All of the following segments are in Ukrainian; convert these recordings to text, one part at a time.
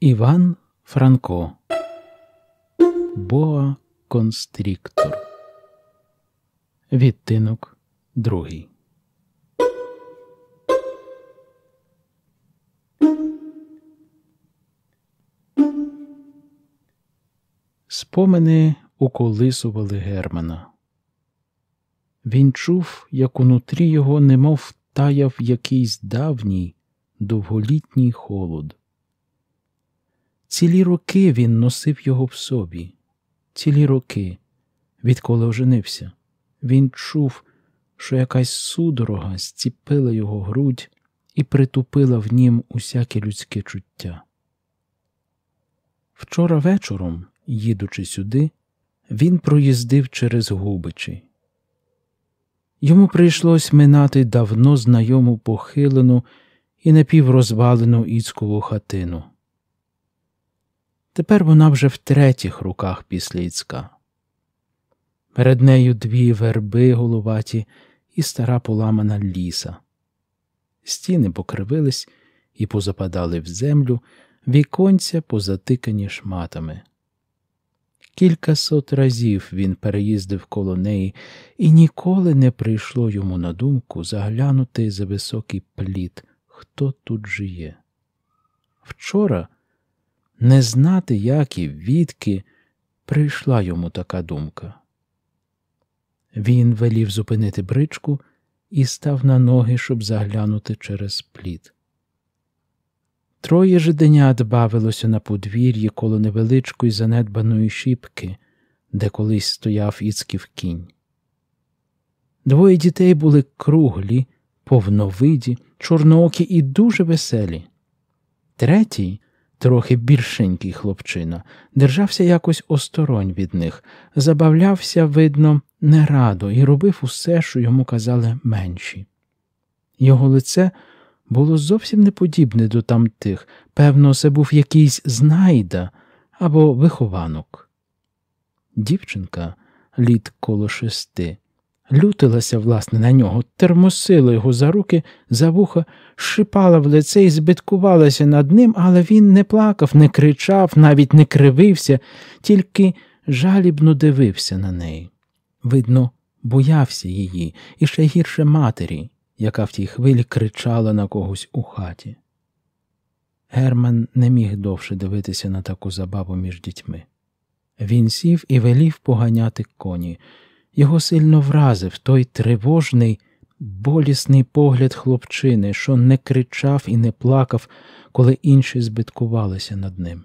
Іван Франко Боа Констріктор. Відтинок другий. Спомини уколисували Германа. Він чув, як у нутрі його немов таяв якийсь давній довголітній холод. Цілі роки він носив його в собі, цілі роки, відколи оженився. Він чув, що якась судорога зціпила його грудь і притупила в нім усяке людське чуття. Вчора вечором, їдучи сюди, він проїздив через губичі. Йому прийшлось минати давно знайому похилену і напіврозвалену іцькову хатину. Тепер вона вже в третіх руках після Іцка. Перед нею дві верби головаті і стара поламана ліса. Стіни покривились і позападали в землю, віконця позатикані шматами. Кілька сот разів він переїздив коло неї, і ніколи не прийшло йому на думку заглянути за високий пліт, хто тут жиє. Вчора не знати, як і відки прийшла йому така думка. Він велів зупинити бричку і став на ноги, щоб заглянути через плід. Троє жиденят бавилося на подвір'ї коло невеличкої занедбаної шіпки, де колись стояв іцків кінь. Двоє дітей були круглі, повновиді, чорноокі і дуже веселі. Третій трохи більшенький хлопчина, держався якось осторонь від них, забавлявся, видно, нерадо і робив усе, що йому казали менші. Його лице було зовсім неподібне до тамтих, певно, це був якийсь знайда або вихованок. Дівчинка літ коло шести лютилася, власне, на нього, термосила його за руки, за вуха, шипала в лице і збиткувалася над ним, але він не плакав, не кричав, навіть не кривився, тільки жалібно дивився на неї. Видно, боявся її і ще гірше матері, яка в тій хвилі кричала на когось у хаті. Герман не міг довше дивитися на таку забаву між дітьми. Він сів і велів поганяти коні. Його сильно вразив той тривожний, болісний погляд хлопчини, що не кричав і не плакав, коли інші збиткувалися над ним.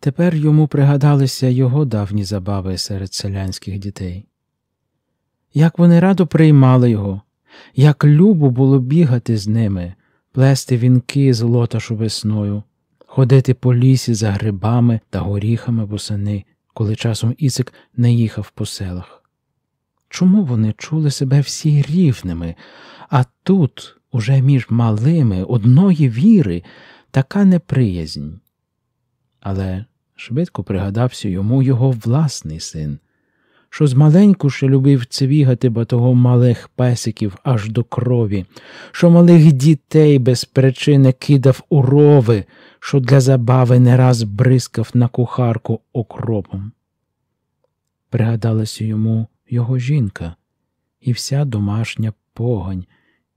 Тепер йому пригадалися його давні забави серед селянських дітей. Як вони радо приймали його, як любо було бігати з ними, плести вінки з лоташу весною, ходити по лісі за грибами та горіхами восени – коли часом Ісик не їхав по селах. Чому вони чули себе всі рівними, а тут, уже між малими одної віри, така неприязнь? Але швидко пригадався йому його власний син, що з маленьку ще любив цвігати батого малих песиків аж до крові, що малих дітей без причини кидав у рови – що для забави не раз бризкав на кухарку окропом. Пригадалася йому його жінка і вся домашня погань,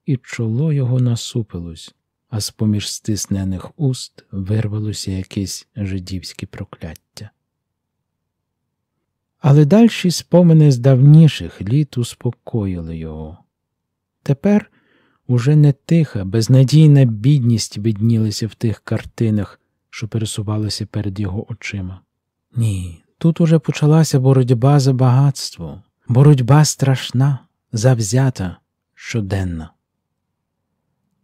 і чоло його насупилось, а з поміж стиснених уст вирвалося якесь жидівське прокляття. Але дальші спомини з давніших літ успокоїли його. Тепер Уже не тиха, безнадійна бідність виднілася в тих картинах, що пересувалися перед його очима. Ні, тут уже почалася боротьба за багатство, боротьба страшна, завзята, щоденна.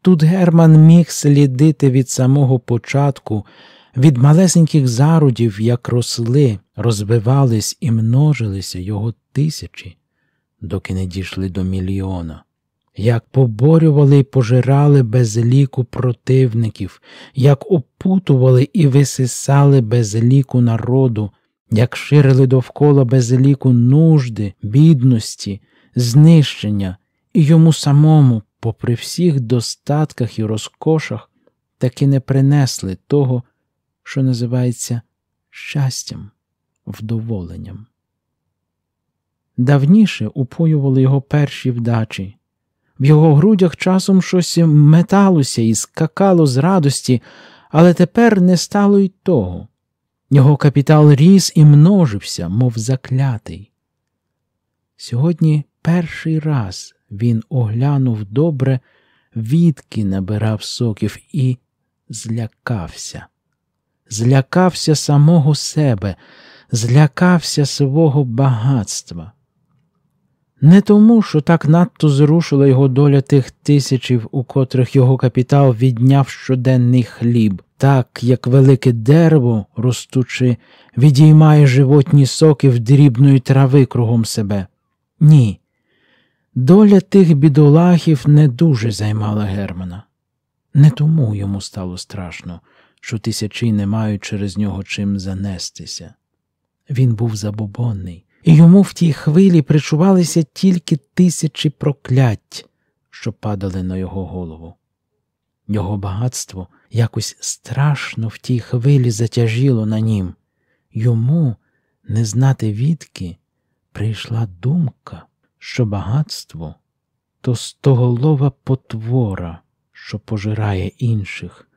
Тут Герман міг слідити від самого початку, від малесеньких зародів, як росли, розбивались і множилися його тисячі, доки не дійшли до мільйона як поборювали й пожирали без ліку противників, як опутували і висисали без ліку народу, як ширили довкола без ліку нужди, бідності, знищення, і йому самому, попри всіх достатках і розкошах, таки не принесли того, що називається щастям, вдоволенням. Давніше упоювали його перші вдачі, в його грудях часом щось металося і скакало з радості, але тепер не стало й того. Його капітал ріс і множився, мов заклятий. Сьогодні перший раз він оглянув добре, відки набирав соків і злякався, злякався самого себе, злякався свого багатства. Не тому, що так надто зрушила його доля тих тисячів, у котрих його капітал відняв щоденний хліб, так як велике дерево, ростучи, відіймає животні соки в дрібної трави кругом себе. Ні. Доля тих бідолахів не дуже займала Германа. Не тому йому стало страшно, що тисячі не мають через нього чим занестися. Він був забобонний і йому в тій хвилі причувалися тільки тисячі проклять, що падали на його голову. Його багатство якось страшно в тій хвилі затяжіло на нім. Йому, не знати відки, прийшла думка, що багатство то стоголова потвора, що пожирає інших,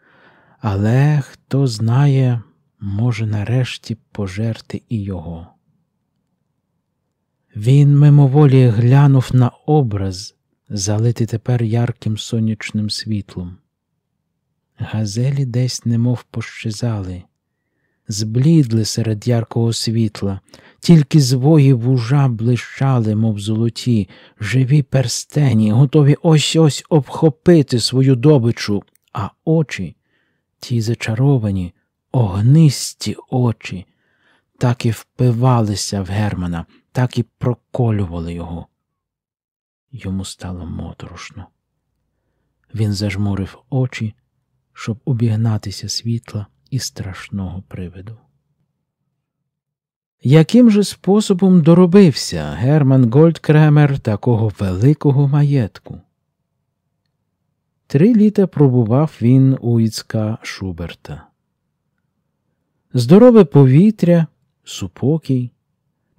але хто знає, може нарешті пожерти і його. Він мимоволі глянув на образ, залитий тепер ярким сонячним світлом. Газелі десь немов пощезали, зблідли серед яркого світла, тільки звої вужа блищали, мов золоті, живі перстені, готові ось ось обхопити свою добичу, а очі, ті зачаровані, огнисті очі, так і впивалися в Германа так і проколювали його. Йому стало моторошно. Він зажмурив очі, щоб обігнатися світла і страшного привиду. Яким же способом доробився Герман Гольдкремер такого великого маєтку? Три літа пробував він у Іцка Шуберта. Здорове повітря, супокій,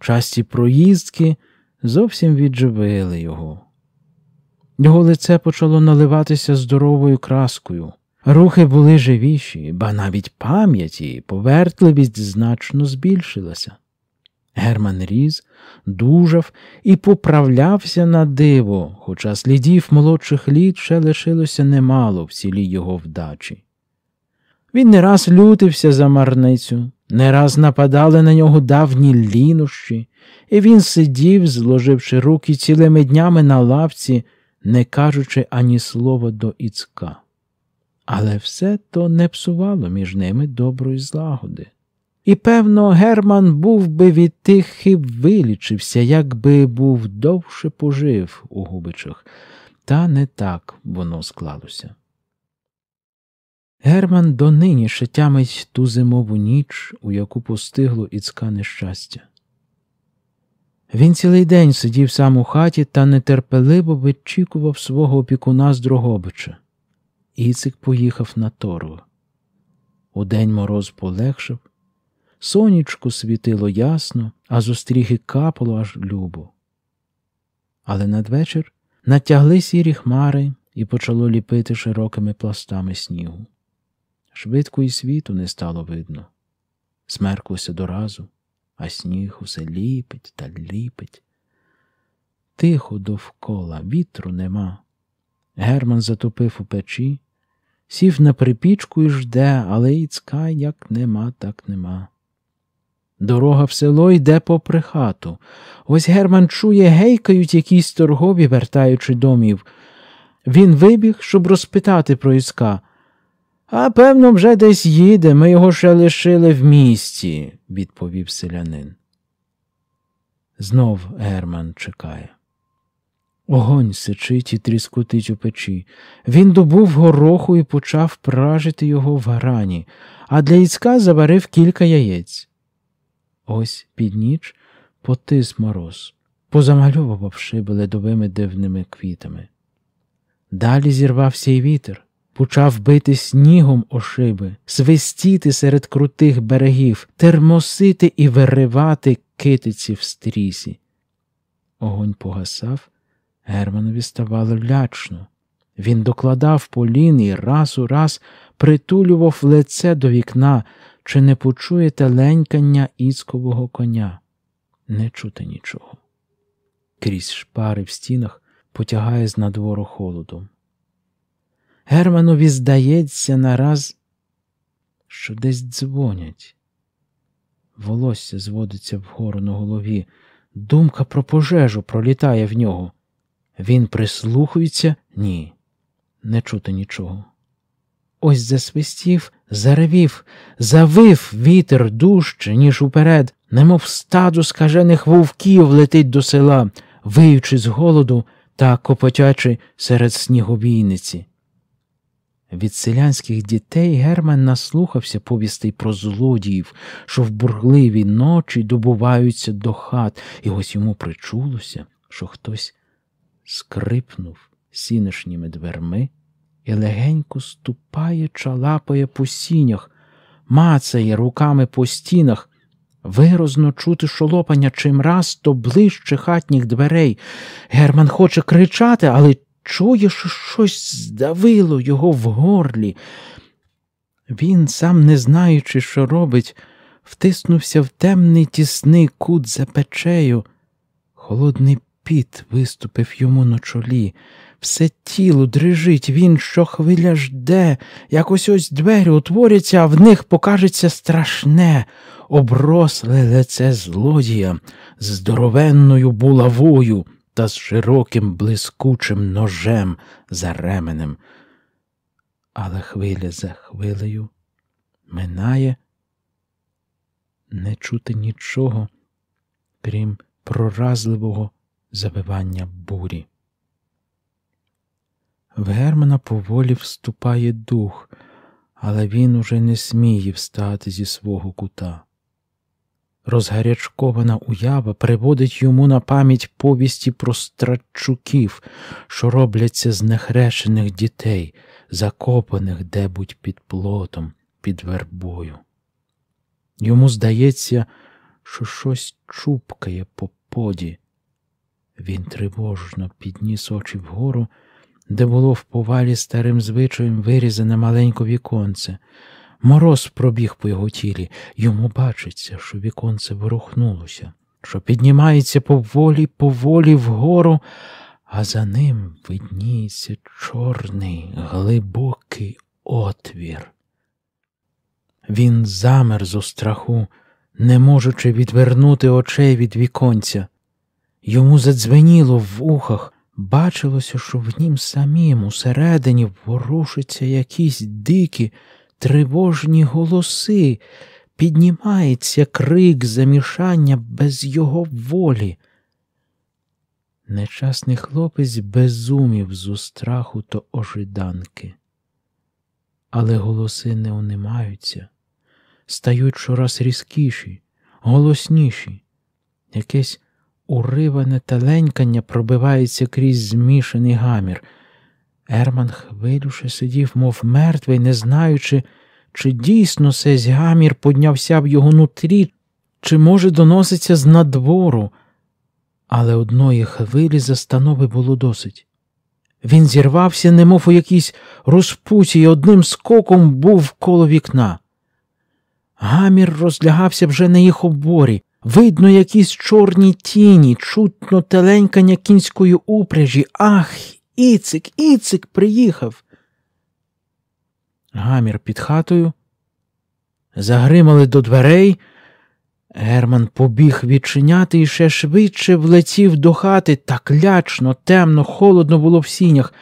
Часті проїздки зовсім відживили його. Його лице почало наливатися здоровою краскою. Рухи були живіші, ба навіть пам'яті і повертливість значно збільшилася. Герман різ, дужав і поправлявся на диво, хоча слідів молодших літ ще лишилося немало в цілій його вдачі. Він не раз лютився за марницю, не раз нападали на нього давні лінощі, і він сидів, зложивши руки цілими днями на лавці, не кажучи ані слова до Іцка. Але все то не псувало між ними доброї злагоди. І, певно, Герман був би від тих хиб вилічився, якби був довше пожив у Губичах, та не так воно склалося. Герман донині ще тямить ту зимову ніч, у яку постигло іцька нещастя. Він цілий день сидів сам у хаті та нетерпеливо вичікував свого опікуна з Дрогобича. Іцик поїхав на торгу. Удень мороз полегшив, сонечко світило ясно, а зустріги капало аж любо. Але надвечір натягли сірі хмари і почало ліпити широкими пластами снігу швидко і світу не стало видно. Смерклося доразу, а сніг усе ліпить та ліпить. Тихо довкола, вітру нема. Герман затопив у печі, сів на припічку і жде, але і цкай як нема, так нема. Дорога в село йде попри хату. Ось Герман чує, гейкають якісь торгові, вертаючи домів. Він вибіг, щоб розпитати про Іска. А певно, вже десь їде, ми його ще лишили в місті, відповів селянин. Знов Герман чекає. Огонь сичить і тріскотить у печі. Він добув гороху і почав пражити його в грані, а для Іцька заварив кілька яєць. Ось під ніч потис мороз, позамальовував шиби ледовими дивними квітами. Далі зірвався й вітер. Почав бити снігом ошиби, свистіти серед крутих берегів, термосити і виривати китиці в стрісі. Огонь погасав, Германові ставало лячно. Він докладав полін і раз у раз притулював лице до вікна, чи не почує теленькання іскового коня. Не чути нічого. Крізь шпари в стінах потягає з надвору холодом. Германові здається нараз, що десь дзвонять. Волосся зводиться вгору на голові, думка про пожежу пролітає в нього. Він прислухується, ні, не чути нічого. Ось засвистів, заревів, завив вітер дужче, ніж уперед, немов стаду скажених вовків летить до села, виючи з голоду та копотячи серед сніговійниці. Від селянських дітей Герман наслухався повістей про злодіїв, що в бургливі ночі добуваються до хат, і ось йому причулося, що хтось скрипнув сінишніми дверми і легенько ступає, чалапає по сінях, мацає руками по стінах. виразно чути шолопання чим раз то ближче хатніх дверей. Герман хоче кричати, але чує, що щось здавило його в горлі. Він, сам не знаючи, що робить, втиснувся в темний тісний кут за печею. Холодний піт виступив йому на чолі. Все тіло дрижить, він щохвиля жде, якось ось двері утворяться, а в них покажеться страшне, обросле лице злодія з здоровенною булавою та з широким блискучим ножем за ременем. Але хвиля за хвилею минає не чути нічого, крім проразливого завивання бурі. В Германа поволі вступає дух, але він уже не сміє встати зі свого кута. Розгарячкована уява приводить йому на пам'ять повісті про страчуків, що робляться з нехрещених дітей, закопаних дебудь під плотом, під вербою. Йому здається, що щось чупкає по поді. Він тривожно підніс очі вгору, де було в повалі старим звичаєм вирізане маленьке віконце. Мороз пробіг по його тілі, йому бачиться, що віконце ворухнулося, що піднімається поволі, поволі вгору, а за ним видніється чорний глибокий отвір. Він замер у страху, не можучи відвернути очей від віконця. Йому задзвеніло в ухах, бачилося, що в нім самім усередині ворушиться якісь дикі тривожні голоси, піднімається крик замішання без його волі. Нечасний хлопець безумів з страху то ожиданки, але голоси не унимаються, стають щораз різкіші, голосніші, якесь уриване таленькання пробивається крізь змішаний гамір. Ерман, хвилюше, сидів, мов мертвий, не знаючи, чи дійсно сесь гамір поднявся в його нутрі, чи, може, доноситься з надвору. Але одної хвилі застанови було досить. Він зірвався, немов у якійсь розпуті, і одним скоком був коло вікна. Гамір розлягався вже на їх оборі. Видно, якісь чорні тіні, чутно теленькання кінської упряжі, ах Іцик, Іцик приїхав. Гамір під хатою. Загримали до дверей. Герман побіг відчиняти і ще швидше влетів до хати так лячно, темно, холодно було в сінях.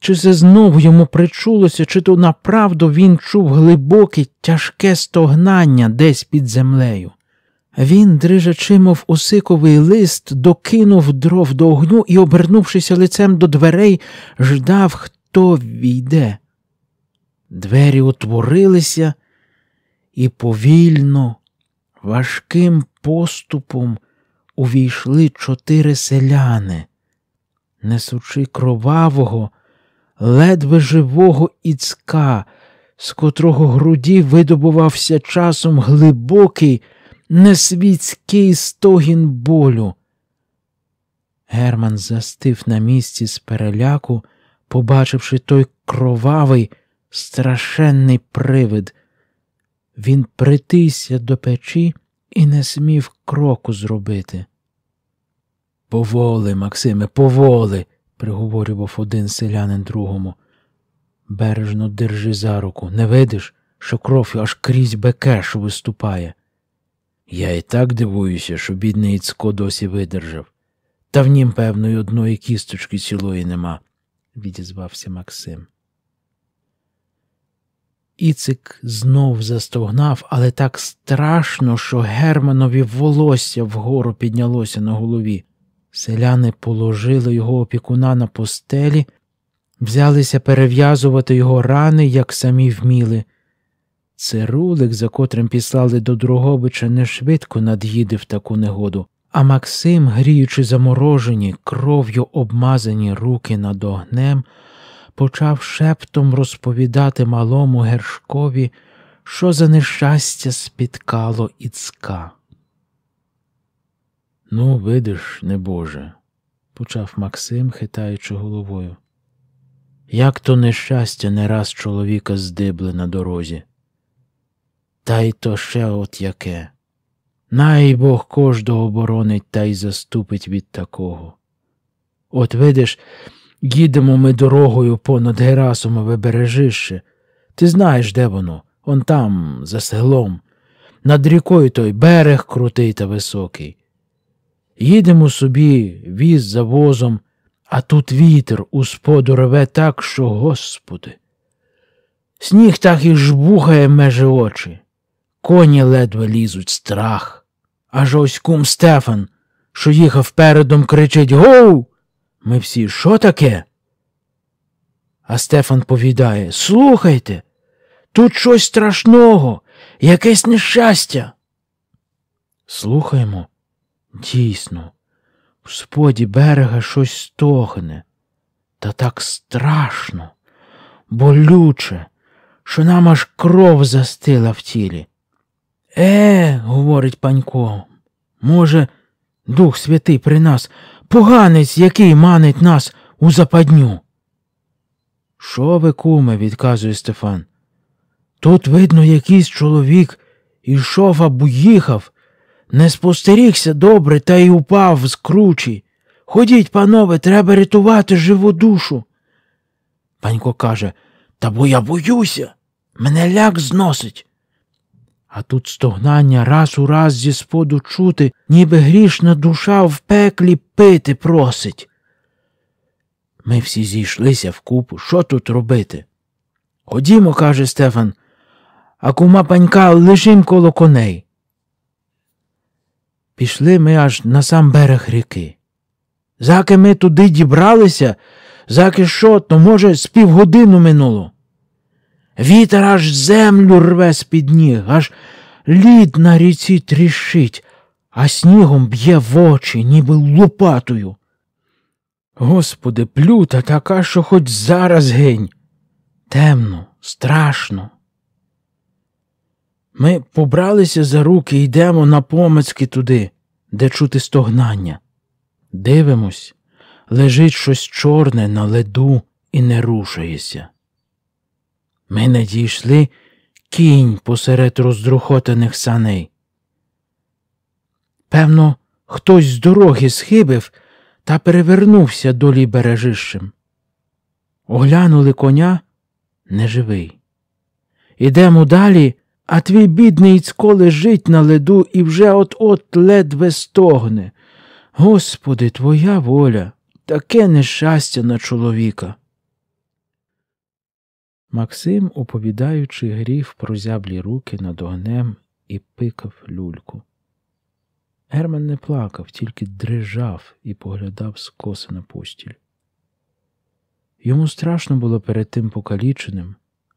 Чи це знову йому причулося, чи то направду він чув глибоке, тяжке стогнання десь під землею. Він, дрижачи, мов усиковий лист, докинув дров до огню і, обернувшися лицем до дверей, ждав, хто війде. Двері утворилися і повільно, важким поступом увійшли чотири селяни, несучи кровавого, ледве живого іцка, з котрого груді видобувався часом глибокий на світський стогін болю. Герман застив на місці з переляку, побачивши той кровавий, страшенний привид. Він притисся до печі і не смів кроку зробити. Поволи, Максиме, поволи, приговорював один селянин другому. Бережно держи за руку, не видиш, що кров аж крізь бекеш виступає. Я і так дивуюся, що бідний Іцко досі видержав. Та в нім, певної одної кісточки цілої нема, відізвався Максим. Іцик знов застогнав, але так страшно, що Германові волосся вгору піднялося на голові. Селяни положили його опікуна на постелі, взялися перев'язувати його рани, як самі вміли. Це рулик, за котрим післали до Другобича, не швидко над'їде в таку негоду, а Максим, гріючи заморожені, кров'ю обмазані руки над огнем, почав шептом розповідати малому Гершкові, що за нещастя спіткало Іцка. Ну, видиш, небоже, почав Максим, хитаючи головою. Як то нещастя не раз чоловіка здибли на дорозі та й то ще от яке. Най Бог кожного оборонить та й заступить від такого. От видиш, їдемо ми дорогою понад Герасумове бережище. Ти знаєш, де воно, он там, за селом. Над рікою той берег крутий та високий. Їдемо собі віз за возом, а тут вітер у споду реве так, що, Господи. Сніг так і жбухає межі очі. Коні ледве лізуть страх. Аж ось кум Стефан, що їхав передом, кричить Гоу. Ми всі що таке? А Стефан повідає Слухайте, тут щось страшного, якесь нещастя. Слухаємо, дійсно, в споді берега щось стогне. Та так страшно, болюче, що нам аж кров застила в тілі. Е, говорить панько, може, Дух Святий при нас поганець, який манить нас у западню. Що ви, куме, відказує Стефан. Тут, видно, якийсь чоловік ішов або їхав, не спостерігся добре та й упав з кручі. Ходіть, панове, треба рятувати живу душу. Панько каже, та бо я боюся, мене ляк зносить. А тут стогнання раз у раз зі споду чути, ніби грішна душа в пеклі пити просить. Ми всі зійшлися вкупу. Що тут робити? Ходімо, каже Стефан, а кума панька лежим коло коней. Пішли ми аж на сам берег ріки. Заки ми туди дібралися, заки що, то, може, з півгодину минуло. Вітер аж землю рве з під ніг, аж лід на ріці тріщить, а снігом б'є в очі, ніби лопатою. Господи, плюта така, що хоч зараз гень. Темно, страшно. Ми побралися за руки йдемо на помицьки туди, де чути стогнання. Дивимось, лежить щось чорне на леду і не рушається. Ми надійшли кінь посеред роздрухотаних саней. Певно, хтось з дороги схибив та перевернувся долі бережищем. Оглянули коня неживий. Ідемо далі, а твій бідний цько лежить на леду і вже от от ледве стогне. Господи, твоя воля, таке нещастя на чоловіка. Максим, оповідаючи, грів прозяблі руки над огнем і пикав люльку. Герман не плакав, тільки дрижав і поглядав скоса на постіль. Йому страшно було перед тим покаліченим,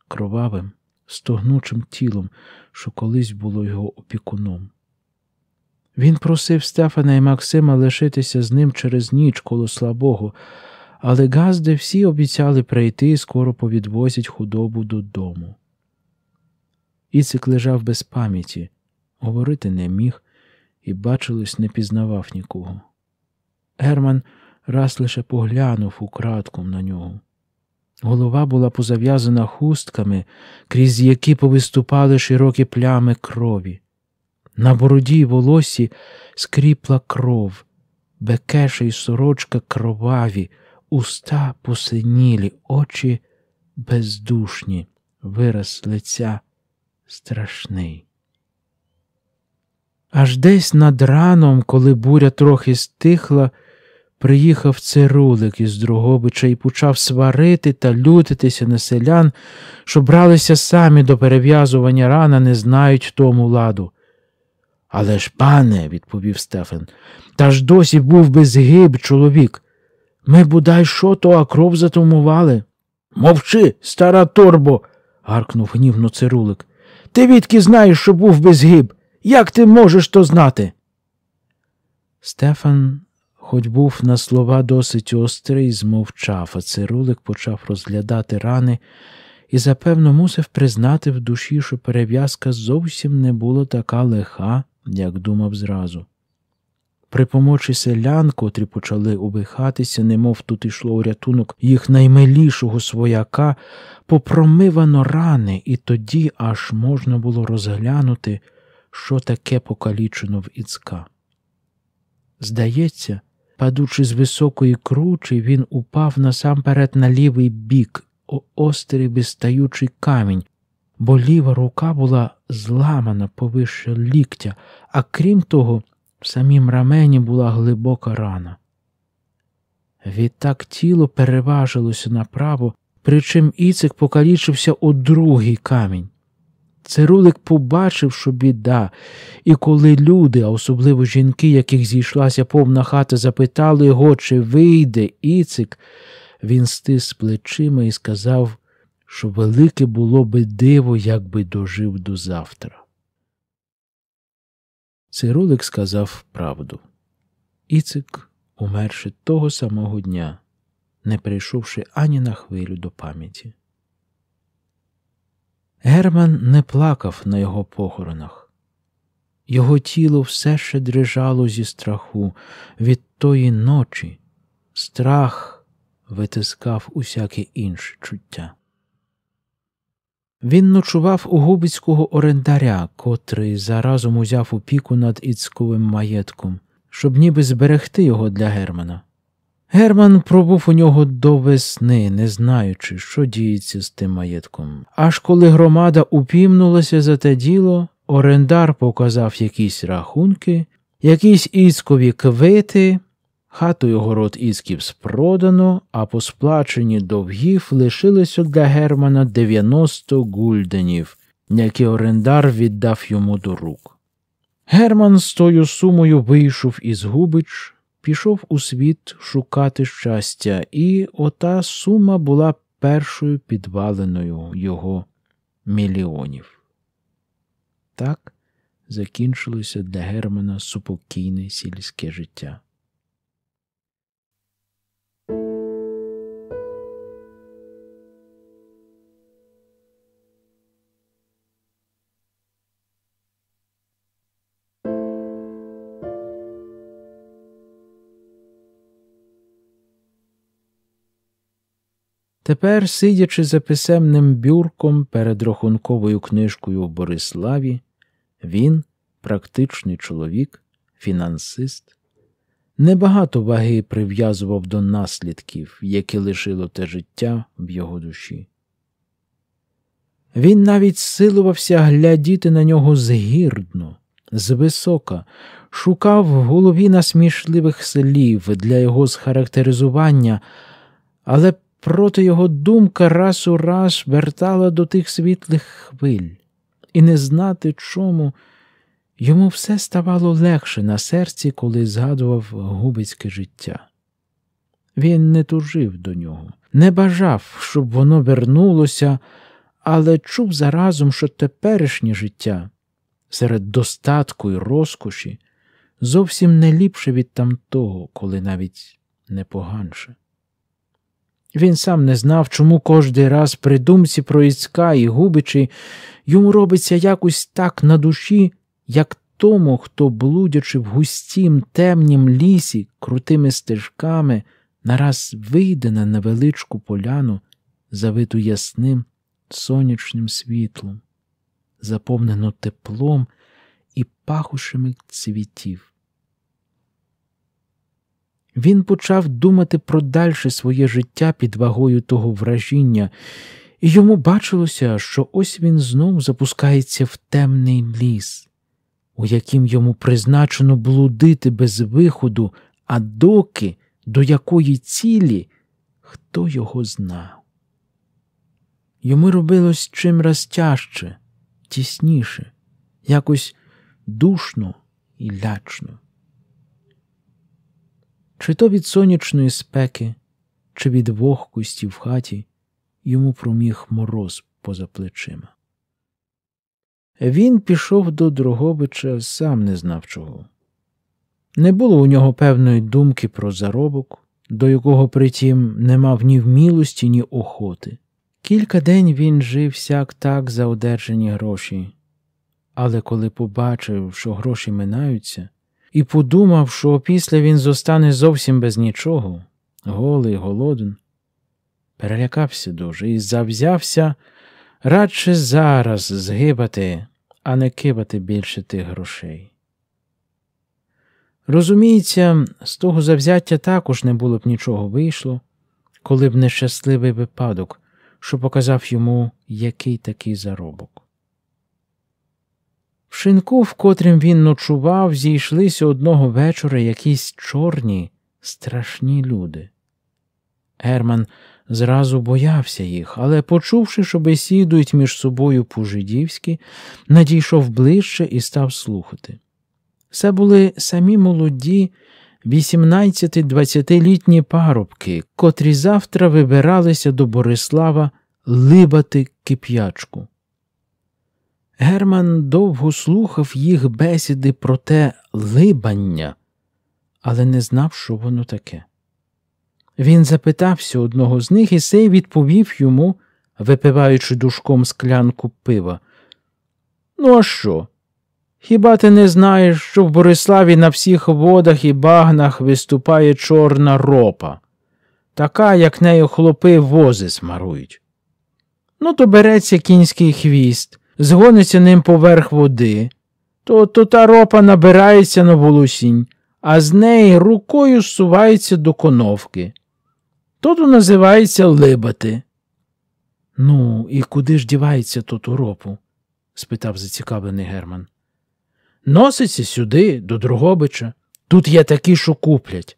кровавим, стогнучим тілом, що колись було його опікуном. Він просив Стефана і Максима лишитися з ним через ніч коло слабого але Газди всі обіцяли прийти і скоро повідвозять худобу додому. Іцик лежав без пам'яті, говорити не міг і, бачилось, не пізнавав нікого. Герман раз лише поглянув украдком на нього. Голова була позав'язана хустками, крізь які повиступали широкі плями крові. На бороді й волосі скріпла кров, бекеша й сорочка кроваві, уста посинілі, очі бездушні, вираз лиця страшний. Аж десь над раном, коли буря трохи стихла, приїхав цирулик із Другобича і почав сварити та лютитися на селян, що бралися самі до перев'язування рана, не знають тому ладу. Але ж, пане, відповів Стефан, та ж досі був би згиб, чоловік. Ми бодай що то, а кров затумували. Мовчи, стара торбо. гаркнув гнівно цирулик. Ти відки знаєш, що був безгиб? Як ти можеш то знати? Стефан, хоч був на слова досить острий, змовчав, а цирулик почав розглядати рани і, запевно, мусив признати в душі, що перев'язка зовсім не була така лиха, як думав зразу. Припомочи селян, котрі почали обихатися, немов тут йшло у рятунок їх наймилішого свояка, попромивано рани, і тоді аж можна було розглянути, що таке покалічено в Іцка. Здається, падучи з високої кручі, він упав насамперед на лівий бік, острий вистаючий камінь, бо ліва рука була зламана повище ліктя, а крім того, в самім рамені була глибока рана. Відтак тіло переважилося направо, причим Іцик покалічився у другий камінь. Цирулик побачив, що біда, і коли люди, а особливо жінки, яких зійшлася повна хата, запитали його, чи вийде Іцик, він стис плечима і сказав, що велике було би диво, якби дожив до завтра. Цирулик сказав правду. Іцик умерши того самого дня, не прийшовши ані на хвилю до пам'яті. Герман не плакав на його похоронах. Його тіло все ще дрижало зі страху від тої ночі, страх витискав усяке інше чуття. Він ночував у губицького орендаря, котрий заразом узяв опіку над іцьковим маєтком, щоб ніби зберегти його для Германа. Герман пробув у нього до весни, не знаючи, що діється з тим маєтком. Аж коли громада упівнулася за те діло, орендар показав якісь рахунки, якісь іцкові квити. Хату і город Ісківс продано, а по сплаченні довгів лишилося для Германа 90 гульденів, які орендар віддав йому до рук. Герман з тою сумою вийшов із Губич, пішов у світ шукати щастя, і ота сума була першою підваленою його мільйонів. Так закінчилося для Германа спокійне сільське життя. Тепер, сидячи за писемним бюрком перед рахунковою книжкою в Бориславі, він, практичний чоловік, фінансист, небагато ваги прив'язував до наслідків, які лишило те життя в його душі. Він навіть силувався глядіти на нього згірдно, звисока, шукав в голові насмішливих слів для його схарактеризування, але проте його думка раз у раз вертала до тих світлих хвиль, і не знати чому. Йому все ставало легше на серці, коли згадував губицьке життя. Він не тужив до нього, не бажав, щоб воно вернулося, але чув заразом, що теперішнє життя серед достатку і розкоші зовсім не ліпше від тамтого, коли навіть не поганше. Він сам не знав, чому кожний раз при думці про Іцка і губичі йому робиться якось так на душі, як тому, хто, блудячи в густім темнім лісі, крутими стежками, нараз вийде на невеличку поляну, завиту ясним сонячним світлом, заповнену теплом і пахушами цвітів. Він почав думати про дальше своє життя під вагою того вражіння, і йому бачилося, що ось він знов запускається в темний ліс, у яким йому призначено блудити без виходу, а доки, до якої цілі, хто його знав. Йому робилось чимраз тяжче, тісніше, якось душно і лячно чи то від сонячної спеки, чи від вогкості в хаті йому проміг мороз поза плечима. Він пішов до Дрогобича, сам не знав чого. Не було у нього певної думки про заробок, до якого притім не мав ні вмілості, ні охоти. Кілька день він жив сяк так за одержані гроші, але коли побачив, що гроші минаються, і подумав, що опісля він зостане зовсім без нічого, голий, голоден. Перелякався дуже і завзявся радше зараз згибати, а не кибати більше тих грошей. Розуміється, з того завзяття також не було б нічого вийшло, коли б нещасливий випадок, що показав йому який такий заробок. В шинку, в котрім він ночував, зійшлися одного вечора якісь чорні, страшні люди. Герман зразу боявся їх, але, почувши, що бесідують між собою по-жидівськи, надійшов ближче і став слухати. Це були самі молоді, 18-20-літні парубки, котрі завтра вибиралися до Борислава либати кип'ячку. Герман довго слухав їх бесіди про те либання, але не знав, що воно таке. Він запитався одного з них, і сей відповів йому, випиваючи душком склянку пива. Ну, а що? Хіба ти не знаєш, що в Бориславі на всіх водах і багнах виступає чорна ропа, така, як нею хлопи вози смарують? Ну, то береться кінський хвіст згониться ним поверх води, то, то та ропа набирається на волосінь, а з неї рукою сувається до коновки. То називається либати. Ну, і куди ж дівається то ту ропу? спитав зацікавлений Герман. Носиться сюди, до Другобича. Тут є такі, що куплять.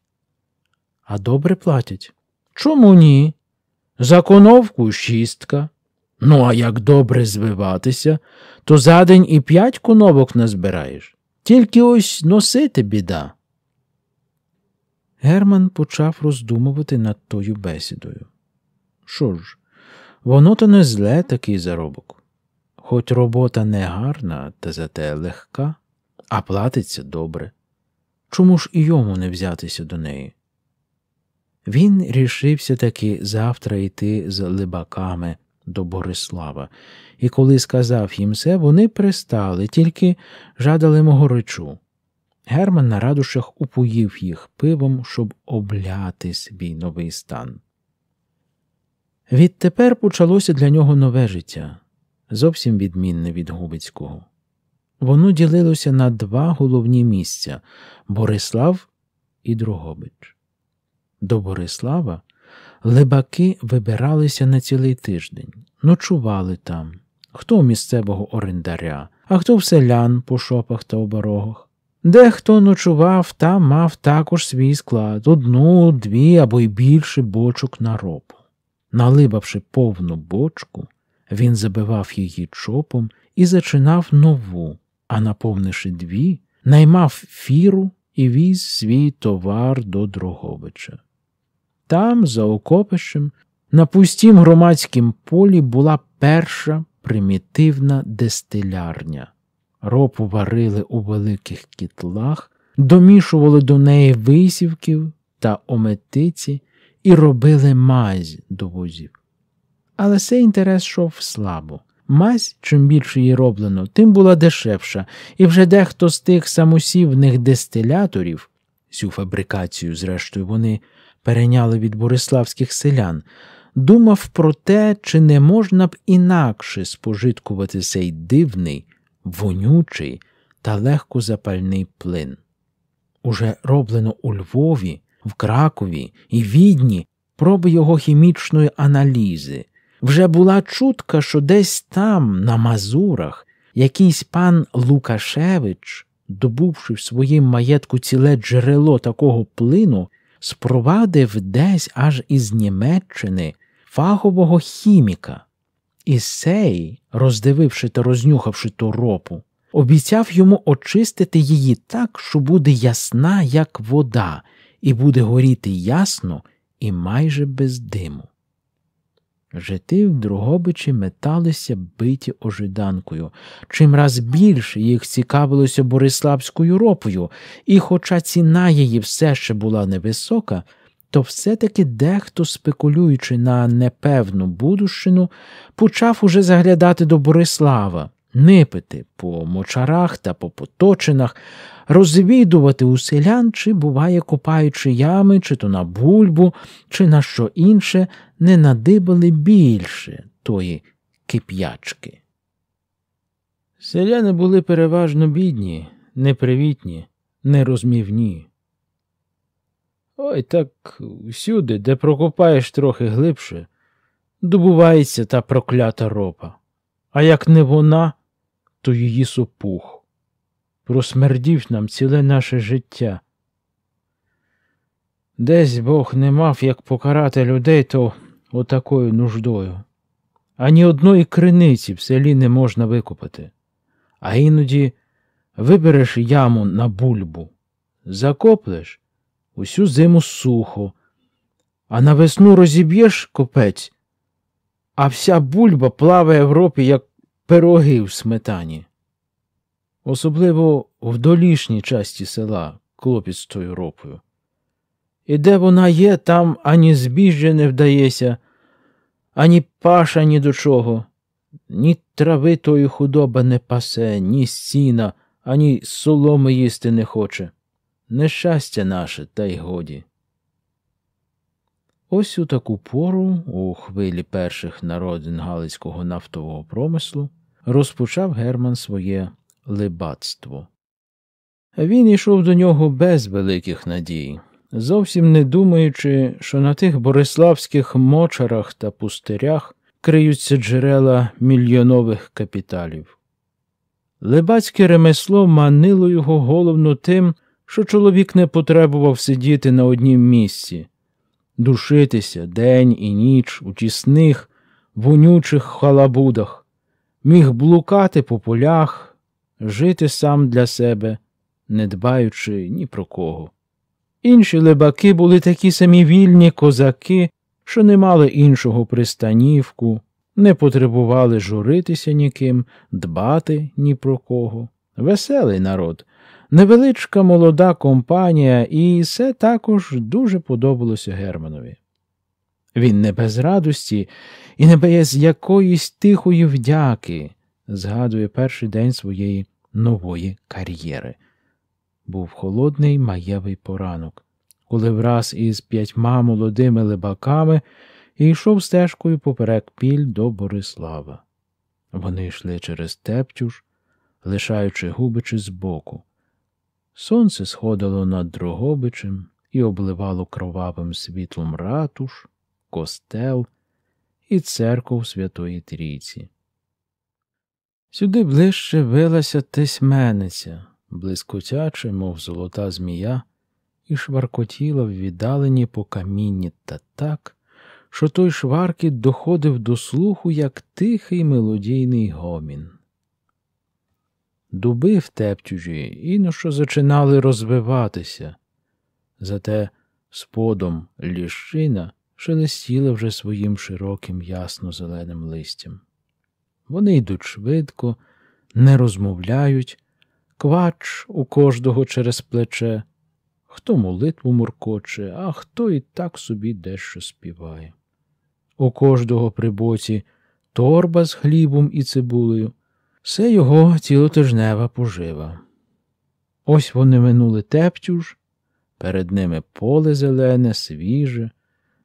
А добре платять. Чому ні? За коновку шістка, Ну, а як добре звиватися, то за день і п'ять коновок назбираєш, тільки ось носити біда. Герман почав роздумувати над тою бесідою. Що ж, воно то не зле такий заробок. Хоч робота не гарна, та зате легка, а платиться добре. Чому ж і йому не взятися до неї? Він рішився таки завтра йти з либаками до Борислава, і коли сказав їм це, вони пристали, тільки жадали мого речу. Герман на радушах упоїв їх пивом, щоб обляти свій новий стан. Відтепер почалося для нього нове життя, зовсім відмінне від Губицького. Воно ділилося на два головні місця Борислав і Другобич. До Борислава Либаки вибиралися на цілий тиждень, ночували там, хто у місцевого орендаря, а хто в селян по шопах та оборогах. Дехто ночував та мав також свій склад одну, дві або й більше бочок на ропу. Налибавши повну бочку, він забивав її чопом і зачинав нову, а наповнивши дві, наймав фіру і віз свій товар до Дроговича там, за окопищем, на пустім громадськім полі була перша примітивна дистилярня. Ропу варили у великих кітлах, домішували до неї висівків та ометиці і робили мазь до возів. Але цей інтерес йшов слабо. Мазь, чим більше її роблено, тим була дешевша, і вже дехто з тих самосівних дистиляторів, цю фабрикацію, зрештою, вони перейняли від бориславських селян, думав про те, чи не можна б інакше спожиткувати цей дивний, вонючий та легко запальний плин. Уже роблено у Львові, в Кракові і Відні проби його хімічної аналізи. Вже була чутка, що десь там, на Мазурах, якийсь пан Лукашевич, добувши в своїм маєтку ціле джерело такого плину, спровадив десь аж із Німеччини фахового хіміка. і сей, роздививши та рознюхавши ту ропу, обіцяв йому очистити її так, що буде ясна, як вода, і буде горіти ясно і майже без диму. Жити в Другобичі металися биті ожиданкою. Чим раз більше їх цікавилося Бориславською ропою, і, хоча ціна її все ще була невисока, то все-таки дехто, спекулюючи на непевну будущину, почав уже заглядати до Борислава нипити по мочарах та по поточинах, розвідувати у селян, чи, буває, копаючи ями, чи то на бульбу, чи на що інше, не надибали більше тої кип'ячки. Селяни були переважно бідні, непривітні, нерозмівні. Ой так всюди, де прокопаєш трохи глибше, добувається та проклята ропа. А як не вона, то її сопух. Просмердів нам ціле наше життя. Десь Бог не мав як покарати людей то отакою нуждою. Ані одної криниці в селі не можна викопати, а іноді вибереш яму на бульбу, закоплеш усю зиму сухо, а на весну розіб'єш копець, а вся бульба плаває в ропі, як пироги в сметані. Особливо в долішній часті села клопіт з тою ропою. І де вона є, там ані збіжжя не вдається, ані паша ні до чого, ні трави тої худоба не пасе, ні сіна, ані соломи їсти не хоче. Нещастя наше, та й годі. Ось у таку пору, у хвилі перших народин Галицького нафтового промислу, розпочав Герман своє либацтво. Він йшов до нього без великих надій, зовсім не думаючи, що на тих бориславських мочарах та пустирях криються джерела мільйонових капіталів. Либацьке ремесло манило його головно тим, що чоловік не потребував сидіти на однім місці душитися день і ніч у тісних, вонючих халабудах, міг блукати по полях, жити сам для себе, не дбаючи ні про кого. Інші либаки були такі самі вільні козаки, що не мали іншого пристанівку, не потребували журитися ніким, дбати ні про кого. Веселий народ, невеличка молода компанія, і це також дуже подобалося Германові. Він не без радості і не без якоїсь тихої вдяки згадує перший день своєї нової кар'єри. Був холодний маєвий поранок, коли враз із п'ятьма молодими либаками і йшов стежкою поперек піль до Борислава. Вони йшли через Тептюш, лишаючи губичі збоку. Сонце сходило над Дрогобичем і обливало кровавим світлом ратуш, костел і церков Святої Трійці. Сюди ближче вилася тесьмениця, блискотяче, мов золота змія, і шваркотіла в віддаленні по камінні та так, що той шваркіт доходив до слуху, як тихий мелодійний гомін дуби втептюжі інощо зачинали розвиватися. Зате сподом ліщина шелестіла вже своїм широким ясно-зеленим листям. Вони йдуть швидко, не розмовляють, квач у кожного через плече, хто молитву муркоче, а хто і так собі дещо співає. У кожного при боці торба з хлібом і цибулею. Все його цілотижнева пожива. Ось вони минули тептюж, перед ними поле зелене, свіже,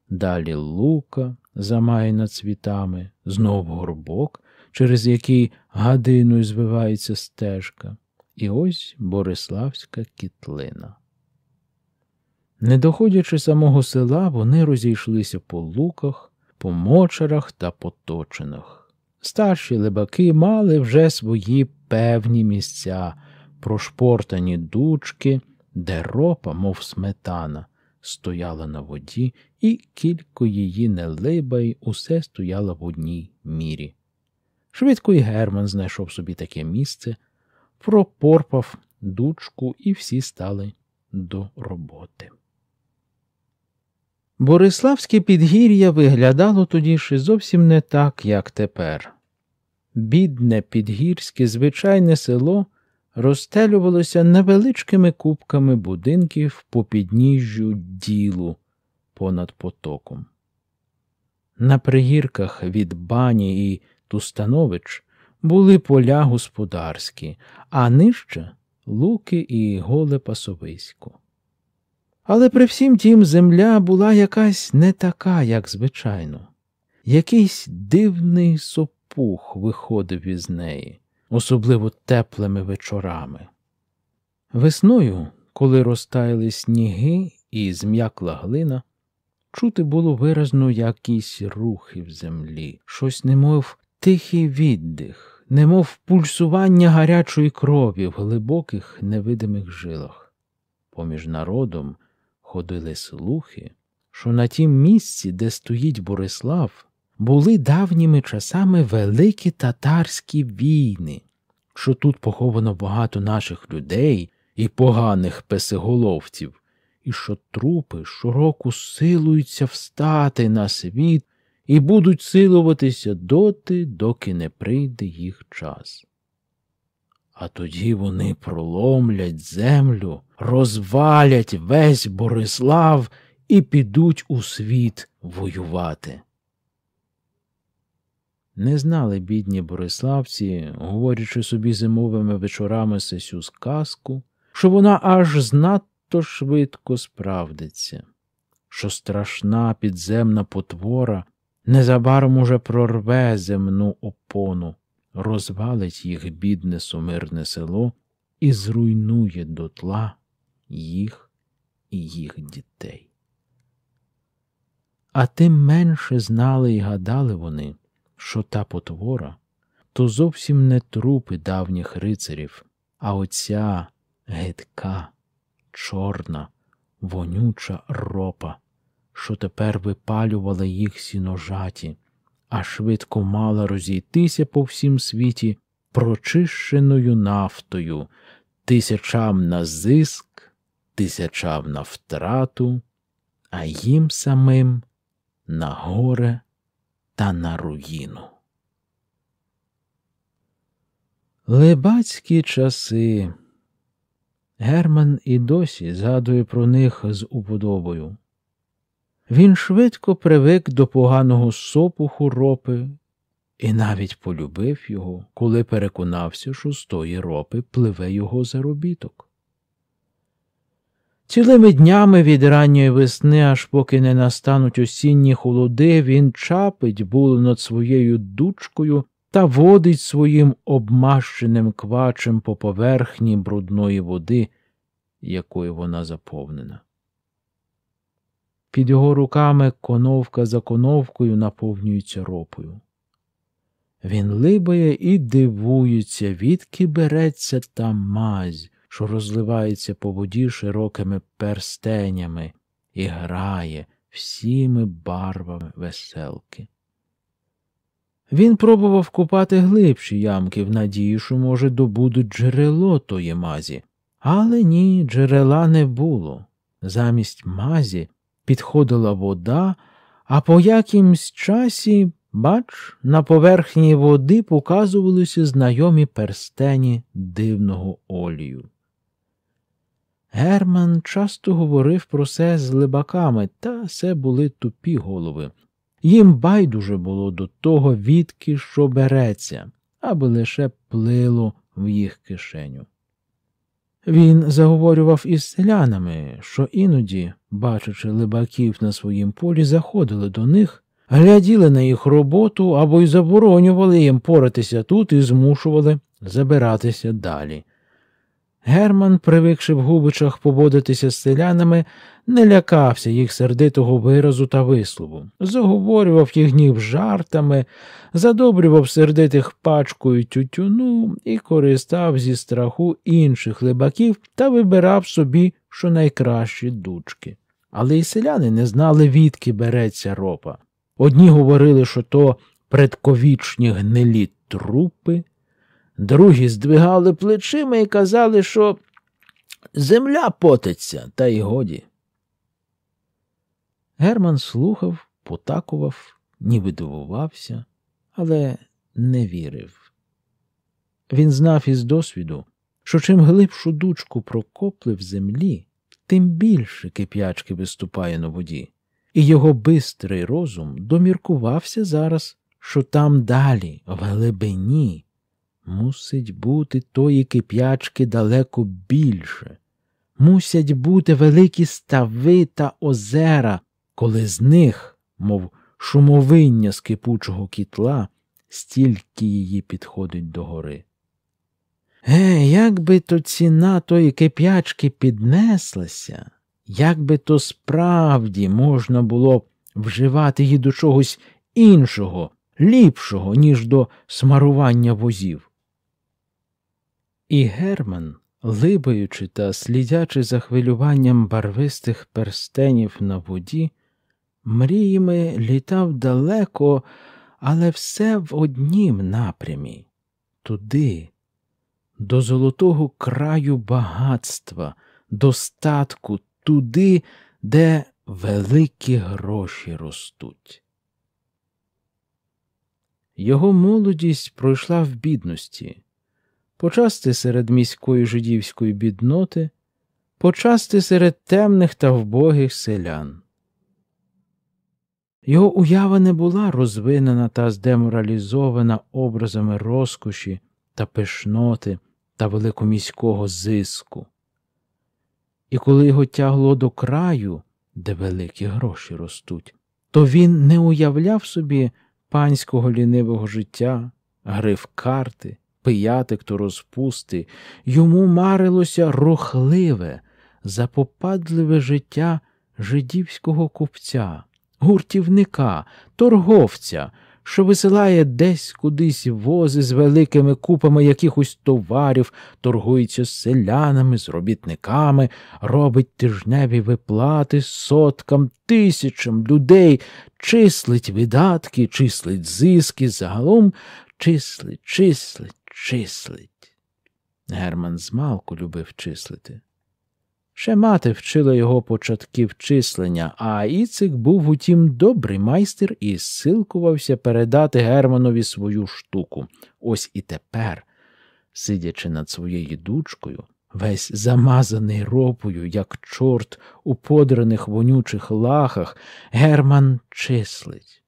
далі лука, замаяна цвітами, знову горбок, через який гадиною звивається стежка, і ось Бориславська кітлина. Не доходячи самого села, вони розійшлися по луках, по мочарах та поточинах. Старші либаки мали вже свої певні місця, прошпортані дучки, де ропа, мов сметана, стояла на воді, і кілько її нелибай усе стояло в одній мірі. Швидко й Герман знайшов собі таке місце, пропорпав дучку, і всі стали до роботи. Бориславське підгір'я виглядало тоді ще зовсім не так, як тепер. Бідне підгірське звичайне село розстелювалося невеличкими кубками будинків по підніжжю ділу понад потоком. На пригірках від бані і Тустанович були поля господарські, а нижче луки і голе пасовисько. Але при всім тім земля була якась не така, як звичайно. Якийсь дивний сопух виходив із неї, особливо теплими вечорами. Весною, коли розтаяли сніги і зм'якла глина, чути було виразно якісь рухи в землі, щось немов тихий віддих, немов пульсування гарячої крові в глибоких невидимих жилах. Поміж народом Ходили слухи, що на тім місці, де стоїть Борислав, були давніми часами великі татарські війни, що тут поховано багато наших людей і поганих песеголовців, і що трупи щороку силуються встати на світ і будуть силуватися доти, доки не прийде їх час а тоді вони проломлять землю, розвалять весь Борислав і підуть у світ воювати. Не знали бідні Бориславці, говорячи собі зимовими вечорами сесю сказку, що вона аж знатто швидко справдиться, що страшна підземна потвора незабаром уже прорве земну опону, розвалить їх бідне сумирне село і зруйнує дотла їх і їх дітей. А тим менше знали і гадали вони, що та потвора то зовсім не трупи давніх рицарів, а оця гидка, чорна, вонюча ропа, що тепер випалювала їх сіножаті а швидко мала розійтися по всім світі прочищеною нафтою, тисячам на зиск, тисячам на втрату, а їм самим на горе та на руїну. Лебацькі часи. Герман і досі згадує про них з уподобою. Він швидко привик до поганого сопуху ропи і навіть полюбив його, коли переконався, що з тої ропи пливе його заробіток. Цілими днями від ранньої весни, аж поки не настануть осінні холоди, він чапить було над своєю дучкою та водить своїм обмащеним квачем по поверхні брудної води, якою вона заповнена. Під його руками коновка за коновкою наповнюється ропою. Він либає і дивується, відки береться та мазь, що розливається по воді широкими перстенями і грає всіми барвами веселки. Він пробував купати глибші ямки в надії, що, може, добудуть джерело тої мазі, але ні, джерела не було. Замість мазі підходила вода, а по якимсь часі, бач, на поверхні води показувалися знайомі перстені дивного олію. Герман часто говорив про це з либаками, та все були тупі голови. Їм байдуже було до того, відки що береться, аби лише плило в їх кишеню. Він заговорював із селянами, що іноді, бачачи либаків на своїм полі, заходили до них, гляділи на їх роботу або й заборонювали їм поратися тут і змушували забиратися далі. Герман, привикши в губичах поводитися з селянами, не лякався їх сердитого виразу та вислову, заговорював їх гнів жартами, задобрював сердитих пачкою тютюну і користав зі страху інших либаків та вибирав собі щонайкращі дучки. Але й селяни не знали, відки береться ропа. Одні говорили, що то предковічні гнилі трупи, Другі здвигали плечима і казали, що земля потиться, та й годі. Герман слухав, потакував, ніби дивувався, але не вірив. Він знав із досвіду, що чим глибшу дучку прокопли в землі, тим більше кип'ячки виступає на воді, і його бистрий розум доміркувався зараз, що там далі, в глибині. Мусить бути тої кип'ячки далеко більше. Мусять бути великі стави та озера, коли з них, мов шумовиння з кипучого кітла, стільки її підходить до гори. Е, як би то ціна тої кип'ячки піднеслася, як би то справді можна було вживати її до чогось іншого, ліпшого, ніж до смарування возів. І Герман, либаючи та слідячи за хвилюванням барвистих перстенів на воді, мріями літав далеко, але все в однім напрямі туди, до золотого краю багатства, достатку, туди, де великі гроші ростуть. Його молодість пройшла в бідності почасти серед міської жидівської бідноти, почасти серед темних та вбогих селян. Його уява не була розвинена та здеморалізована образами розкоші та пишноти та великоміського зиску. І коли його тягло до краю, де великі гроші ростуть, то він не уявляв собі панського лінивого життя, гри в карти, пиятик то розпусти, йому марилося рухливе, запопадливе життя жидівського купця, гуртівника, торговця, що висилає десь кудись вози з великими купами якихось товарів, торгується з селянами, з робітниками, робить тижневі виплати соткам, тисячам людей, числить видатки, числить зиски, загалом числить, числить, числить. Герман змалку любив числити. Ще мати вчила його початків числення, а Іцик був утім добрий майстер і силкувався передати Германові свою штуку. Ось і тепер, сидячи над своєю дучкою, весь замазаний ропою, як чорт у подраних вонючих лахах, Герман числить.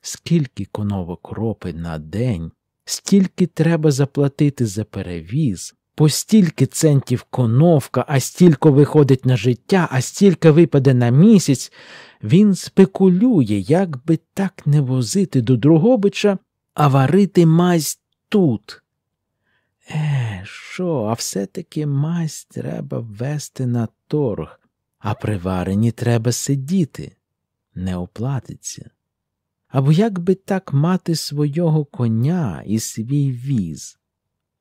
Скільки коновок ропи на день стільки треба заплатити за перевіз, по стільки центів коновка, а стільки виходить на життя, а стільки випаде на місяць, він спекулює, як би так не возити до Другобича, а варити мазь тут. Е, що, а все-таки мазь треба ввести на торг, а при варенні треба сидіти, не оплатиться або як би так мати свого коня і свій віз.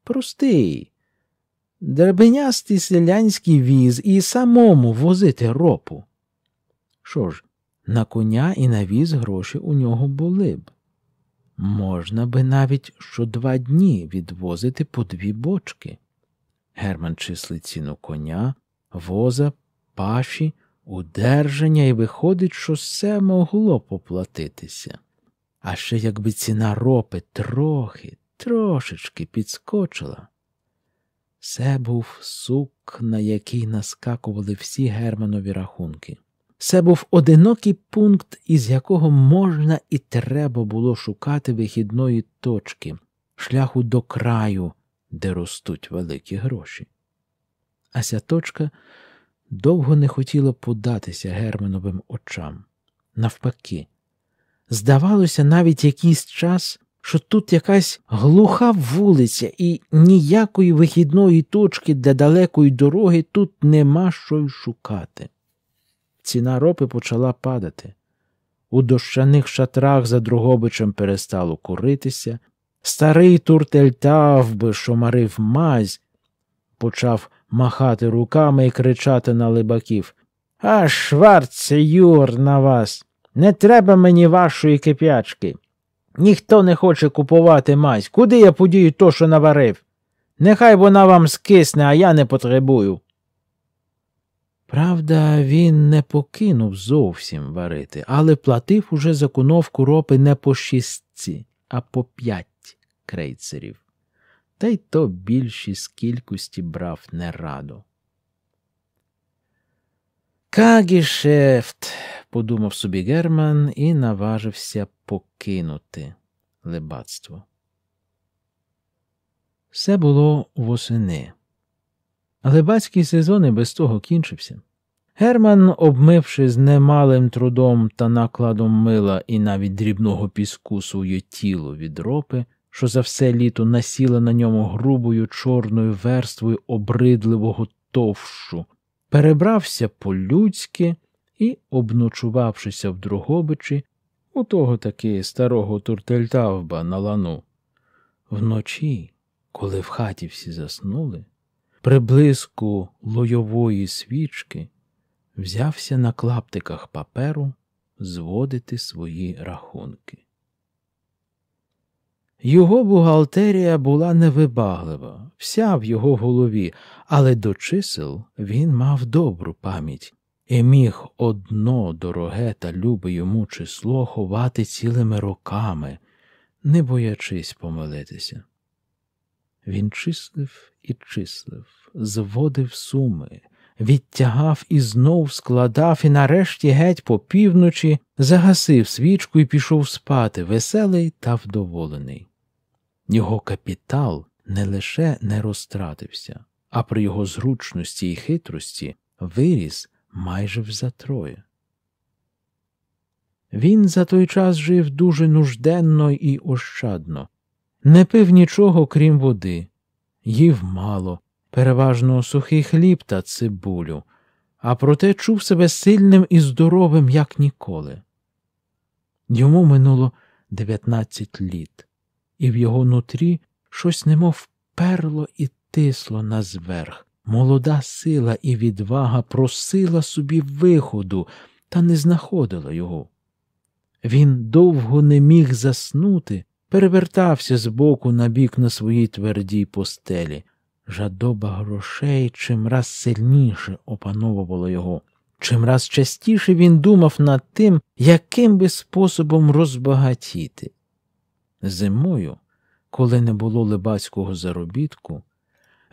Простий, драбенястий селянський віз і самому возити ропу. Що ж, на коня і на віз гроші у нього були б. Можна би навіть що два дні відвозити по дві бочки. Герман числи ціну коня, воза, паші, удержання, і виходить, що все могло поплатитися. А ще якби ціна ропи трохи, трошечки підскочила. Це був сук, на який наскакували всі германові рахунки. Це був одинокий пункт, із якого можна і треба було шукати вихідної точки, шляху до краю, де ростуть великі гроші. А ця точка довго не хотіла податися Германовим очам. Навпаки, Здавалося, навіть якийсь час, що тут якась глуха вулиця, і ніякої вихідної точки для далекої дороги тут нема що й шукати. Ціна ропи почала падати. У дощаних шатрах за Другобичем перестало куритися. Старий туртель Тавби, що марив мазь, почав махати руками і кричати на либаків. А, Шварце, Юр, на вас! Не треба мені вашої кип'ячки. Ніхто не хоче купувати мазь. Куди я подію то, що наварив? Нехай вона вам скисне, а я не потребую. Правда, він не покинув зовсім варити, але платив уже за куновку ропи не по шістці, а по п'ять крейцерів. Та й то більшість кількості брав не нераду. Кагішефт подумав собі Герман і наважився покинути лебатство. Все було восени. Лебацький сезон і без того кінчився. Герман, обмивши з немалим трудом та накладом мила і навіть дрібного піску своє тіло від ропи, що за все літо насіла на ньому грубою чорною верствою обридливого товщу, перебрався по людськи і, обночувавшися в Другобичі, у того таки старого Туртельтавба на лану. Вночі, коли в хаті всі заснули, при лойової свічки взявся на клаптиках паперу зводити свої рахунки. Його бухгалтерія була невибаглива, вся в його голові, але до чисел він мав добру пам'ять і міг одно дороге та любе йому число ховати цілими роками, не боячись помилитися. Він числив і числив, зводив суми, відтягав і знов складав, і нарешті геть по півночі загасив свічку і пішов спати, веселий та вдоволений. Його капітал не лише не розтратився, а при його зручності і хитрості виріс майже взатроє. Він за той час жив дуже нужденно і ощадно, не пив нічого, крім води, їв мало, переважно сухий хліб та цибулю, а проте чув себе сильним і здоровим, як ніколи. Йому минуло 19 літ, і в його нутрі щось немов перло і тисло назверх, Молода сила і відвага просила собі виходу, та не знаходила його. Він довго не міг заснути, перевертався з боку на бік на своїй твердій постелі. Жадоба грошей чимраз сильніше опановувала його. Чимраз частіше він думав над тим, яким би способом розбагатіти. Зимою, коли не було либацького заробітку,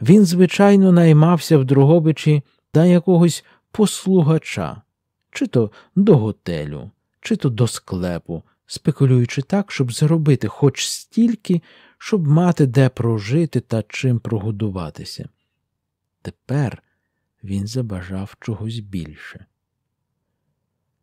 він, звичайно, наймався в Другобичі та якогось послугача, чи то до готелю, чи то до склепу, спекулюючи так, щоб заробити хоч стільки, щоб мати де прожити та чим прогодуватися. Тепер він забажав чогось більше.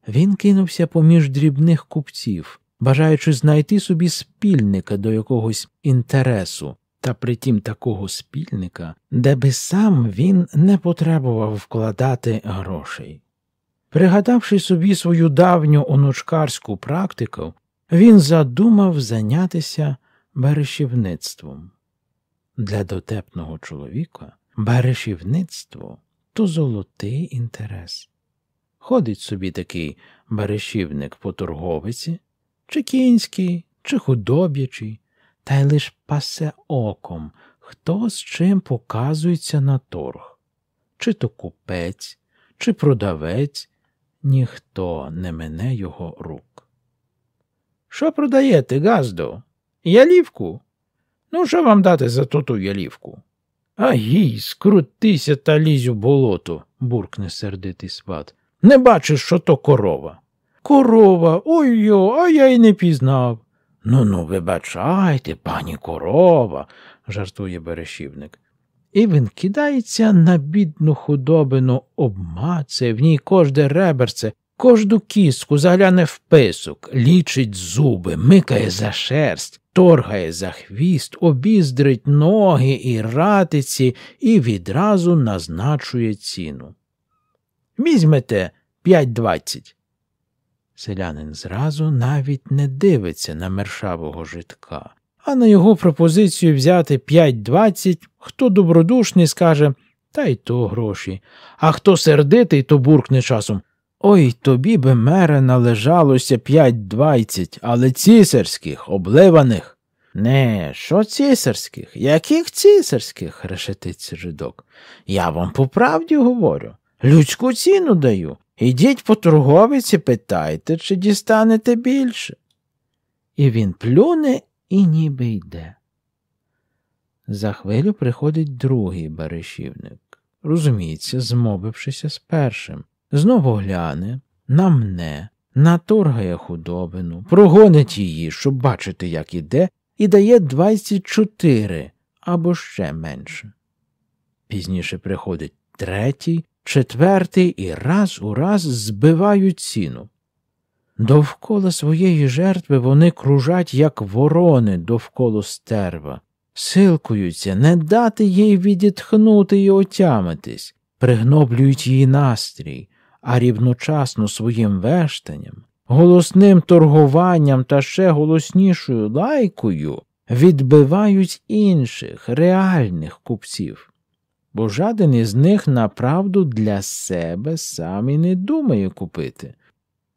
Він кинувся поміж дрібних купців, бажаючи знайти собі спільника до якогось інтересу, та при тім такого спільника, де би сам він не потребував вкладати грошей. Пригадавши собі свою давню онучкарську практику, він задумав зайнятися берешівництвом. Для дотепного чоловіка берешівництво то золотий інтерес. Ходить собі такий берешівник по торговиці, чи кінський, чи худоб'ячий, та й лиш пасе оком, хто з чим показується на торг. Чи то купець, чи продавець, ніхто не мине його рук. Що продаєте, Газдо? Ялівку? Ну, що вам дати за ту ту ялівку? Агій, скрутися та лізь у болото, буркне сердитий сват. Не бачиш, що то корова. Корова, ой, йо, а я й не пізнав. Ну ну, вибачайте, пані корова, жартує Берешівник. І він кидається на бідну худобину, обмацає в ній кожне реберце, кожну кістку загляне в писок, лічить зуби, микає за шерсть, торгає за хвіст, обіздрить ноги і ратиці і відразу назначує ціну. Візьмете п'ять двадцять. Селянин зразу навіть не дивиться на мершавого житка, а на його пропозицію взяти п'ять двадцять, хто добродушний, скаже, та й то гроші, а хто сердитий, то буркне часом. Ой тобі би, мере, належалося п'ять двадцять, але цісарських, обливаних. Не, що цісарських? Яких цісарських? решетиться жидок. Я вам по правді говорю. Людську ціну даю. Ідіть по торговиці, питайте, чи дістанете більше. І він плюне і ніби йде. За хвилю приходить другий баришівник, розуміється, змовившися з першим. Знову гляне, на мене, наторгає худобину, прогонить її, щоб бачити, як іде, і дає 24 або ще менше. Пізніше приходить третій, четвертий і раз у раз збивають ціну. Довкола своєї жертви вони кружать, як ворони довкола стерва, силкуються не дати їй відітхнути і отямитись, пригноблюють її настрій, а рівночасно своїм вештанням, голосним торгуванням та ще голоснішою лайкою відбивають інших реальних купців бо жаден із них направду для себе самі не думає купити.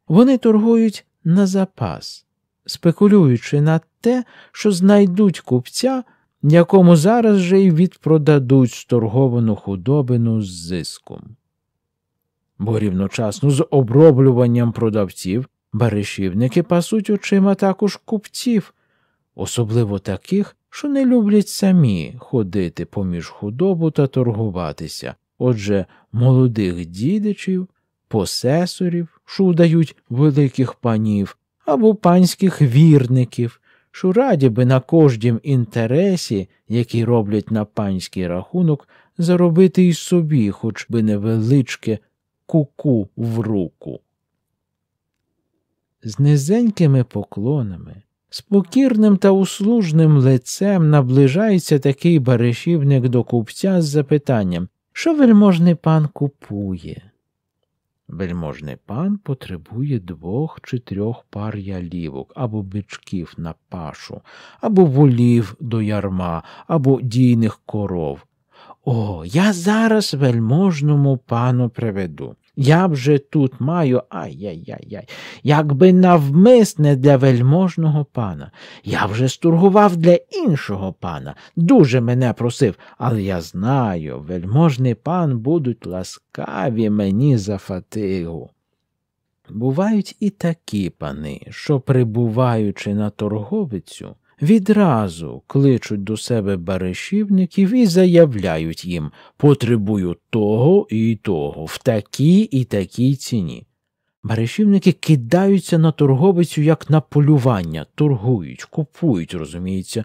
Вони торгують на запас, спекулюючи на те, що знайдуть купця, якому зараз же й відпродадуть сторговану худобину з зиском. Бо рівночасно з оброблюванням продавців баришівники пасуть очима також купців, особливо таких, що не люблять самі ходити поміж худобу та торгуватися, отже, молодих дідичів, посесорів, що вдають великих панів, або панських вірників, що раді би на кождім інтересі, який роблять на панський рахунок, заробити і собі хоч би невеличке куку в руку. З низенькими поклонами. З покірним та услужним лицем наближається такий баришівник до купця з запитанням Що вельможний пан купує? Вельможний пан потребує двох чи трьох пар ялівок, або бичків на пашу, або волів до ярма, або дійних коров. О, я зараз вельможному пану приведу. Я вже тут маю ай-яй-яй-яй, якби навмисне для вельможного пана. Я вже стургував для іншого пана. Дуже мене просив, але я знаю, вельможний пан будуть ласкаві мені за фатигу. Бувають і такі пани, що, прибуваючи на торговицю, відразу кличуть до себе баришівників і заявляють їм потребую того і того в такій і такій ціні. Баришівники кидаються на торговицю як на полювання, торгують, купують, розуміється,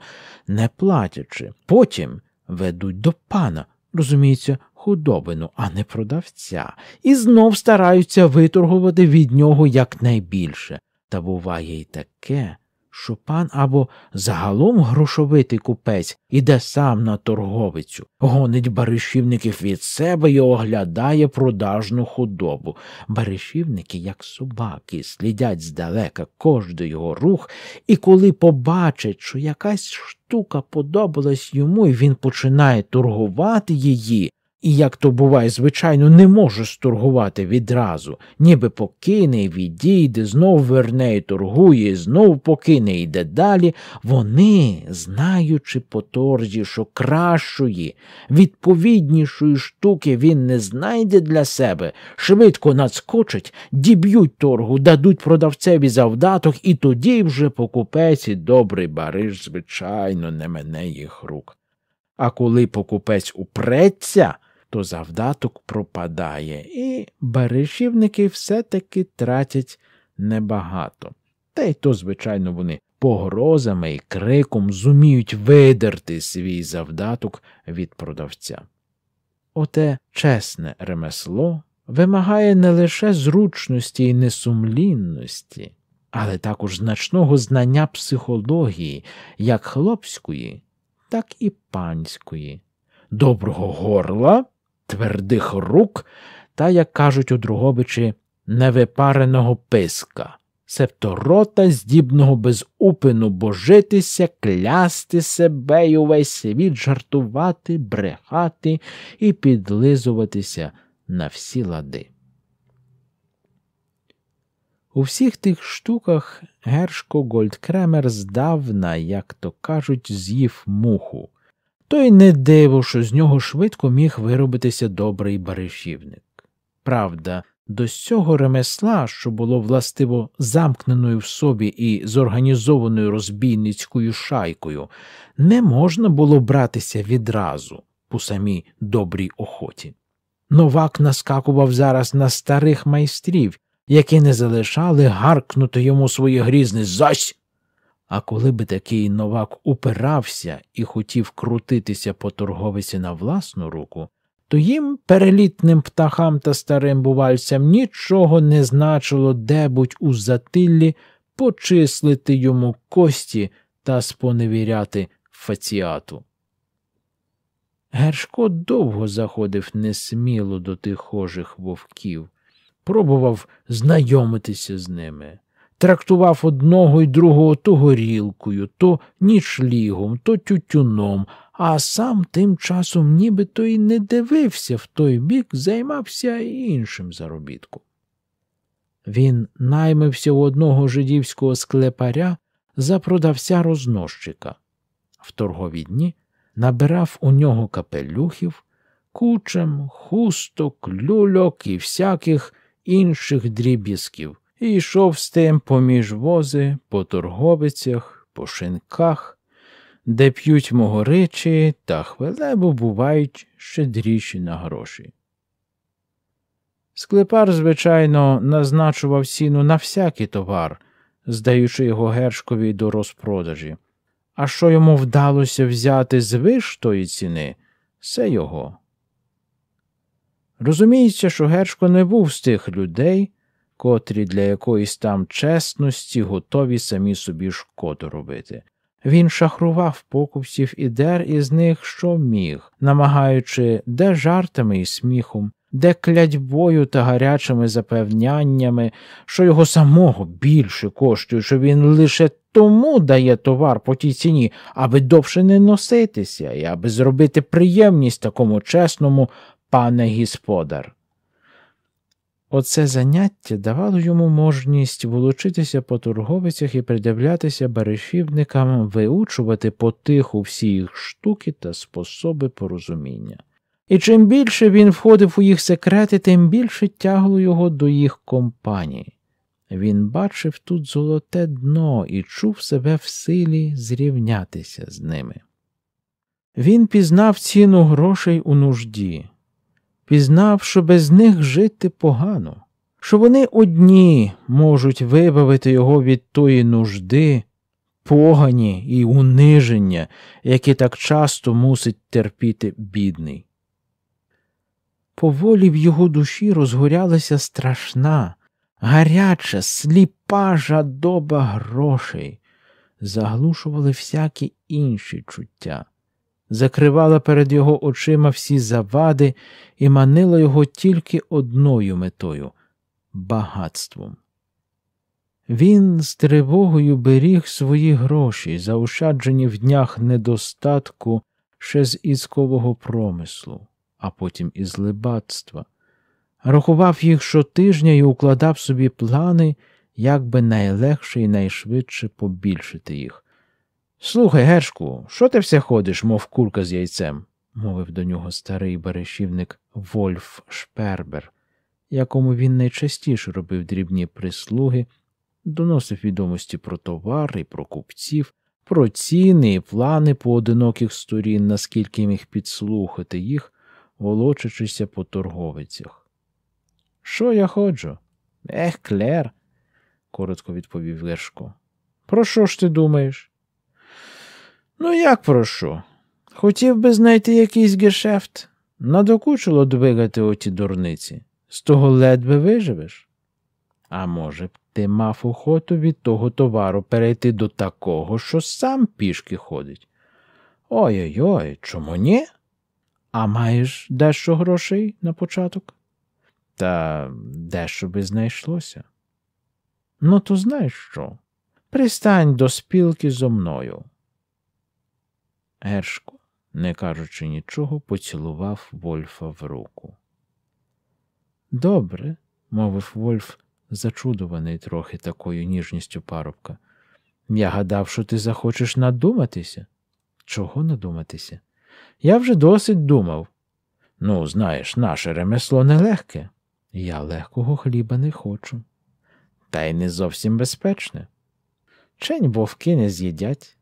не платячи. Потім ведуть до пана, розуміється, худобину, а не продавця, і знов стараються виторгувати від нього якнайбільше. Та буває і таке, що пан або загалом грошовитий купець іде сам на торговицю, гонить баришівників від себе і оглядає продажну худобу. Баришівники, як собаки, слідять здалека кожний його рух, і коли побачать, що якась штука подобалась йому, і він починає торгувати її, і, як то буває, звичайно, не може сторгувати відразу, ніби покине, і відійде, знов верне і торгує, знов покине йде далі, вони, знаючи по торзі, що кращої, відповіднішої штуки він не знайде для себе, швидко надскочить, діб'ють торгу, дадуть продавцеві завдаток, і тоді вже покупець і добрий бариш, звичайно, не мене їх рук. А коли покупець упреться, то завдаток пропадає, і бережівники все-таки тратять небагато. Та й то, звичайно, вони погрозами і криком зуміють видерти свій завдаток від продавця. Оте чесне ремесло вимагає не лише зручності і несумлінності, але також значного знання психології, як хлопської, так і панської, доброго горла твердих рук та, як кажуть у Другобичі, невипареного писка, себто рота, здібного без упину божитися, клясти себе й увесь світ, жартувати, брехати і підлизуватися на всі лади. У всіх тих штуках Гершко Гольдкремер здавна, як то кажуть, з'їв муху, то й не диво, що з нього швидко міг виробитися добрий баришівник. Правда, до цього ремесла, що було властиво замкненою в собі і зорганізованою розбійницькою шайкою, не можна було братися відразу по самій добрій охоті. Новак наскакував зараз на старих майстрів, які не залишали гаркнути йому своє грізне зась а коли би такий новак упирався і хотів крутитися по торговиці на власну руку, то їм, перелітним птахам та старим бувальцям, нічого не значило дебудь у затиллі почислити йому кості та споневіряти фаціату. Гершко довго заходив несміло до тих хожих вовків, пробував знайомитися з ними трактував одного й другого то горілкою, то нічлігом, то тютюном, а сам тим часом нібито й не дивився в той бік, займався іншим заробітком. Він наймився у одного жидівського склепаря за продавця рознощика. В торгові дні набирав у нього капелюхів, кучем, хусток, люльок і всяких інших дріб'язків і йшов з тим поміж вози, по торговицях, по шинках, де п'ють мого речі та хвилебу бувають щедріші на гроші. Склепар, звичайно, назначував ціну на всякий товар, здаючи його гершкові до розпродажі, а що йому вдалося взяти з виштої ціни, все його. Розуміється, що Гершко не був з тих людей, котрі для якоїсь там чесності готові самі собі шкоду робити. Він шахрував покупців і дер із них, що міг, намагаючи де жартами і сміхом, де клядьбою та гарячими запевняннями, що його самого більше коштує, що він лише тому дає товар по тій ціні, аби довше не носитися і аби зробити приємність такому чесному пане господар. Оце заняття давало йому можність волочитися по торговицях і придивлятися баришівникам, виучувати потиху всі їх штуки та способи порозуміння. І чим більше він входив у їх секрети, тим більше тягло його до їх компанії. Він бачив тут золоте дно і чув себе в силі зрівнятися з ними. Він пізнав ціну грошей у нужді пізнав, що без них жити погано, що вони одні можуть вибавити його від тої нужди, погані і униження, які так часто мусить терпіти бідний. Поволі в його душі розгорялася страшна, гаряча, сліпа жадоба грошей, заглушували всякі інші чуття закривала перед його очима всі завади і манила його тільки одною метою багатством. Він з тривогою беріг свої гроші, заощаджені в днях недостатку ще з іскового промислу, а потім із либатства. Рахував їх щотижня і укладав собі плани, як би найлегше і найшвидше побільшити їх. Слухай, Гершку, що ти все ходиш, мов курка з яйцем, мовив до нього старий баришівник Вольф Шпербер, якому він найчастіше робив дрібні прислуги, доносив відомості про товари, про купців, про ціни і плани поодиноких сторін, наскільки міг підслухати їх, волочачися по торговицях. Що я ходжу? Ех, Клер, коротко відповів Гершко. Про що ж ти думаєш? Ну, як прошу? Хотів би знайти якийсь гешефт. Надокучило двигати оті дурниці. З того ледве виживеш. А може б, ти мав охоту від того товару перейти до такого, що сам пішки ходить. Ой-ой, ой чому ні? А маєш дещо грошей на початок? Та дещо би знайшлося. Ну, то знаєш що? Пристань до спілки зо мною. Гершко, не кажучи нічого, поцілував Вольфа в руку. Добре, мовив Вольф, зачудований трохи такою ніжністю парубка. Я гадав, що ти захочеш надуматися. Чого надуматися? Я вже досить думав. Ну, знаєш, наше ремесло нелегке. Я легкого хліба не хочу, та й не зовсім безпечне. Чень вовки не з'їдять.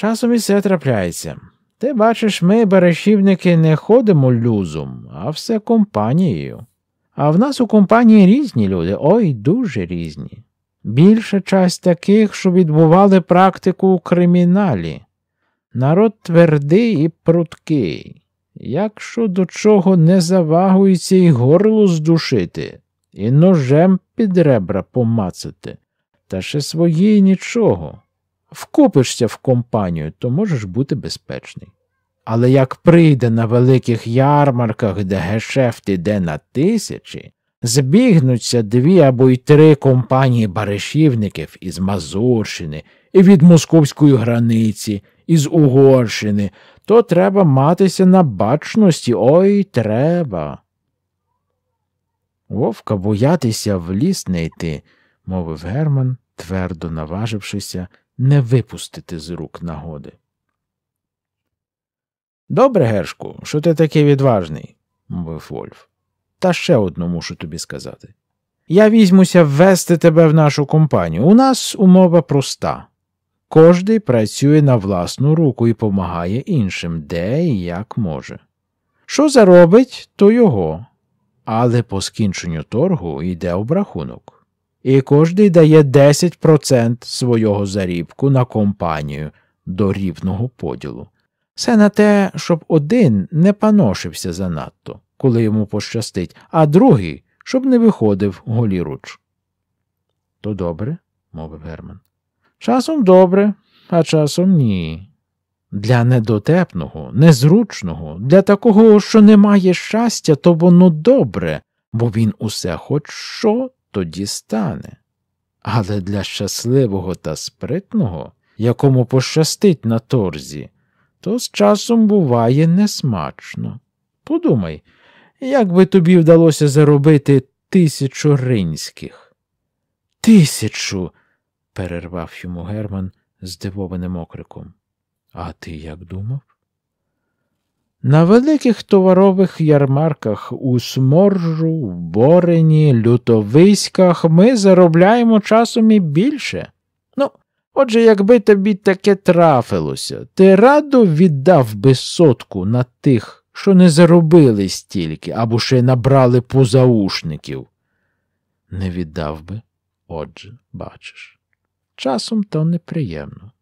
Часом і все трапляється. Ти бачиш, ми, берешівники, не ходимо люзом, а все компанією. А в нас у компанії різні люди, ой дуже різні. Більша часть таких, що відбували практику у криміналі. Народ твердий і прудкий. Якщо до чого не завагується і горло здушити, і ножем під ребра помацати, та ще свої нічого вкупишся в компанію, то можеш бути безпечний. Але як прийде на великих ярмарках, де гешефт іде на тисячі, збігнуться дві або й три компанії баришівників із Мазурщини, і від московської границі, із Угорщини, то треба матися на бачності, ой треба. Вовка боятися в ліс не йти, мовив Герман, твердо наважившися не випустити з рук нагоди. Добре, Гершку, що ти такий відважний, мовив Вольф. Та ще одну мушу тобі сказати. Я візьмуся ввести тебе в нашу компанію. У нас умова проста. Кожний працює на власну руку і помагає іншим, де і як може. Що заробить, то його, але по скінченню торгу йде обрахунок і кожний дає 10% свого зарібку на компанію до рівного поділу. Все на те, щоб один не паношився занадто, коли йому пощастить, а другий, щоб не виходив голіруч. То добре, мовив Герман. Часом добре, а часом ні. Для недотепного, незручного, для такого, що не має щастя, то воно добре, бо він усе хоч що тоді стане. Але для щасливого та спритного, якому пощастить на торзі, то з часом буває несмачно. Подумай, як би тобі вдалося заробити тисячу ринських. Тисячу. перервав йому Герман здивованим окриком. А ти як думав? На великих товарових ярмарках у Сморжу, Борені, Лютовиськах ми заробляємо часом і більше. Ну, отже, якби тобі таке трафилося, ти радо віддав би сотку на тих, що не заробили стільки або ще набрали позаушників. Не віддав би, отже, бачиш. Часом то неприємно.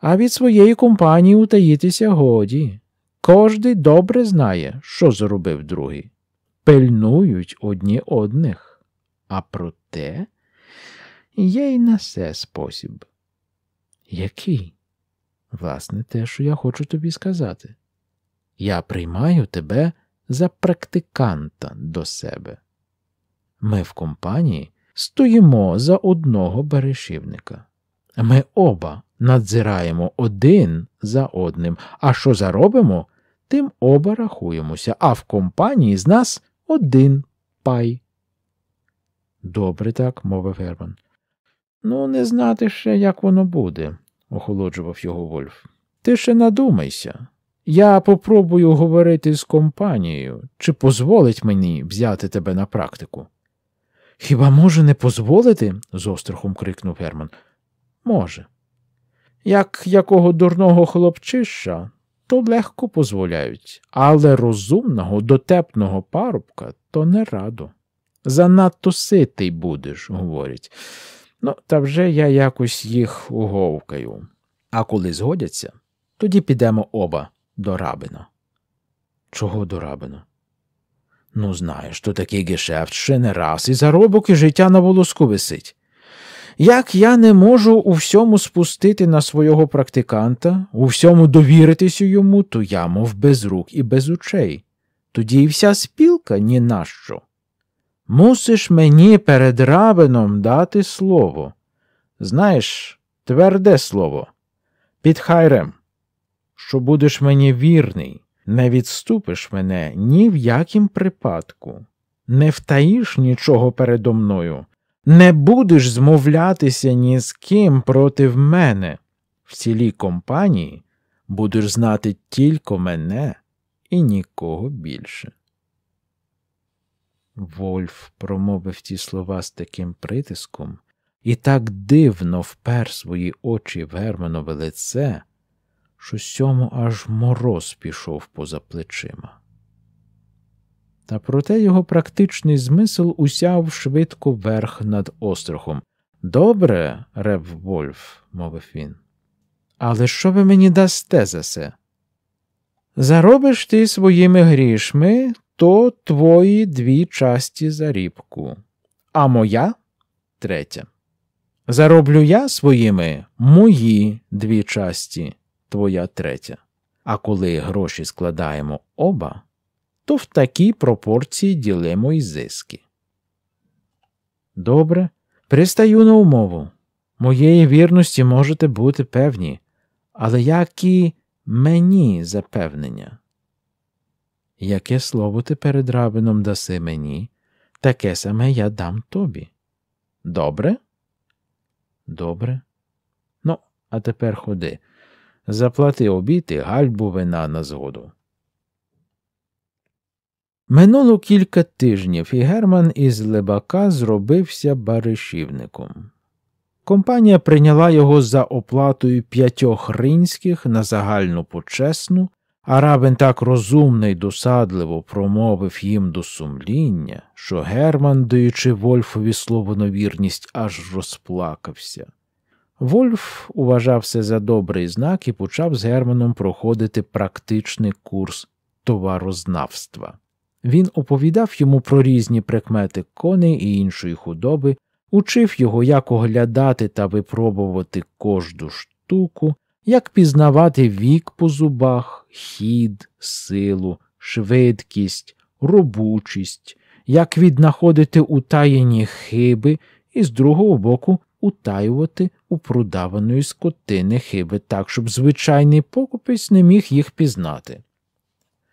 А від своєї компанії утаїтися годі. Кожний добре знає, що зробив другий. Пильнують одні одних, а проте є й на це спосіб. Який? Власне, те, що я хочу тобі сказати. Я приймаю тебе за практиканта до себе. Ми в компанії стоїмо за одного берешівника. Ми оба надзираємо один за одним, а що заробимо, тим оба рахуємося, а в компанії з нас один пай. Добре так, мовив Герман. Ну, не знати ще, як воно буде, охолоджував його Вольф. Ти ще надумайся. Я попробую говорити з компанією, чи дозволить мені взяти тебе на практику. Хіба може не дозволити? з острахом крикнув Герман. Може. Як якого дурного хлопчища, то легко дозволяють, але розумного, дотепного парубка то не радо. Занадто ситий будеш, говорять. Ну, та вже я якось їх уговкаю. А коли згодяться, тоді підемо оба до рабина. Чого до рабина? Ну, знаєш, то такий гешефт ще не раз, і заробок і життя на волоску висить. Як я не можу у всьому спустити на свого практиканта, у всьому довіритися йому, то я мов без рук і без очей, тоді і вся спілка ні на що. Мусиш мені перед рабином дати слово. Знаєш, тверде слово, під хайрем, що будеш мені вірний, не відступиш мене ні в яким припадку, не втаїш нічого передо мною не будеш змовлятися ні з ким проти мене. В цілій компанії будеш знати тільки мене і нікого більше. Вольф промовив ті слова з таким притиском і так дивно впер свої очі в Германове лице, що сьому аж мороз пішов поза плечима. Та проте його практичний змисел усяв швидко верх над острахом. Добре, рев Вольф, мовив він. Але що ви мені дасте за це? Заробиш ти своїми грішми, то твої дві часті за рібку, а моя третя. Зароблю я своїми мої дві часті, твоя третя. А коли гроші складаємо оба то в такій пропорції ділимо і зиски. Добре, пристаю на умову. Моєї вірності можете бути певні, але які мені запевнення? Яке слово ти перед рабином даси мені, таке саме я дам тобі. Добре? Добре. Ну, а тепер ходи. Заплати обід і гальбу вина на згоду. Минуло кілька тижнів, і Герман із Лебака зробився баришівником. Компанія прийняла його за оплатою п'ятьох ринських на загальну почесну, а рабин так розумно й досадливо промовив їм до сумління, що Герман, даючи Вольфові слово на вірність, аж розплакався. Вольф уважався за добрий знак і почав з Германом проходити практичний курс товарознавства. Він оповідав йому про різні прикмети коней і іншої худоби, учив його, як оглядати та випробувати кожну штуку, як пізнавати вік по зубах, хід, силу, швидкість, робучість, як віднаходити утаєні хиби і з другого боку утаювати у продаваної скотини хиби так, щоб звичайний покупець не міг їх пізнати.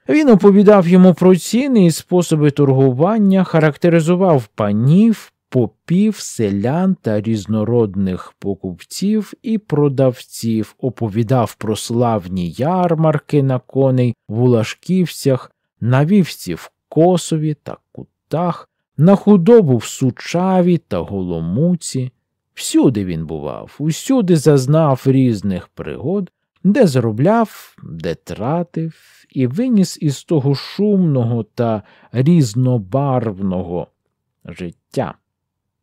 Він оповідав йому про ціни і способи торгування, характеризував панів, попів, селян та різнородних покупців і продавців, оповідав про славні ярмарки на коней, вулашківцях, на вівці в косові та кутах, на худобу в сучаві та голомуці. Всюди він бував, усюди зазнав різних пригод, де заробляв, де тратив і виніс із того шумного та різнобарвного життя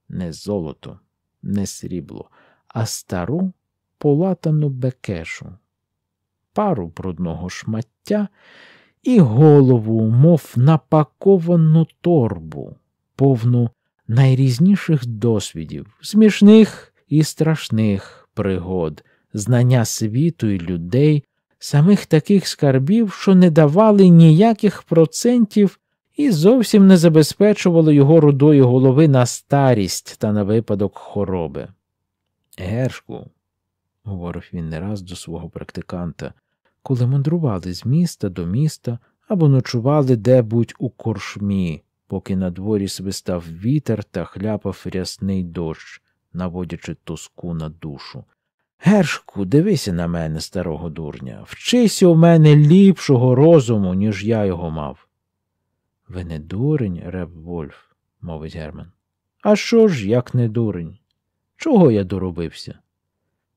не золото, не срібло, а стару полатану бекешу, пару брудного шмаття і голову, мов напаковану торбу, повну найрізніших досвідів, смішних і страшних пригод, знання світу і людей самих таких скарбів, що не давали ніяких процентів і зовсім не забезпечували його рудої голови на старість та на випадок хвороби. Гершку, говорив він не раз до свого практиканта, коли мандрували з міста до міста або ночували дебудь у коршмі, поки на дворі свистав вітер та хляпав рясний дощ, наводячи тоску на душу. Гершку, дивися на мене, старого дурня, вчися у мене ліпшого розуму, ніж я його мав. Ви не дурень, реп Вольф, мовить Герман. А що ж, як не дурень? Чого я доробився?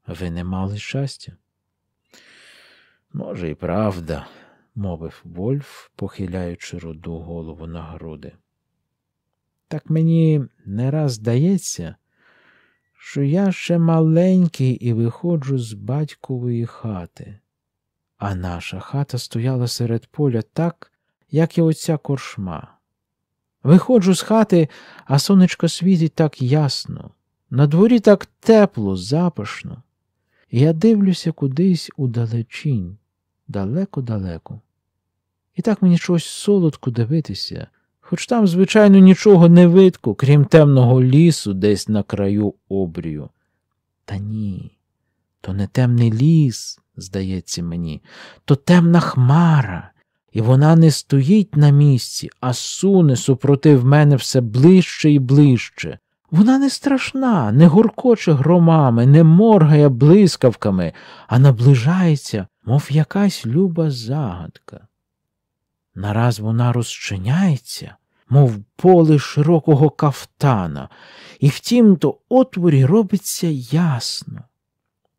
Ви не мали щастя? Може, і правда, мовив Вольф, похиляючи руду голову на груди. Так мені не раз здається, що я ще маленький і виходжу з батькової хати, а наша хата стояла серед поля так, як і оця коршма. Виходжу з хати, а сонечко світить так ясно, на дворі так тепло, запашно. Я дивлюся кудись у далечінь, далеко-далеко. І так мені щось солодко дивитися хоч там, звичайно, нічого не видко, крім темного лісу десь на краю обрію. Та ні, то не темний ліс, здається мені, то темна хмара, і вона не стоїть на місці, а суне супротив мене все ближче і ближче. Вона не страшна, не горкоче громами, не моргає блискавками, а наближається, мов якась люба загадка. Нараз вона розчиняється, мов поле широкого кафтана, і втім то отворі робиться ясно.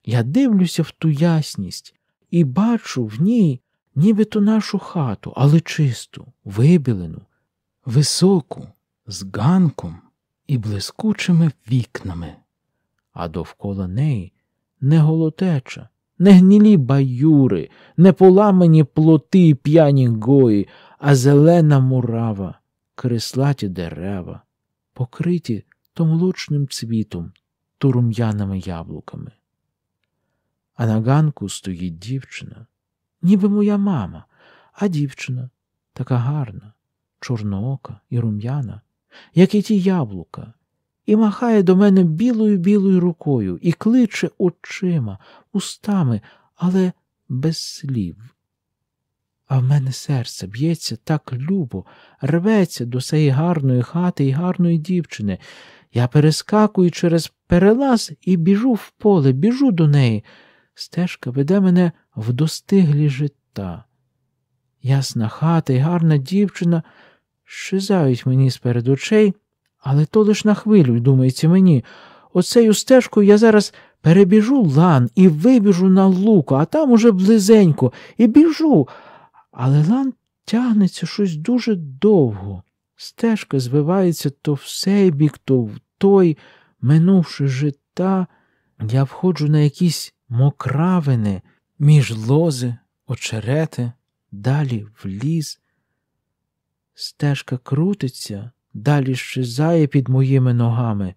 Я дивлюся в ту ясність і бачу в ній нібито нашу хату, але чисту, вибілену, високу, з ганком і блискучими вікнами, а довкола неї не голотеча. Не гнілі баюри, не поламані плоти і п'яні гої, а зелена мурава, крислаті дерева, покриті то молочним цвітом, то рум'яними яблуками. А на ганку стоїть дівчина, ніби моя мама, а дівчина така гарна, чорноока і рум'яна, як і ті яблука, і махає до мене білою білою рукою і кличе очима, устами, але без слів. А в мене серце б'ється так любо, рветься до цієї гарної хати і гарної дівчини. Я перескакую через перелаз і біжу в поле, біжу до неї. Стежка веде мене в достиглі життя. Ясна хата і гарна дівчина щезають мені сперед очей, але то лиш на хвилю, думається мені. Оцею стежкою я зараз перебіжу лан і вибіжу на луку, а там уже близенько, і біжу. Але лан тягнеться щось дуже довго. Стежка звивається то в сей бік, то в той, минувши жита, я входжу на якісь мокравини між лози, очерети, далі в ліс. Стежка крутиться, далі щезає під моїми ногами.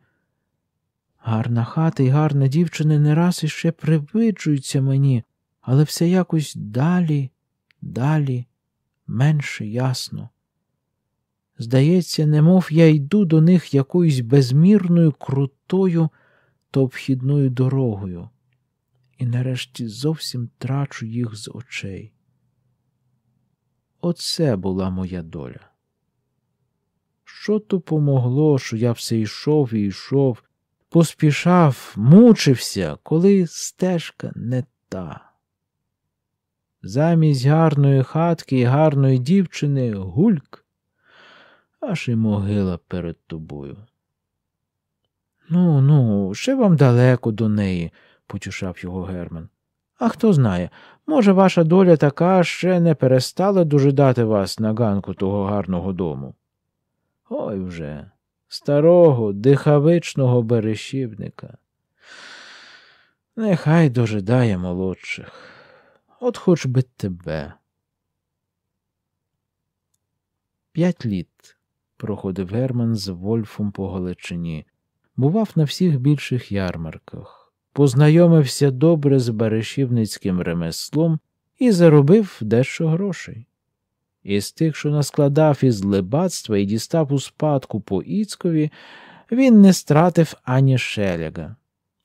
Гарна хата і гарна дівчина не раз іще привиджуються мені, але все якось далі далі менше ясно. Здається, немов я йду до них якоюсь безмірною, крутою та обхідною дорогою, і нарешті зовсім трачу їх з очей. Оце була моя доля. Що то помогло, що я все йшов і йшов, поспішав, мучився, коли стежка не та. Замість гарної хатки і гарної дівчини гульк, аж і могила перед тобою. Ну, ну, ще вам далеко до неї, почушав його Герман. А хто знає, може, ваша доля така ще не перестала дожидати вас на ганку того гарного дому. Ой вже, старого, дихавичного берешівника. Нехай дожидає молодших. От хоч би тебе. П'ять літ проходив Герман з Вольфом по Галичині. Бував на всіх більших ярмарках, познайомився добре з баришівницьким ремеслом і заробив дещо грошей. Із тих, що наскладав із лебацтва і дістав у спадку по Іцькові, він не стратив ані шеляга.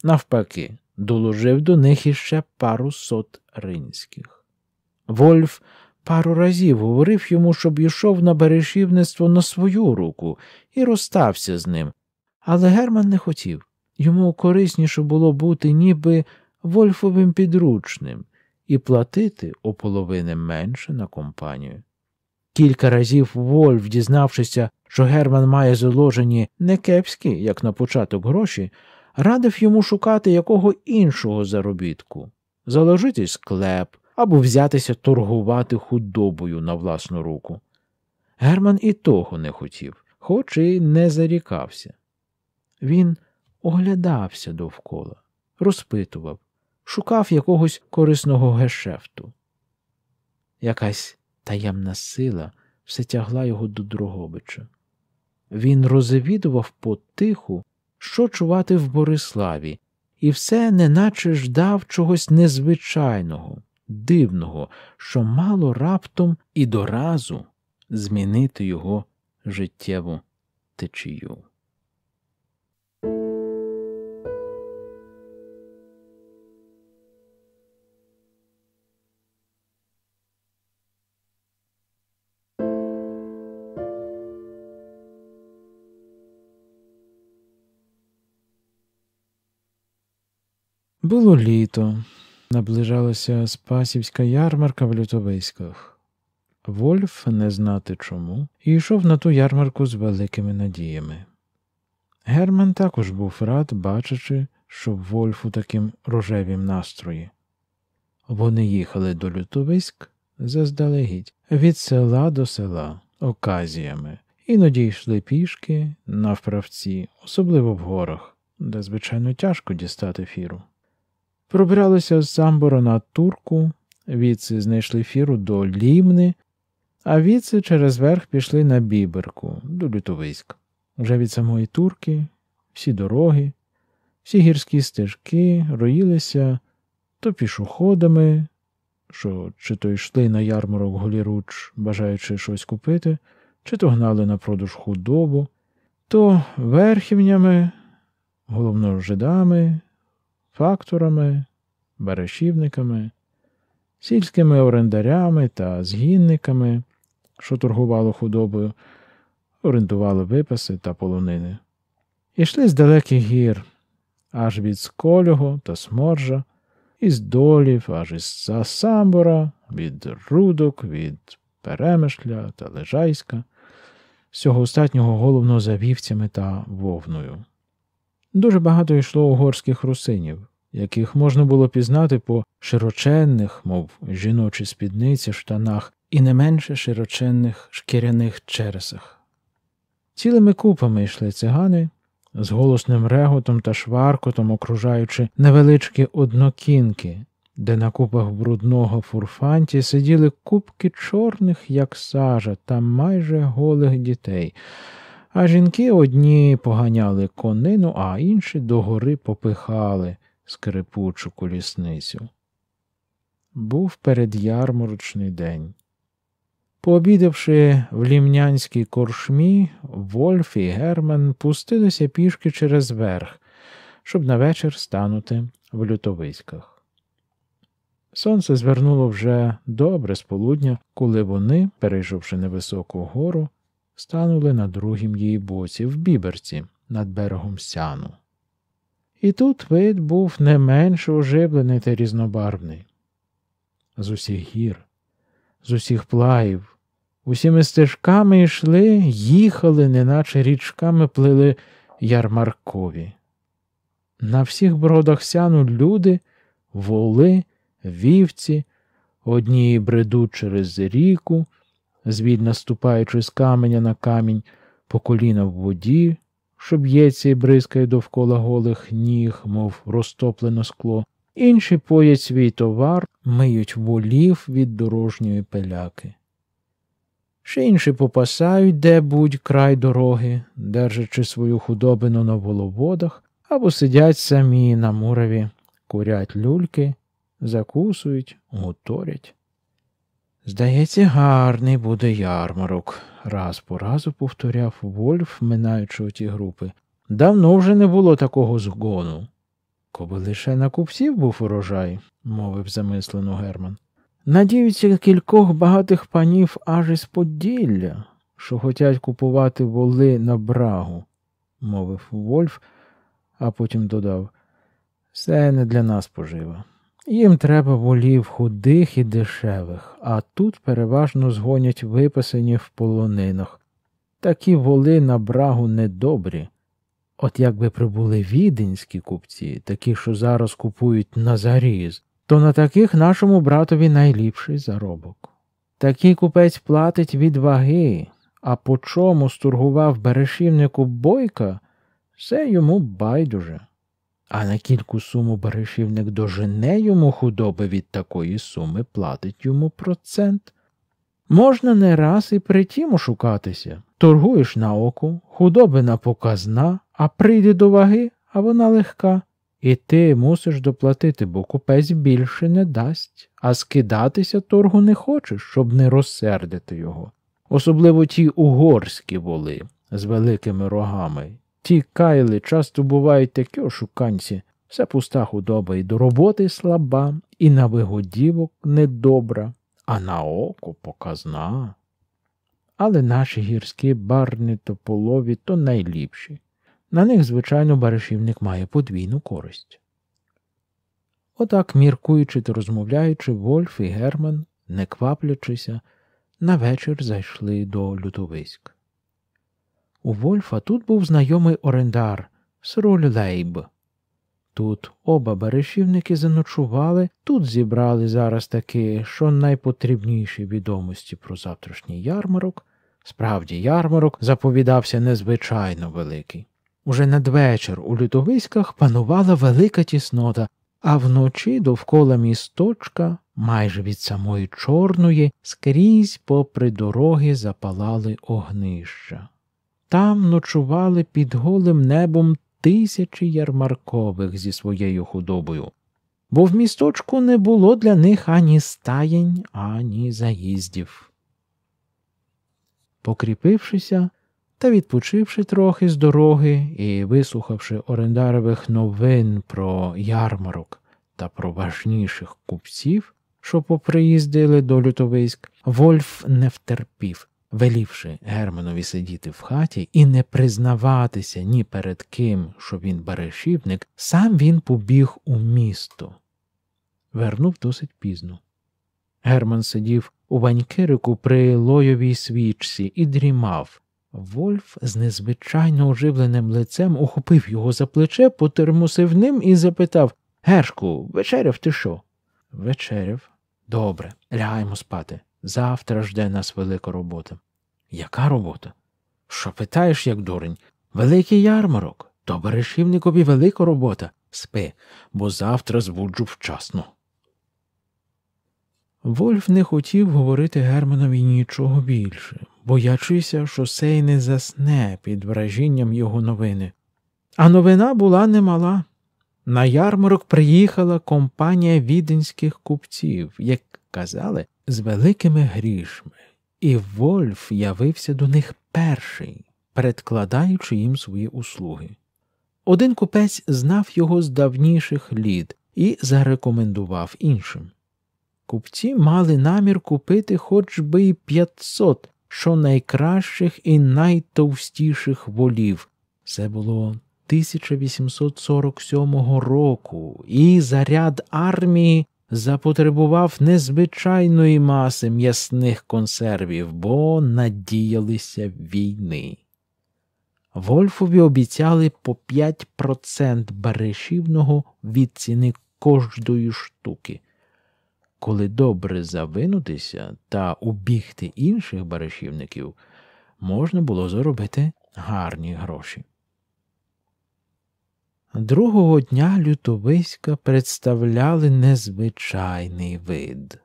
Навпаки, доложив до них іще пару сот ринських. Вольф пару разів говорив йому, щоб йшов на берешівництво на свою руку і розстався з ним, але Герман не хотів йому корисніше було бути ніби Вольфовим підручним і платити ополовини менше на компанію. Кілька разів Вольф, дізнавшися, що Герман має заложені не кепські, як на початок гроші, радив йому шукати якого іншого заробітку, заложити склеп або взятися торгувати худобою на власну руку. Герман і того не хотів, хоч і не зарікався. Він оглядався довкола, розпитував, шукав якогось корисного гешефту. Якась таємна сила все тягла його до Дрогобича. Він розвідував потиху що чувати в Бориславі, і все неначе ждав чогось незвичайного, дивного, що мало раптом і доразу змінити його життєву течію. Було літо, наближалася Спасівська ярмарка в Лютовиськах. Вольф, не знати чому, йшов на ту ярмарку з великими надіями. Герман також був рад, бачачи, що Вольф у таким рожевім настрої. Вони їхали до Лютовиськ заздалегідь, від села до села, оказіями, іноді йшли пішки на вправці, особливо в горах, де звичайно тяжко дістати фіру. Пробралися з самбору на турку, віці знайшли фіру до Лімни, а віці через верх пішли на біберку до Лютовиськ. Вже від самої турки, всі дороги, всі гірські стежки роїлися то пішоходами, що чи то йшли на ярмарок голіруч, бажаючи щось купити, чи то гнали на продаж худобу, то верхівнями, головно жидами факторами, берешівниками, сільськими орендарями та згінниками, що торгувало худобою, орендували випаси та полонини. Ішли з далеких гір, аж від Сколього та Сморжа, із долів, аж із Засамбора, від рудок, від перемишля та Лежайська, всього остатнього головно за вівцями та вовною. Дуже багато йшло угорських русинів, яких можна було пізнати по широченних, мов жіночі спідниці, штанах, і не менше широченних шкіряних чересах. Цілими купами йшли цигани. З голосним реготом та шваркотом окружаючи невеличкі однокінки, де на купах брудного фурфанті сиділи купки чорних, як сажа, та майже голих дітей, а жінки одні поганяли конину, а інші догори попихали скрипучу колісницю. Був передярмарочний день. Пообідавши в лімнянській коршмі, Вольф і Герман пустилися пішки через верх, щоб на вечір станути в лютовиськах. Сонце звернуло вже добре з полудня, коли вони, перейшовши невисоку гору, станули на другім її боці в біберці над берегом сяну. І тут вид був не менш ожиблений та різнобарвний. З усіх гір, з усіх плаїв, усіми стежками йшли, їхали, неначе річками плили ярмаркові. На всіх бродах сяну люди, воли, вівці, одні бредуть через ріку, звільно ступаючи з каменя на камінь, по коліна в воді, що б'ється і бризкає довкола голих ніг, мов розтоплене скло. Інші поять свій товар, миють волів від дорожньої пеляки. Ще інші попасають де будь край дороги, держачи свою худобину на воловодах, або сидять самі на мураві, курять люльки, закусують, гуторять. Здається, гарний буде ярмарок, раз по разу повторяв Вольф, минаючи оті групи. Давно вже не було такого згону. Коби лише на купців був урожай, мовив замислено Герман. Надіються кількох багатих панів аж із Поділля, що хотять купувати воли на брагу, мовив Вольф, а потім додав. Це не для нас пожива. Їм треба волів худих і дешевих, а тут переважно згонять виписані в полонинах. Такі воли на брагу недобрі. От якби прибули віденські купці, такі, що зараз купують на заріз, то на таких нашому братові найліпший заробок. Такий купець платить від ваги, а по чому стургував берешівнику бойка, все йому байдуже а на кільку суму баришівник дожене йому худоби від такої суми платить йому процент. Можна не раз і при тім ошукатися. Торгуєш на оку, худобина показна, а прийде до ваги, а вона легка. І ти мусиш доплатити, бо купець більше не дасть, а скидатися торгу не хочеш, щоб не розсердити його. Особливо ті угорські воли з великими рогами, Ті кайли часто бувають такі ошуканці, все пуста худоба і до роботи слаба, і на вигодівок недобра, а на око показна. Але наші гірські барни тополові то найліпші. На них, звичайно, баришівник має подвійну користь. Отак, міркуючи та розмовляючи, Вольф і Герман, не кваплячися, на вечір зайшли до Лютовиськ. У Вольфа тут був знайомий орендар Сруль Лейб. Тут оба берешівники заночували, тут зібрали зараз таки, що найпотрібніші відомості про завтрашній ярмарок. Справді, ярмарок заповідався незвичайно великий. Уже надвечір у лютовиськах панувала велика тіснота, а вночі довкола місточка, майже від самої чорної, скрізь попри дороги запалали огнища. Там ночували під голим небом тисячі ярмаркових зі своєю худобою, бо в місточку не було для них ані стаєнь, ані заїздів. Покріпившися та відпочивши трохи з дороги і вислухавши орендарових новин про ярмарок та про важніших купців, що поприїздили до Лютовиськ, Вольф не втерпів велівши Германові сидіти в хаті і не признаватися ні перед ким, що він баришівник, сам він побіг у місто. Вернув досить пізно. Герман сидів у банькирику при лойовій свічці і дрімав. Вольф з незвичайно оживленим лицем ухопив його за плече, потермусив ним і запитав Гершку, вечеряв ти що? Вечеряв. Добре, лягаємо спати. Завтра жде нас велика робота. Яка робота? Що питаєш, як дурень? Великий ярмарок. То берешівникові велика робота. Спи, бо завтра збуджу вчасно. Вольф не хотів говорити Германові нічого більше, боячися, що сей не засне під вражінням його новини. А новина була немала. На ярмарок приїхала компанія віденських купців, як казали, з великими грішми, і Вольф явився до них перший, передкладаючи їм свої услуги. Один купець знав його з давніших літ і зарекомендував іншим. Купці мали намір купити хоч би й 500 що найкращих і найтовстіших волів. Це було 1847 року, і заряд армії запотребував незвичайної маси м'ясних консервів, бо надіялися війни. Вольфові обіцяли по 5% баришівного від ціни кожної штуки. Коли добре завинутися та убігти інших баришівників, можна було заробити гарні гроші. Другого дня лютовиська представляли незвичайний вид,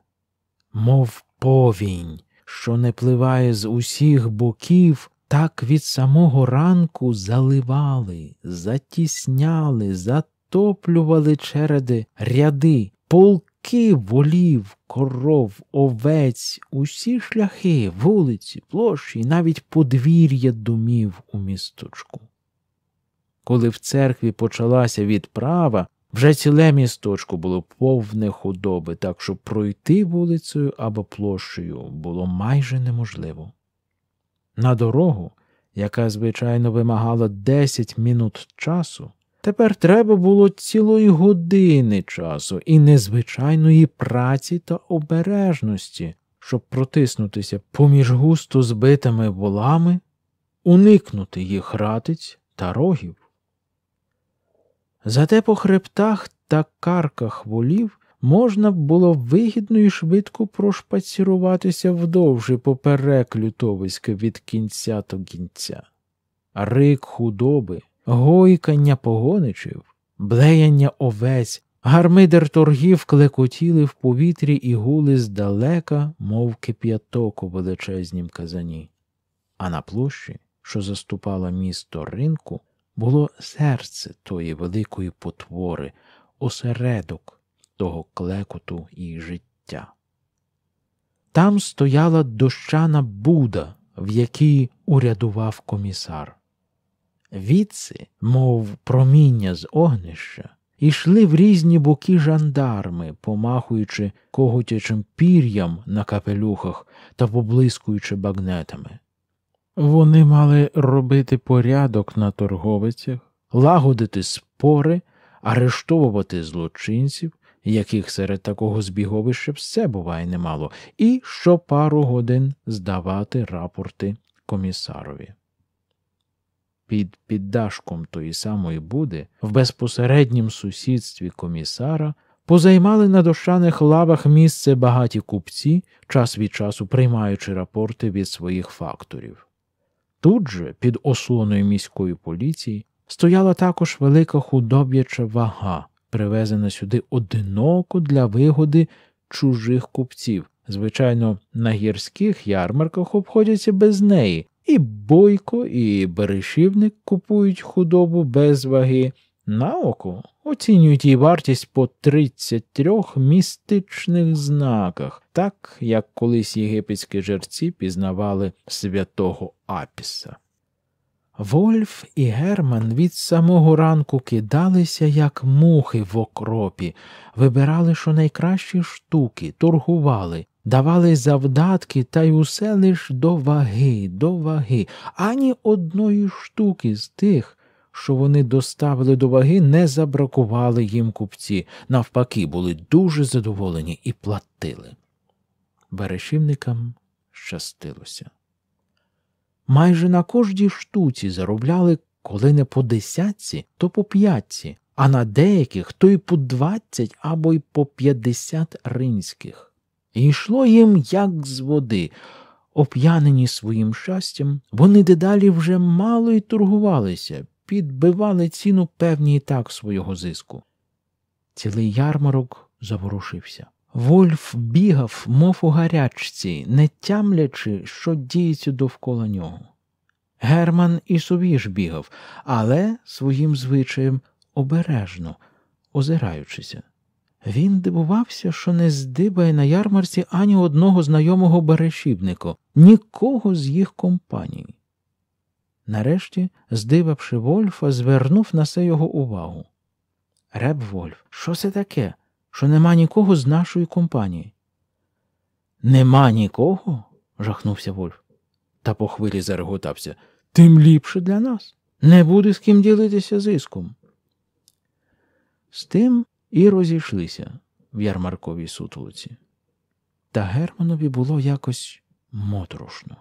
мов повінь, що не пливає з усіх боків, так від самого ранку заливали, затісняли, затоплювали череди ряди, полки волів, коров, овець, усі шляхи, вулиці, площі, навіть подвір'я домів у місточку. Коли в церкві почалася відправа, вже ціле місточко було повне худоби, так що пройти вулицею або площею було майже неможливо. На дорогу, яка звичайно вимагала 10 минут часу, тепер треба було цілої години часу і незвичайної праці та обережності, щоб протиснутися поміж густо збитими волами, уникнути їх ратиць та рогів. Зате по хребтах та карках волів можна було вигідно і швидко прошпаціруватися вдовж поперек лютовиська від кінця до кінця. Рик худоби, гойкання погоничів, блеяння овець, гармидер торгів клекотіли в повітрі і гули здалека, мов кип'яток у величезнім казані. А на площі, що заступала місто ринку, було серце тої великої потвори, осередок того клекоту і життя. Там стояла дощана буда, в якій урядував комісар. Відси, мов проміння з огнища, ішли в різні боки жандарми, помахуючи коготячим пір'ям на капелюхах та поблискуючи багнетами. Вони мали робити порядок на торговицях, лагодити спори, арештовувати злочинців, яких серед такого збіговища все буває немало, і щопару годин здавати рапорти комісарові. Під піддашком тої самої буди, в безпосереднім сусідстві комісара, позаймали на дощаних лавах місце багаті купці, час від часу приймаючи рапорти від своїх факторів. Тут же, під ослоною міської поліції, стояла також велика худоб'яча вага, привезена сюди одиноко для вигоди чужих купців. Звичайно, на гірських ярмарках обходяться без неї, і бойко, і берешівник купують худобу без ваги. На око оцінюють її вартість по 33 містичних знаках, так як колись єгипетські жерці пізнавали святого Апіса. Вольф і Герман від самого ранку кидалися, як мухи в окропі, вибирали що найкращі штуки, торгували, давали завдатки та й усе лиш до ваги, до ваги, ані одної штуки з тих, що вони доставили до ваги, не забракували їм купці, навпаки, були дуже задоволені і платили. Берешівникам щастилося. Майже на кожній штуці заробляли, коли не по десятці, то по п'ятці, а на деяких то й по двадцять або й по п'ятдесят ринських. І йшло їм, як з води. Оп'янені своїм щастям, вони дедалі вже мало й торгувалися, підбивали ціну певні і так свого зиску. Цілий ярмарок заворушився. Вольф бігав, мов у гарячці, не тямлячи, що діється довкола нього. Герман і собі ж бігав, але своїм звичаєм обережно, озираючися. Він дивувався, що не здибає на ярмарці ані одного знайомого берешібника, нікого з їх компаній. Нарешті, здивавши Вольфа, звернув на це його увагу. Реб Вольф, що це таке, що нема нікого з нашої компанії? Нема нікого? жахнувся Вольф. Та по хвилі зареготався. Тим ліпше для нас. Не буде з ким ділитися зиском. З тим і розійшлися в ярмарковій сутулиці. Та Германові було якось моторошно.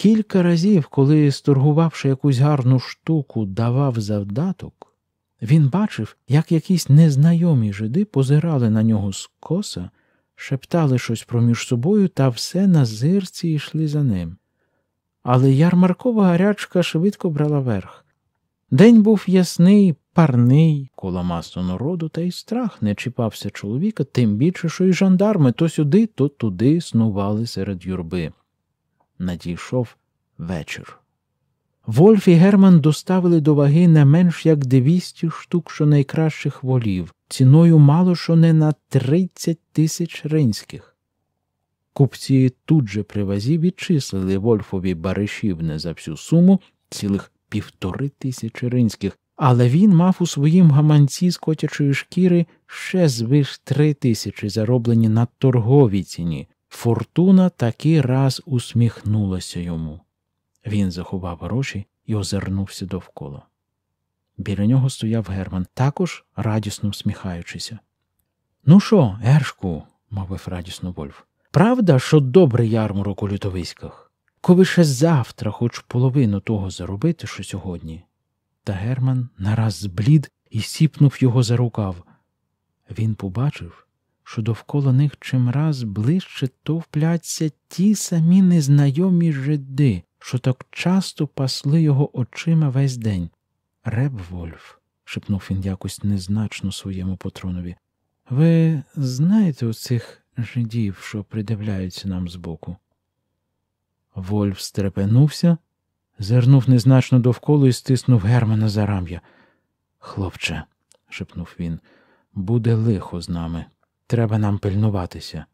Кілька разів, коли, сторгувавши якусь гарну штуку, давав завдаток, він бачив, як якісь незнайомі жиди позирали на нього скоса, шептали щось проміж собою та все на зирці йшли за ним. Але ярмаркова гарячка швидко брала верх. День був ясний, парний, коло масу народу, та й страх не чіпався чоловіка, тим більше, що й жандарми то сюди, то туди снували серед юрби надійшов вечір. Вольф і Герман доставили до ваги не менш як 200 штук що найкращих волів, ціною мало що не на 30 тисяч ринських. Купці тут же при вазі відчислили Вольфові баришівне за всю суму цілих півтори тисячі ринських, але він мав у своїм гаманці з котячої шкіри ще звиш три тисячі, зароблені на торговій ціні, Фортуна такий раз усміхнулася йому. Він заховав гроші і озирнувся довкола. Біля нього стояв Герман, також радісно всміхаючися. Ну що, Ершку, мовив радісно Вольф, правда, що добрий ярмарок у лютовиськах? Коли ще завтра хоч половину того заробити, що сьогодні. Та Герман нараз зблід і сіпнув його за рукав. Він побачив, що довкола них чимраз ближче товпляться ті самі незнайомі жиди, що так часто пасли його очима весь день. Реб, Вольф, шепнув він якось незначно своєму патронові, ви знаєте оцих жидів, що придивляються нам збоку? Вольф стрепенувся, зернув незначно довкола і стиснув Германа за рам'я. Хлопче, шепнув він, буде лихо з нами. Треба нам пильнуватися.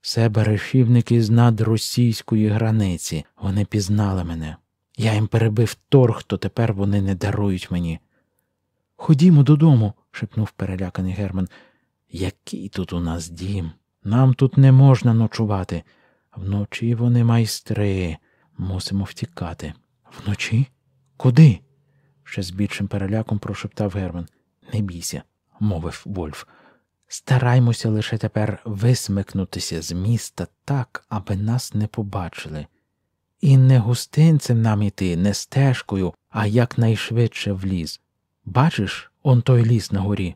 Це берешівники з надросійської границі. Вони пізнали мене. Я їм перебив торг, то тепер вони не дарують мені. Ходімо додому, шепнув переляканий Герман. Який тут у нас дім? Нам тут не можна ночувати. Вночі вони майстри, мусимо втікати. Вночі? Куди? ще з більшим переляком прошептав Герман. Не бійся, мовив Вольф. Стараймося лише тепер висмикнутися з міста так, аби нас не побачили, і не густинцем нам іти, не стежкою, а якнайшвидше в ліс. Бачиш, он той ліс на горі.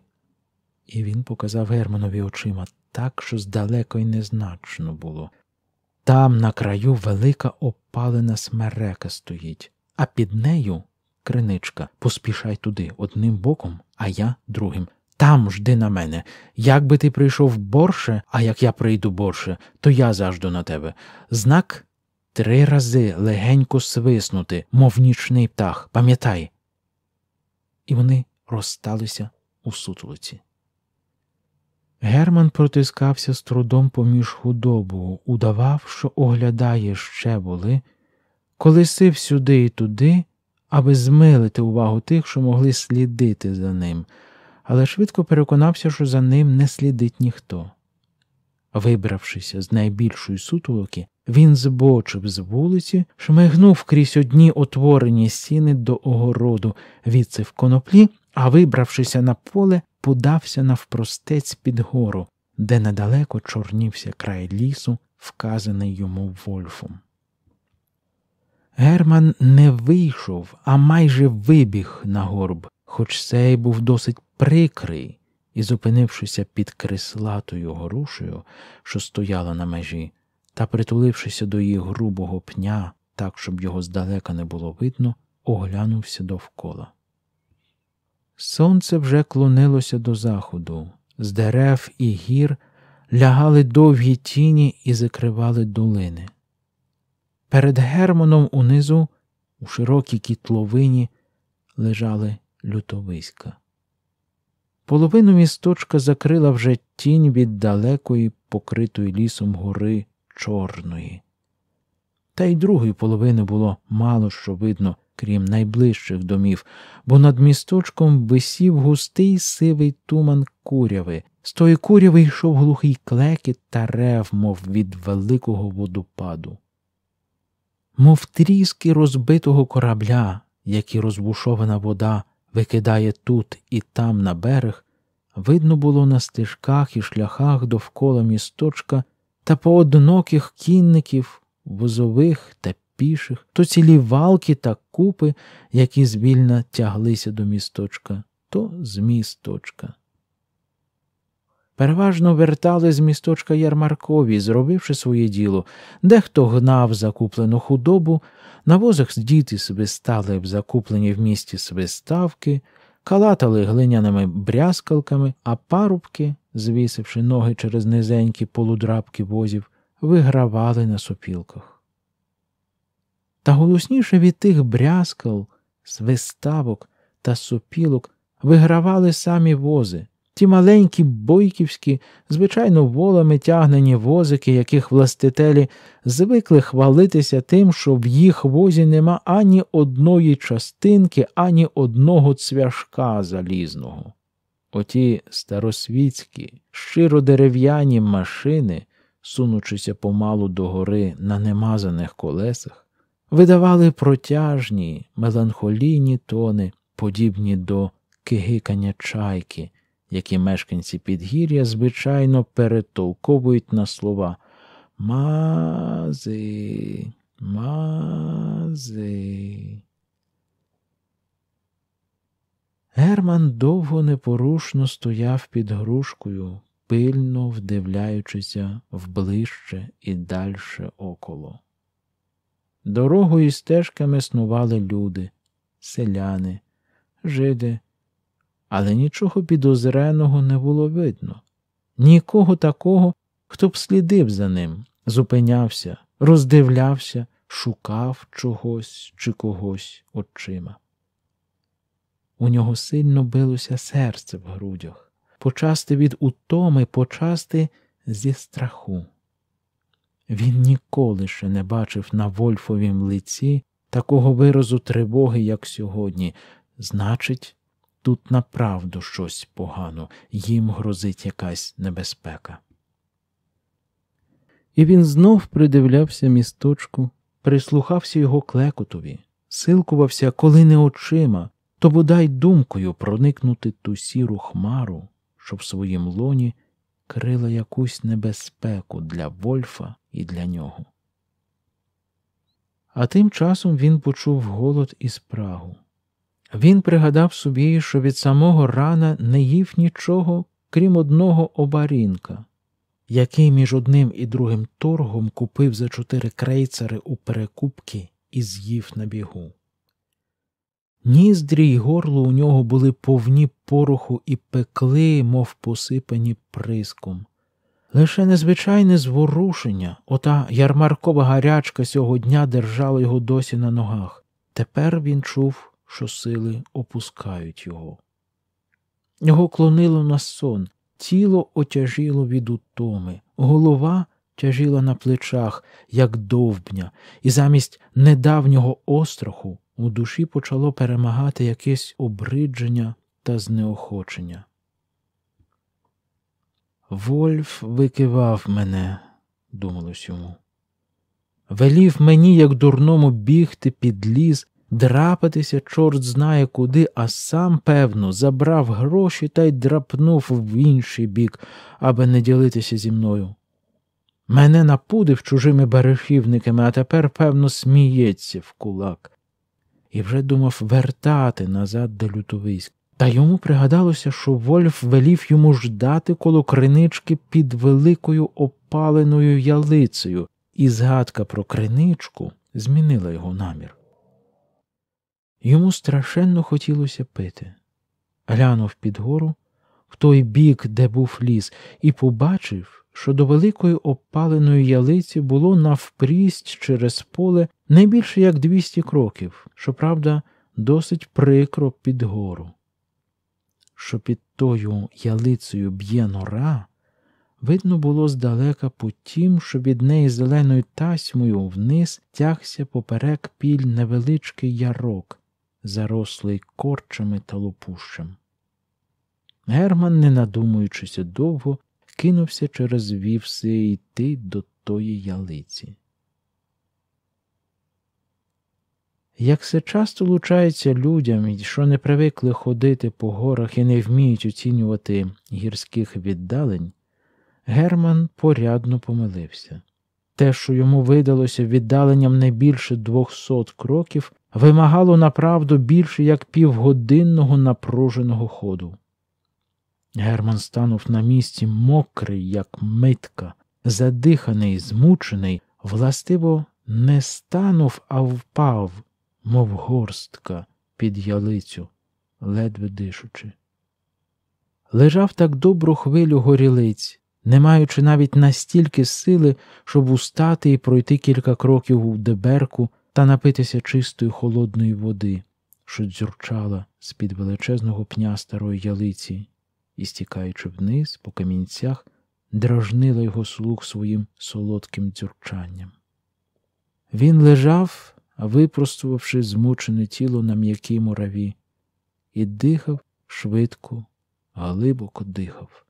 І він показав Германові очима так, що здалеко й незначно було. Там на краю велика опалена смерека стоїть, а під нею криничка, поспішай туди одним боком, а я другим там жди на мене. Як би ти прийшов борше, а як я прийду борше, то я зажду на тебе. Знак три рази легенько свиснути, мов нічний птах, пам'ятай. І вони розсталися у сутулиці. Герман протискався з трудом поміж худобу, удавав, що оглядає щеболи, колесив сюди і туди, аби змилити увагу тих, що могли слідити за ним але швидко переконався, що за ним не слідить ніхто. Вибравшися з найбільшої сутулоки, він збочив з вулиці, шмигнув крізь одні отворені стіни до огороду відсив коноплі, а вибравшися на поле, подався навпростець під гору, де недалеко чорнівся край лісу, вказаний йому вольфом. Герман не вийшов, а майже вибіг на горб, хоч цей був досить прикрий, і, зупинившися під крислатою горушею, що стояла на межі, та, притулившися до її грубого пня, так, щоб його здалека не було видно, оглянувся довкола. Сонце вже клонилося до заходу, з дерев і гір лягали довгі тіні і закривали долини. Перед гермоном унизу, у широкій кітловині, лежали лютовиська. Половину місточка закрила вже тінь від далекої, покритої лісом гори Чорної. Та й другої половини було мало що видно, крім найближчих домів, бо над місточком висів густий сивий туман куряви. З тої куряви йшов глухий клекіт та рев, мов від великого водопаду. Мов тріски розбитого корабля, як і розбушована вода, викидає тут і там на берег, видно було на стежках і шляхах довкола місточка та поодиноких кінників, возових та піших, то цілі валки та купи, які звільно тяглися до місточка, то з місточка. Переважно вертали з місточка ярмаркові, зробивши своє діло, дехто гнав закуплену худобу, на возах діти свистали в закуплені в місті свиставки, калатали глиняними брязкалками, а парубки, звісивши ноги через низенькі полудрабки возів, вигравали на сопілках. Та голосніше від тих брязкал, свиставок та сопілок вигравали самі вози. Ті маленькі бойківські, звичайно, волами тягнені возики, яких властителі звикли хвалитися тим, що в їх возі нема ані одної частинки, ані одного цвяшка залізного. Оті старосвітські, щиро дерев'яні машини, сунучися помалу до гори на немазаних колесах, видавали протяжні, меланхолійні тони, подібні до кигикання чайки які мешканці підгір'я звичайно перетолковують на слова мази, мази. Герман довго непорушно стояв під грушкою, пильно вдивляючися в ближче і дальше около. Дорогою і стежками снували люди, селяни, жиди, але нічого підозреного не було видно, нікого такого, хто б слідив за ним, зупинявся, роздивлявся, шукав чогось чи когось очима. У нього сильно билося серце в грудях, почасти від утоми, почасти зі страху. Він ніколи ще не бачив на Вольфовім лиці такого виразу тривоги, як сьогодні, значить, тут направду щось погано, їм грозить якась небезпека. І він знов придивлявся місточку, прислухався його клекотові, силкувався, коли не очима, то бодай думкою проникнути ту сіру хмару, що в своїм лоні крила якусь небезпеку для Вольфа і для нього. А тим часом він почув голод і спрагу. Він пригадав собі, що від самого рана не їв нічого, крім одного обарінка, який між одним і другим торгом купив за чотири крейцери у перекупки і з'їв на бігу. Ніздрі й горло у нього були повні пороху і пекли, мов посипані приском. Лише незвичайне зворушення, ота ярмаркова гарячка сього дня держала його досі на ногах. Тепер він чув що сили опускають його. Його клонило на сон, тіло отяжіло від утоми, голова тяжіла на плечах, як довбня, і замість недавнього остраху у душі почало перемагати якесь обридження та знеохочення. Вольф викивав мене, думалось йому. Велів мені, як дурному, бігти під ліс драпатися чорт знає куди, а сам, певно, забрав гроші та й драпнув в інший бік, аби не ділитися зі мною. Мене напудив чужими берешівниками, а тепер, певно, сміється в кулак. І вже думав вертати назад до Лютовиськ. Та йому пригадалося, що Вольф велів йому ждати коло кринички під великою опаленою ялицею, і згадка про криничку змінила його намір. Йому страшенно хотілося пити. Глянув під гору в той бік, де був ліс, і побачив, що до великої опаленої ялиці було навпрість через поле не більше як 200 кроків, щоправда, досить прикро під гору. Що під тою ялицею б'є нора, видно було здалека по тім, що від неї зеленою тасьмою вниз тягся поперек піль невеличкий ярок зарослий корчами та лопущем. Герман, не надумуючися довго, кинувся через вівси йти до тої ялиці. Як це часто лучається людям, що не привикли ходити по горах і не вміють оцінювати гірських віддалень, Герман порядно помилився. Те, що йому видалося віддаленням не більше двохсот кроків, вимагало направду більше як півгодинного напруженого ходу. Герман станув на місці мокрий, як митка, задиханий, змучений, властиво не станув, а впав, мов горстка під ялицю, ледве дишучи. Лежав так добру хвилю горілиць, не маючи навіть настільки сили, щоб устати і пройти кілька кроків у деберку та напитися чистої холодної води, що дзюрчала з під величезного пня старої ялиці і, стікаючи вниз по камінцях, дражнила його слух своїм солодким дзюрчанням. Він лежав, випростувавши змучене тіло на м'якій мураві, і дихав швидко, глибоко дихав.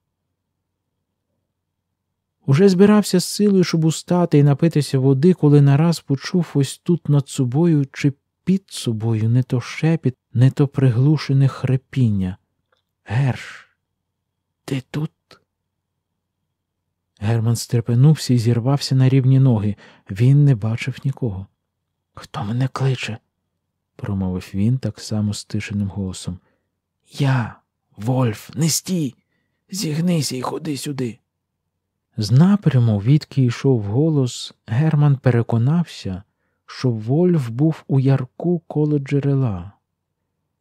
Уже збирався з силою, щоб устати і напитися води, коли нараз почув ось тут над собою чи під собою не то шепіт, не то приглушене хрипіння. Герш, ти тут? Герман стрепенувся і зірвався на рівні ноги. Він не бачив нікого. Хто мене кличе? промовив він так само стишеним голосом. Я, Вольф, не стій, зігнися і ходи сюди. З напряму, відки йшов голос, Герман переконався, що Вольф був у ярку коло джерела,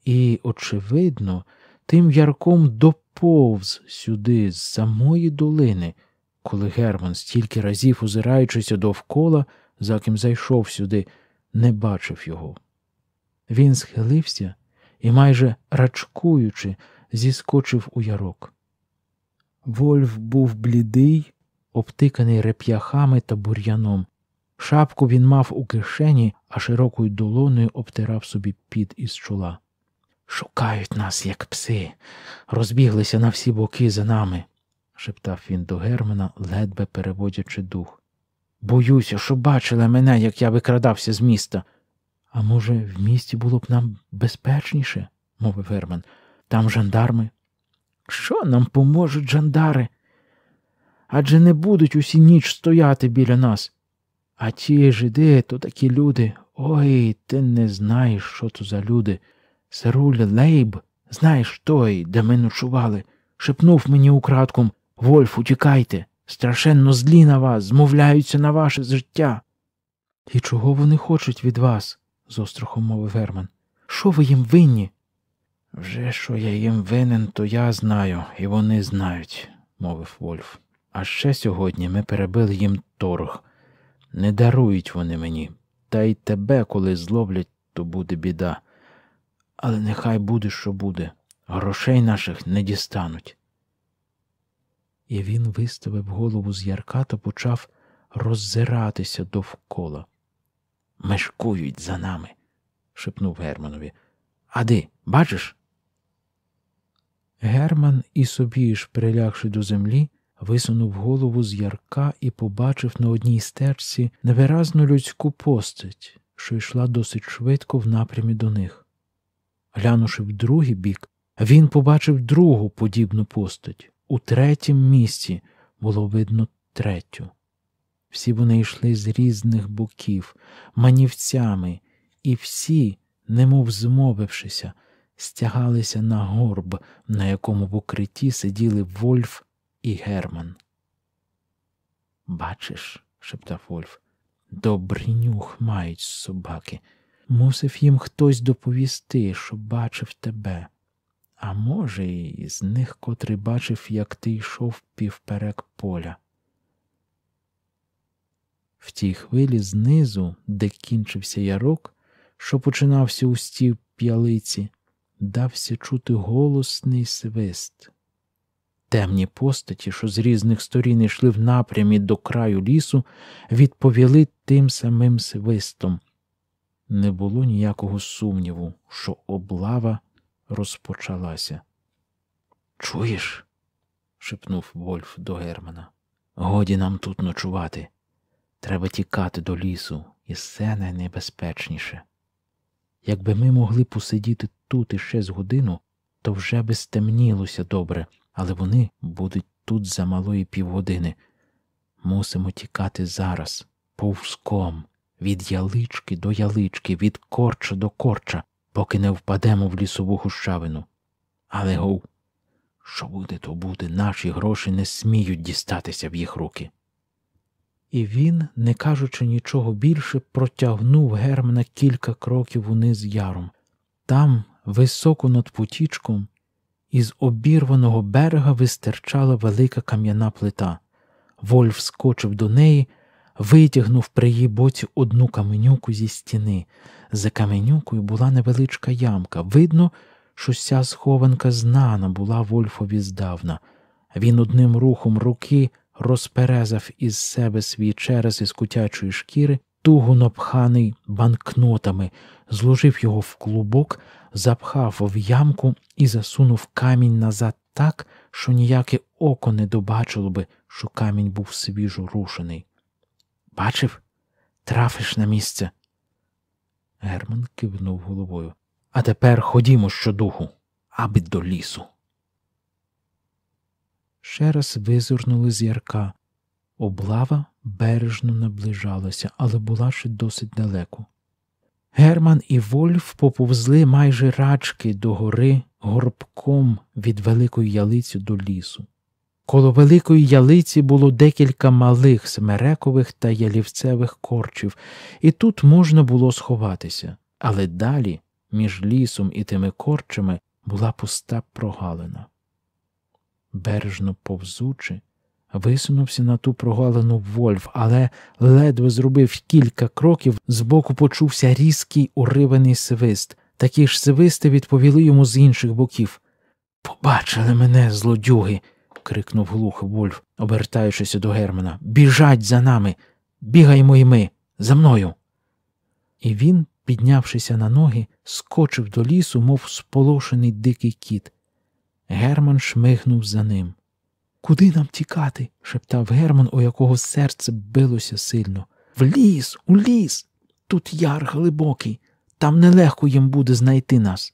і, очевидно, тим ярком доповз сюди, з самої долини, коли Герман, стільки разів озираючися довкола, за ким зайшов сюди, не бачив його. Він схилився і, майже рачкуючи, зіскочив у ярок. Вольф був блідий обтиканий реп'яхами та бур'яном. Шапку він мав у кишені, а широкою долоною обтирав собі під із чола. Шукають нас, як пси, розбіглися на всі боки за нами, шептав він до Германа, ледве переводячи дух. Боюся, що бачили мене, як я викрадався з міста. А може, в місті було б нам безпечніше, мовив Герман. Там жандарми. Що нам поможуть жандари? адже не будуть усі ніч стояти біля нас. А ті жиди то такі люди. Ой, ти не знаєш, що то за люди. Саруль Лейб, знаєш той, де ми ночували, шепнув мені украдком Вольф, утікайте, страшенно злі на вас, змовляються на ваше життя. І чого вони хочуть від вас? з острахом мовив Герман. Що ви їм винні? Вже що я їм винен, то я знаю, і вони знають, мовив Вольф. А ще сьогодні ми перебили їм торг. Не дарують вони мені, та й тебе, коли зловлять, то буде біда. Але нехай буде, що буде, грошей наших не дістануть. І він виставив голову з ярка та почав роззиратися довкола. Мешкують за нами, шепнув Германові. Ади, бачиш? Герман і собі ж, прилягши до землі, висунув голову з ярка і побачив на одній стерці невиразну людську постать, що йшла досить швидко в напрямі до них. Глянувши в другий бік, він побачив другу подібну постать. У третім місці було видно третю. Всі вони йшли з різних боків, манівцями, і всі, немов змовившися, стягалися на горб, на якому в укритті сиділи Вольф і Герман. Бачиш, шептав Вольф, добринюх мають собаки. Мусив їм хтось доповісти, що бачив тебе. А може, і з них котрий бачив, як ти йшов півперек поля. В тій хвилі знизу, де кінчився ярок, що починався у стів п'ялиці, дався чути голосний свист. Темні постаті, що з різних сторін йшли в напрямі до краю лісу, відповіли тим самим свистом. Не було ніякого сумніву, що облава розпочалася. Чуєш? шепнув Вольф до Германа. Годі нам тут ночувати. Треба тікати до лісу, і все найнебезпечніше. Якби ми могли посидіти тут іще з годину, то вже би стемнілося добре але вони будуть тут за малої півгодини. Мусимо тікати зараз, повзком, від ялички до ялички, від корча до корча, поки не впадемо в лісову гущавину. Але гов, що буде, то буде, наші гроші не сміють дістатися в їх руки. І він, не кажучи нічого більше, протягнув германа кілька кроків униз яром. Там, високо над потічком. Із обірваного берега вистерчала велика кам'яна плита. Вольф скочив до неї, витягнув при її боці одну каменюку зі стіни. За каменюкою була невеличка ямка. Видно, що ця схованка знана була Вольфові здавна. Він одним рухом руки розперезав із себе свій через із кутячої шкіри, туго напханий банкнотами, зложив його в клубок, запхав в ямку і засунув камінь назад так, що ніяке око не добачило би, що камінь був свіжо рушений. Бачив? Трафиш на місце. Герман кивнув головою. А тепер ходімо щодуху, аби до лісу. Ще раз визирнули з ярка. Облава бережно наближалася, але була ще досить далеко. Герман і Вольф поповзли майже рачки до гори горбком від великої ялиці до лісу. Коло великої ялиці було декілька малих смерекових та ялівцевих корчів, і тут можна було сховатися, але далі, між лісом і тими корчами, була пуста прогалина. Бережно повзучи, Висунувся на ту прогалину Вольф, але ледве зробив кілька кроків, збоку почувся різкий уриваний свист. Такі ж свисти відповіли йому з інших боків. Побачили мене, злодюги. крикнув глух Вольф, обертаючись до Германа. Біжать за нами, бігаймо і ми, за мною. І він, піднявшися на ноги, скочив до лісу, мов сполошений дикий кіт. Герман шмигнув за ним. Куди нам тікати? шептав Герман, у якого серце билося сильно. В ліс, у ліс. Тут яр глибокий, там нелегко їм буде знайти нас.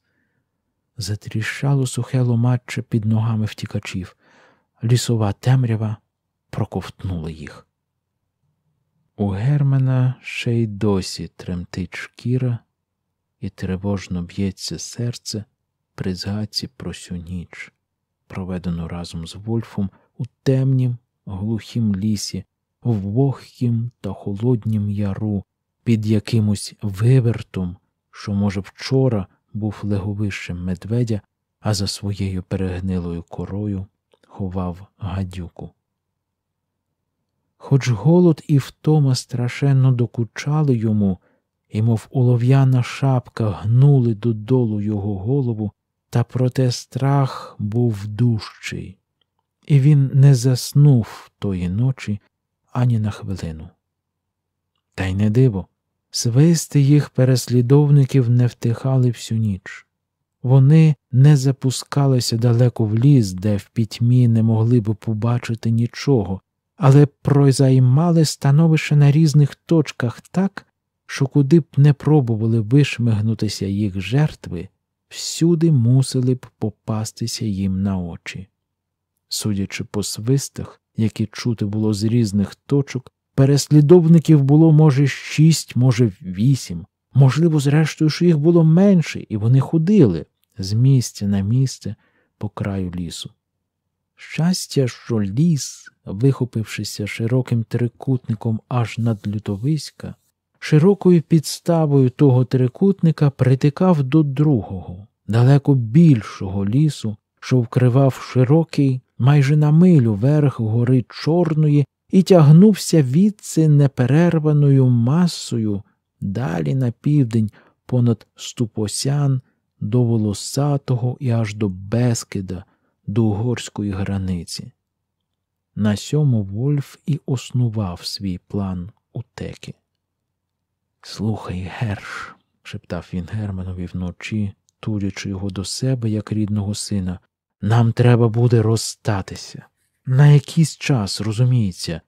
Затріщало сухе ломаче під ногами втікачів. Лісова темрява проковтнула їх. У Германа ще й досі тремтить шкіра, і тривожно б'ється серце при згадці про сю ніч проведену разом з Вольфом у темнім, глухім лісі, в вогкім та холоднім яру, під якимось вивертом, що, може, вчора був леговищем медведя, а за своєю перегнилою корою ховав гадюку. Хоч голод і втома страшенно докучали йому, і, мов олов'яна шапка, гнули додолу його голову, та проте страх був дужчий, і він не заснув тої ночі ані на хвилину. Та й не диво, свисти їх переслідовників не втихали всю ніч. Вони не запускалися далеко в ліс, де в пітьмі не могли б побачити нічого, але прозаймали становище на різних точках так, що куди б не пробували вишмигнутися їх жертви всюди мусили б попастися їм на очі. Судячи по свистах, які чути було з різних точок, переслідовників було, може, шість, може, вісім, можливо, зрештою, що їх було менше, і вони ходили з місця на місце по краю лісу. Щастя, що ліс, вихопившися широким трикутником аж над лютовиська, широкою підставою того трикутника притикав до другого, далеко більшого лісу, що вкривав широкий, майже на милю верх гори Чорної, і тягнувся відси неперерваною масою далі на південь, понад ступосян, до волосатого і аж до Бескида, до угорської границі. На сьому Вольф і основав свій план утеки. Слухай, Герш, шептав він Германові вночі, тулячи його до себе як рідного сина. Нам треба буде розстатися. На якийсь час, розуміється.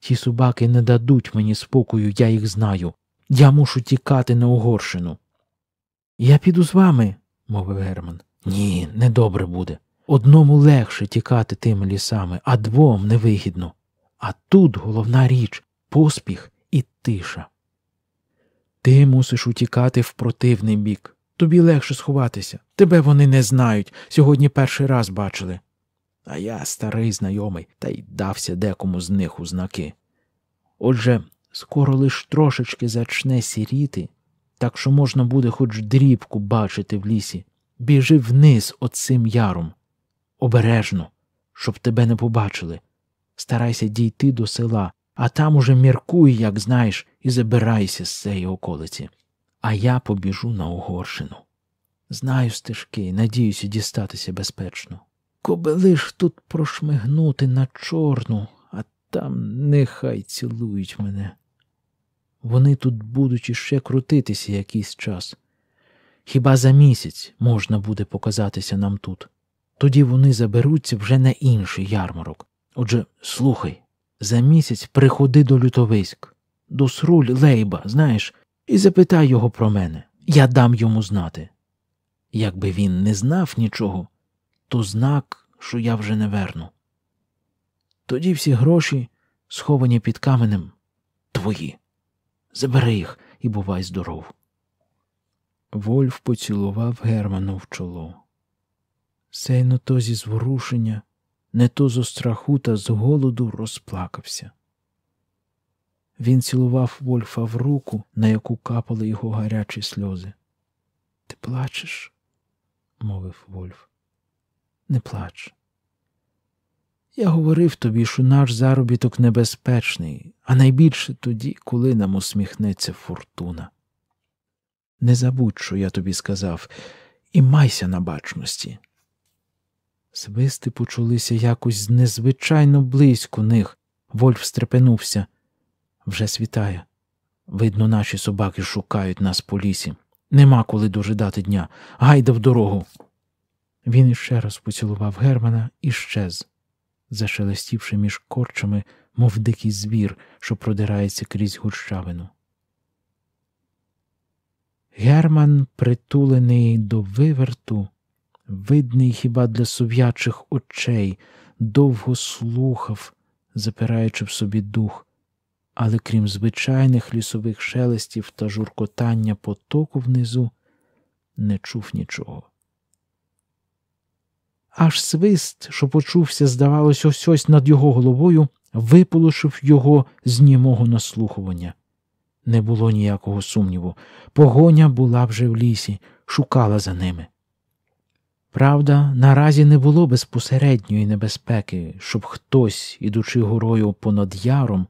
Ті собаки не дадуть мені спокою, я їх знаю. Я мушу тікати на Угорщину. Я піду з вами, мовив Герман. Ні, недобре буде. Одному легше тікати тими лісами, а двом невигідно. А тут головна річ поспіх і тиша. Ти мусиш утікати в противний бік. Тобі легше сховатися. Тебе вони не знають. Сьогодні перший раз бачили. А я, старий знайомий, та й дався декому з них у знаки. Отже, скоро лиш трошечки зачне сіріти, так що можна буде хоч дрібку бачити в лісі. Біжи вниз оцим яром. Обережно, щоб тебе не побачили. Старайся дійти до села, а там уже міркуй, як знаєш, і забирайся з цієї околиці, а я побіжу на Угорщину. Знаю стежки, надіюся дістатися безпечно. Коби лиш тут прошмигнути на чорну, а там нехай цілують мене. Вони тут будуть іще крутитися якийсь час. Хіба за місяць можна буде показатися нам тут? Тоді вони заберуться вже на інший ярмарок. Отже, слухай, за місяць приходи до Лютовиськ. Досруль Лейба, знаєш, і запитай його про мене. Я дам йому знати. Якби він не знав нічого, то знак, що я вже не верну. Тоді всі гроші, сховані під каменем, твої. Забери їх і бувай здоров. Вольф поцілував Герману в чоло. Сей не то зі зворушення, не то зо страху та з голоду розплакався. Він цілував Вольфа в руку, на яку капали його гарячі сльози. Ти плачеш? мовив Вольф. Не плач. Я говорив тобі, що наш заробіток небезпечний, а найбільше тоді, коли нам усміхнеться фортуна. Не забудь, що я тобі сказав, і майся на бачності. Свисти почулися якось незвичайно близько них. Вольф стрепенувся. Вже світає. Видно, наші собаки шукають нас по лісі. Нема коли дожидати дня. Гайда в дорогу. Він іще раз поцілував Германа і щез, зашелестівши між корчами, мов дикий звір, що продирається крізь гущавину. Герман, притулений до виверту, видний хіба для сов'ячих очей, довго слухав, запираючи в собі дух але крім звичайних лісових шелестів та журкотання потоку внизу, не чув нічого. Аж свист, що почувся, здавалось, ось ось над його головою, виполошив його з німого наслухування. Не було ніякого сумніву. Погоня була вже в лісі, шукала за ними. Правда, наразі не було безпосередньої небезпеки, щоб хтось, ідучи горою понад яром,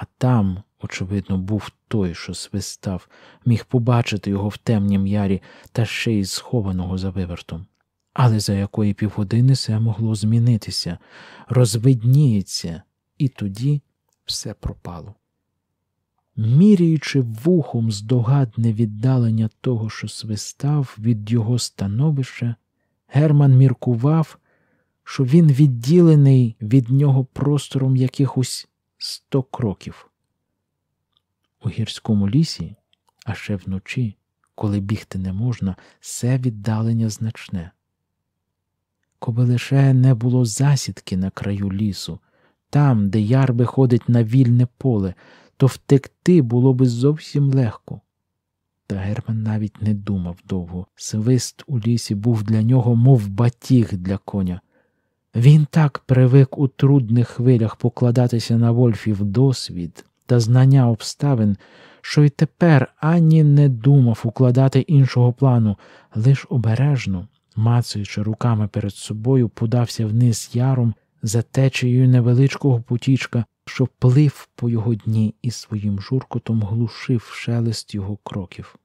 а там, очевидно, був той, що свистав, міг побачити його в темнім ярі та ще й схованого за вивертом. Але за якої півгодини все могло змінитися, розвидніється, і тоді все пропало. Міряючи вухом здогадне віддалення того, що свистав від його становища, Герман міркував, що він відділений від нього простором якихось сто кроків. У гірському лісі, а ще вночі, коли бігти не можна, все віддалення значне. Коби лише не було засідки на краю лісу, там, де яр виходить на вільне поле, то втекти було би зовсім легко. Та Герман навіть не думав довго. Свист у лісі був для нього, мов батіг для коня. Він так привик у трудних хвилях покладатися на вольфів досвід та знання обставин, що й тепер ані не думав укладати іншого плану, лиш обережно, мацаючи руками перед собою, подався вниз яром за течією невеличкого потічка, що плив по його дні і своїм журкотом глушив шелест його кроків.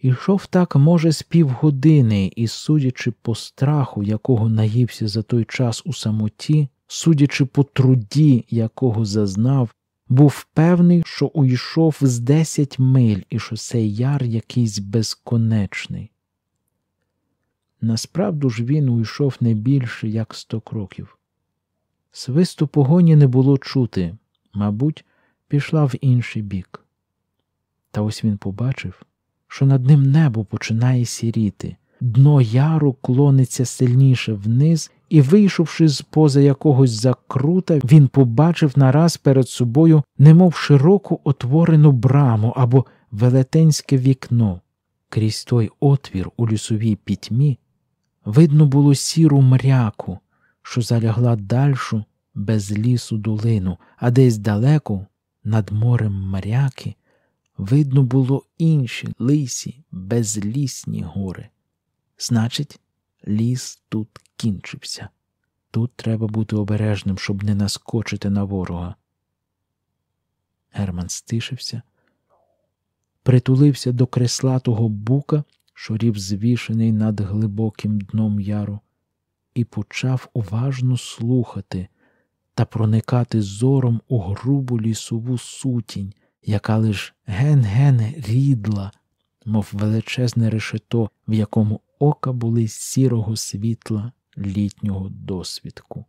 Ішов так, може, з півгодини, і, судячи по страху, якого наївся за той час у самоті, судячи по труді, якого зазнав, був певний, що уйшов з десять миль, і що цей яр якийсь безконечний. Насправді ж він уйшов не більше, як сто кроків. Свисту погоні не було чути, мабуть, пішла в інший бік. Та ось він побачив що над ним небо починає сіріти, дно яру клониться сильніше вниз, і, вийшовши з поза якогось закрута, він побачив нараз перед собою, немов широку отворену браму або велетенське вікно. Крізь той отвір у лісовій пітьмі видно було сіру мряку, що залягла дальшу без лісу долину, а десь далеко, над морем мряки, Видно було інші лисі, безлісні гори. Значить, ліс тут кінчився. Тут треба бути обережним, щоб не наскочити на ворога. Герман стишився, притулився до креслатого бука, що рів звішений над глибоким дном яру, і почав уважно слухати та проникати зором у грубу лісову сутінь яка лиш ген-ген рідла, мов величезне решето, в якому ока були сірого світла літнього досвідку.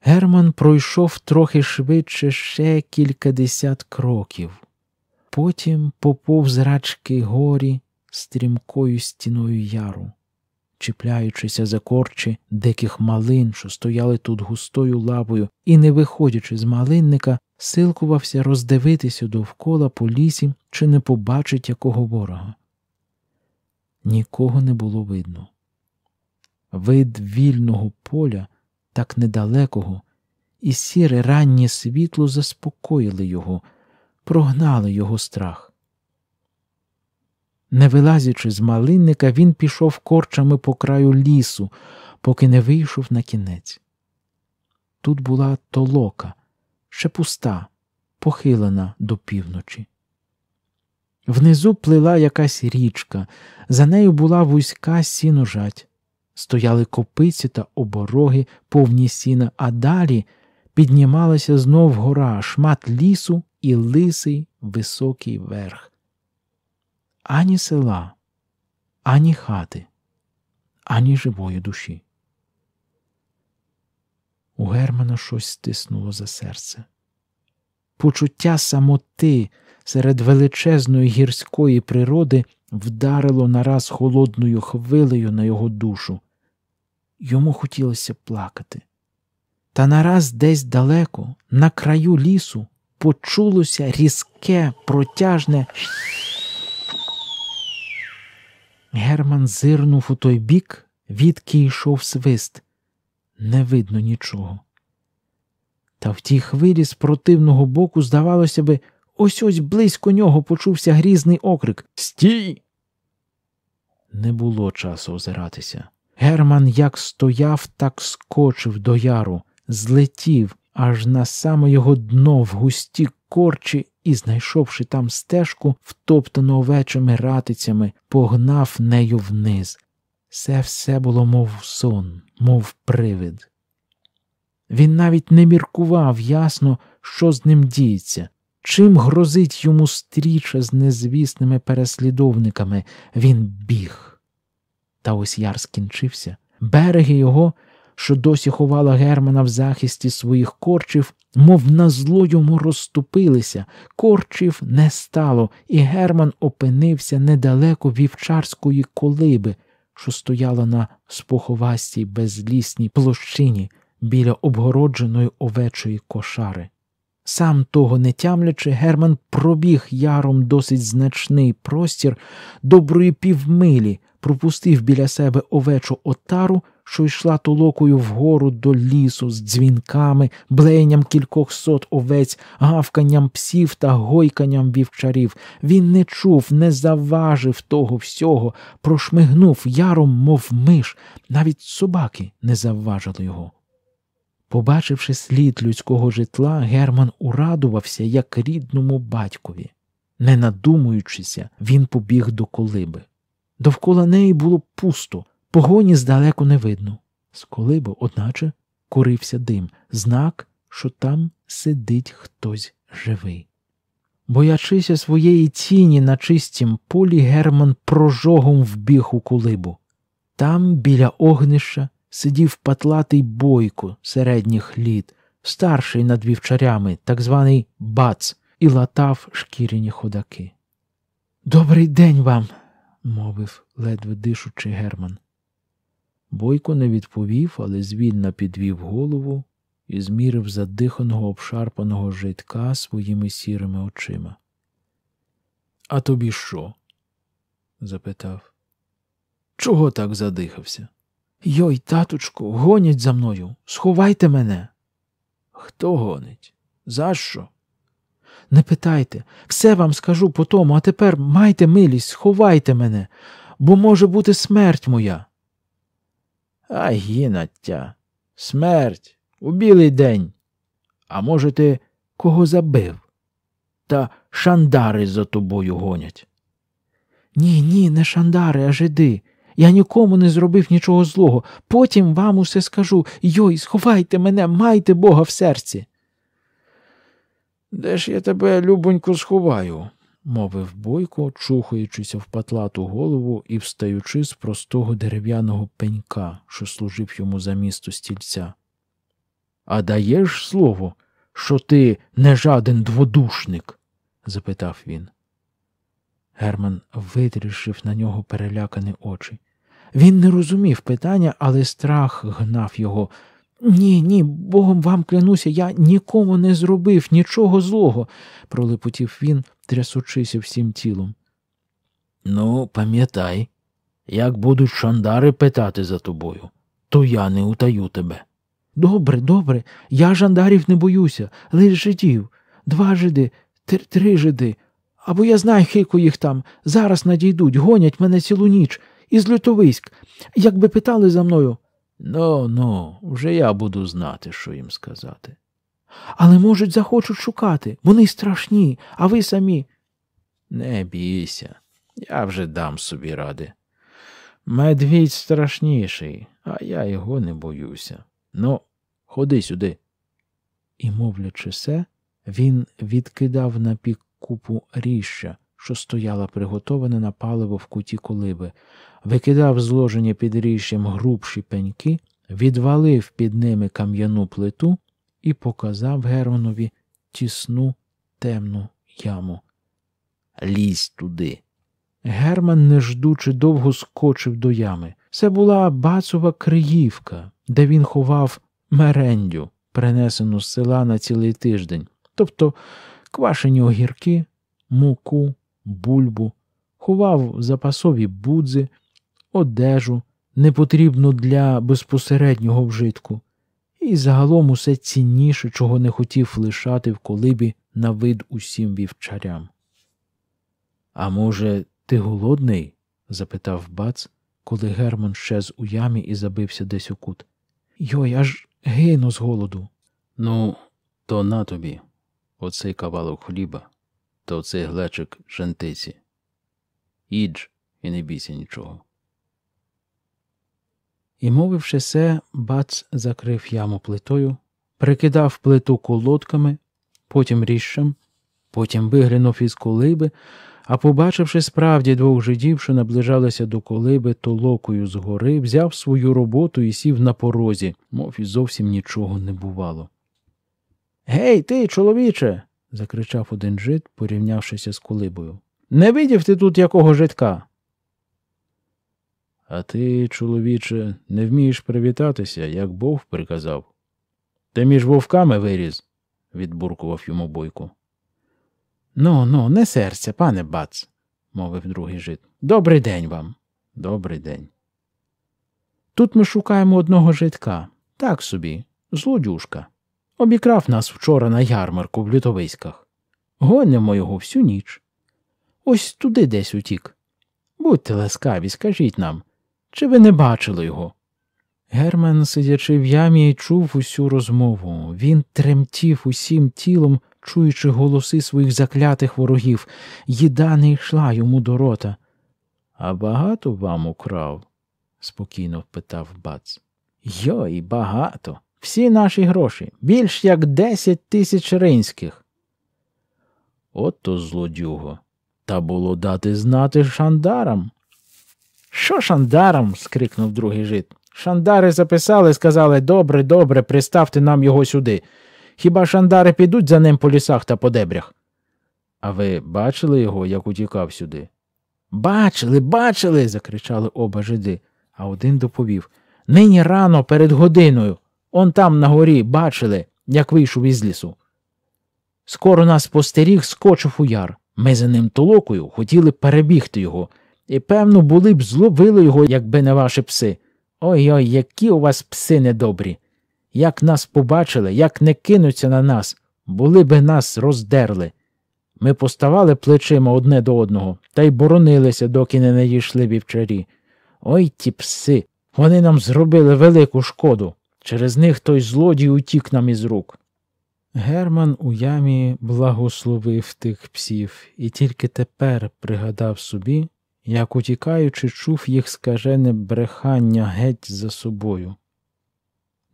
Герман пройшов трохи швидше ще кількадесят кроків, потім поповз рачки горі стрімкою стіною яру, чіпляючися за корчі диких малин, що стояли тут густою лавою, і, не виходячи з малинника, силкувався роздивитися довкола по лісі, чи не побачить якого ворога. Нікого не було видно. Вид вільного поля, так недалекого, і сіре раннє світло заспокоїли його, прогнали його страх. Не вилазячи з малинника, він пішов корчами по краю лісу, поки не вийшов на кінець. Тут була толока ще пуста, похилена до півночі. Внизу плила якась річка, за нею була вузька сіножать. Стояли копиці та обороги, повні сіна, а далі піднімалася знов гора, шмат лісу і лисий високий верх. Ані села, ані хати, ані живої душі. У Германа щось стиснуло за серце. Почуття самоти серед величезної гірської природи вдарило нараз холодною хвилею на його душу. Йому хотілося плакати. Та нараз десь далеко, на краю лісу, почулося різке, протяжне. Герман зирнув у той бік, відки йшов свист не видно нічого. Та в тій хвилі з противного боку, здавалося би, ось ось близько нього почувся грізний окрик Стій! Не було часу озиратися. Герман як стояв, так скочив до яру, злетів аж на саме його дно в густі корчі і, знайшовши там стежку, втоптану овечими ратицями, погнав нею вниз. Все все було, мов сон, мов привид. Він навіть не міркував ясно, що з ним діється, чим грозить йому стріча з незвісними переслідовниками. Він біг. Та ось яр скінчився. Береги його, що досі ховала Германа в захисті своїх корчів, мов на зло йому розступилися, корчів не стало, і Герман опинився недалеко вівчарської колиби що стояла на споховастій безлісній площині біля обгородженої овечої кошари. Сам того не тямлячи, Герман пробіг яром досить значний простір доброї півмилі, пропустив біля себе овечу отару що йшла толокою вгору до лісу з дзвінками, блеєнням кількох сот овець, гавканням псів та гойканням вівчарів. Він не чув, не заважив того всього, прошмигнув яром, мов миш, навіть собаки не завважили його. Побачивши слід людського житла, Герман урадувався, як рідному батькові. Не надумуючися, він побіг до колиби. Довкола неї було пусто погоні здалеку не видно. З колиби, одначе, курився дим, знак, що там сидить хтось живий. Боячися своєї тіні на чистім полі, Герман прожогом вбіг у кулибу. Там, біля огнища, сидів патлатий бойко середніх літ, старший над вівчарями, так званий бац, і латав шкіряні ходаки. Добрий день вам, мовив ледве дишучи Герман. Бойко не відповів, але звільна підвів голову і змірив задиханого обшарпаного житка своїми сірими очима. А тобі що? запитав. Чого так задихався? Йой, таточку, гонять за мною, сховайте мене. Хто гонить? За що? Не питайте, все вам скажу по тому, а тепер майте милість, сховайте мене, бо може бути смерть моя. А гінаття, смерть у білий день. А може, ти кого забив? Та шандари за тобою гонять. Ні, ні, не шандари, а жиди. Я нікому не зробив нічого злого. Потім вам усе скажу. Йой, сховайте мене, майте Бога в серці. Де ж я тебе, любоньку, сховаю? мовив бойко, чухаючися в патлату голову і встаючи з простого дерев'яного пенька, що служив йому за місто стільця. А даєш слово, що ти не жаден дводушник? запитав він. Герман витрішив на нього перелякані очі. Він не розумів питання, але страх гнав його. Ні, ні, богом вам клянуся, я нікому не зробив нічого злого, пролепотів він, трясучися всім тілом. Ну, пам'ятай, як будуть шандари питати за тобою, то я не утаю тебе. Добре, добре, я жандарів не боюся, лиш жидів, два жиди, три, три жиди. Або я знаю, хику їх там, зараз надійдуть, гонять мене цілу ніч, із Лютовиськ. Якби питали за мною. Ну, ну, вже я буду знати, що їм сказати. Але, можуть, захочуть шукати. Вони страшні, а ви самі. Не бійся, я вже дам собі ради. Медвідь страшніший, а я його не боюся. Ну, ходи сюди. І, мовлячи се, він відкидав на пік купу ріща, що стояла приготована на паливо в куті колиби, викидав зложені під ріщем грубші пеньки, відвалив під ними кам'яну плиту і показав Германові тісну темну яму. Лізь туди. Герман, не ждучи, довго скочив до ями. Це була бацова криївка, де він ховав мерендю, принесену з села на цілий тиждень, тобто квашені огірки, муку, бульбу, ховав запасові будзи, одежу, непотрібну для безпосереднього вжитку і загалом усе цінніше, чого не хотів лишати в колибі на вид усім вівчарям. А може, ти голодний? запитав бац, коли Герман щез у ямі і забився десь у кут. Йой, аж гину з голоду. Ну, то на тобі, оцей кавалок хліба, то цей глечик жентиці. Ідж і не бійся нічого. І, мовивши се, бац закрив яму плитою, прикидав плиту колодками, потім ріжчим, потім виглянув із колиби, а побачивши справді двох жидів, що наближалися до колиби толокою згори, взяв свою роботу і сів на порозі, мов і зовсім нічого не бувало. Гей, ти, чоловіче. закричав один жид, порівнявшися з колибою. Не видів ти тут якого житка? А ти, чоловіче, не вмієш привітатися, як Бог приказав. Ти між вовками виріз, відбуркував йому бойко. Ну, ну, не серце, пане бац, мовив другий жит. Добрий день вам. Добрий день. Тут ми шукаємо одного житка, так собі, злодюшка. Обікрав нас вчора на ярмарку в лютовиськах. Гонимо його всю ніч. Ось туди десь утік. Будьте ласкаві, скажіть нам, чи ви не бачили його? Герман, сидячи в ямі, чув усю розмову. Він тремтів усім тілом, чуючи голоси своїх заклятих ворогів, їда не йшла йому до рота. А багато вам украв? спокійно впитав бац. Йой, багато. Всі наші гроші, більш як десять тисяч ринських. От то злодюго. Та було дати знати шандарам. Що шандарам? скрикнув другий жит. Шандари записали, сказали добре, добре, приставте нам його сюди. Хіба шандари підуть за ним по лісах та по дебрях? А ви бачили його, як утікав сюди? Бачили, бачили. закричали оба жиди, а один доповів Нині рано перед годиною. Он там на горі бачили, як вийшов із лісу. Скоро нас постеріг, скочив у яр. Ми за ним толокою хотіли перебігти його і, певно, були б зловили його, якби не ваші пси. Ой ой, які у вас пси недобрі. Як нас побачили, як не кинуться на нас, були би нас роздерли. Ми поставали плечима одне до одного та й боронилися, доки не надійшли вівчарі. Ой ті пси, вони нам зробили велику шкоду. Через них той злодій утік нам із рук. Герман у ямі благословив тих псів і тільки тепер пригадав собі, як утікаючи, чув їх скажене брехання геть за собою.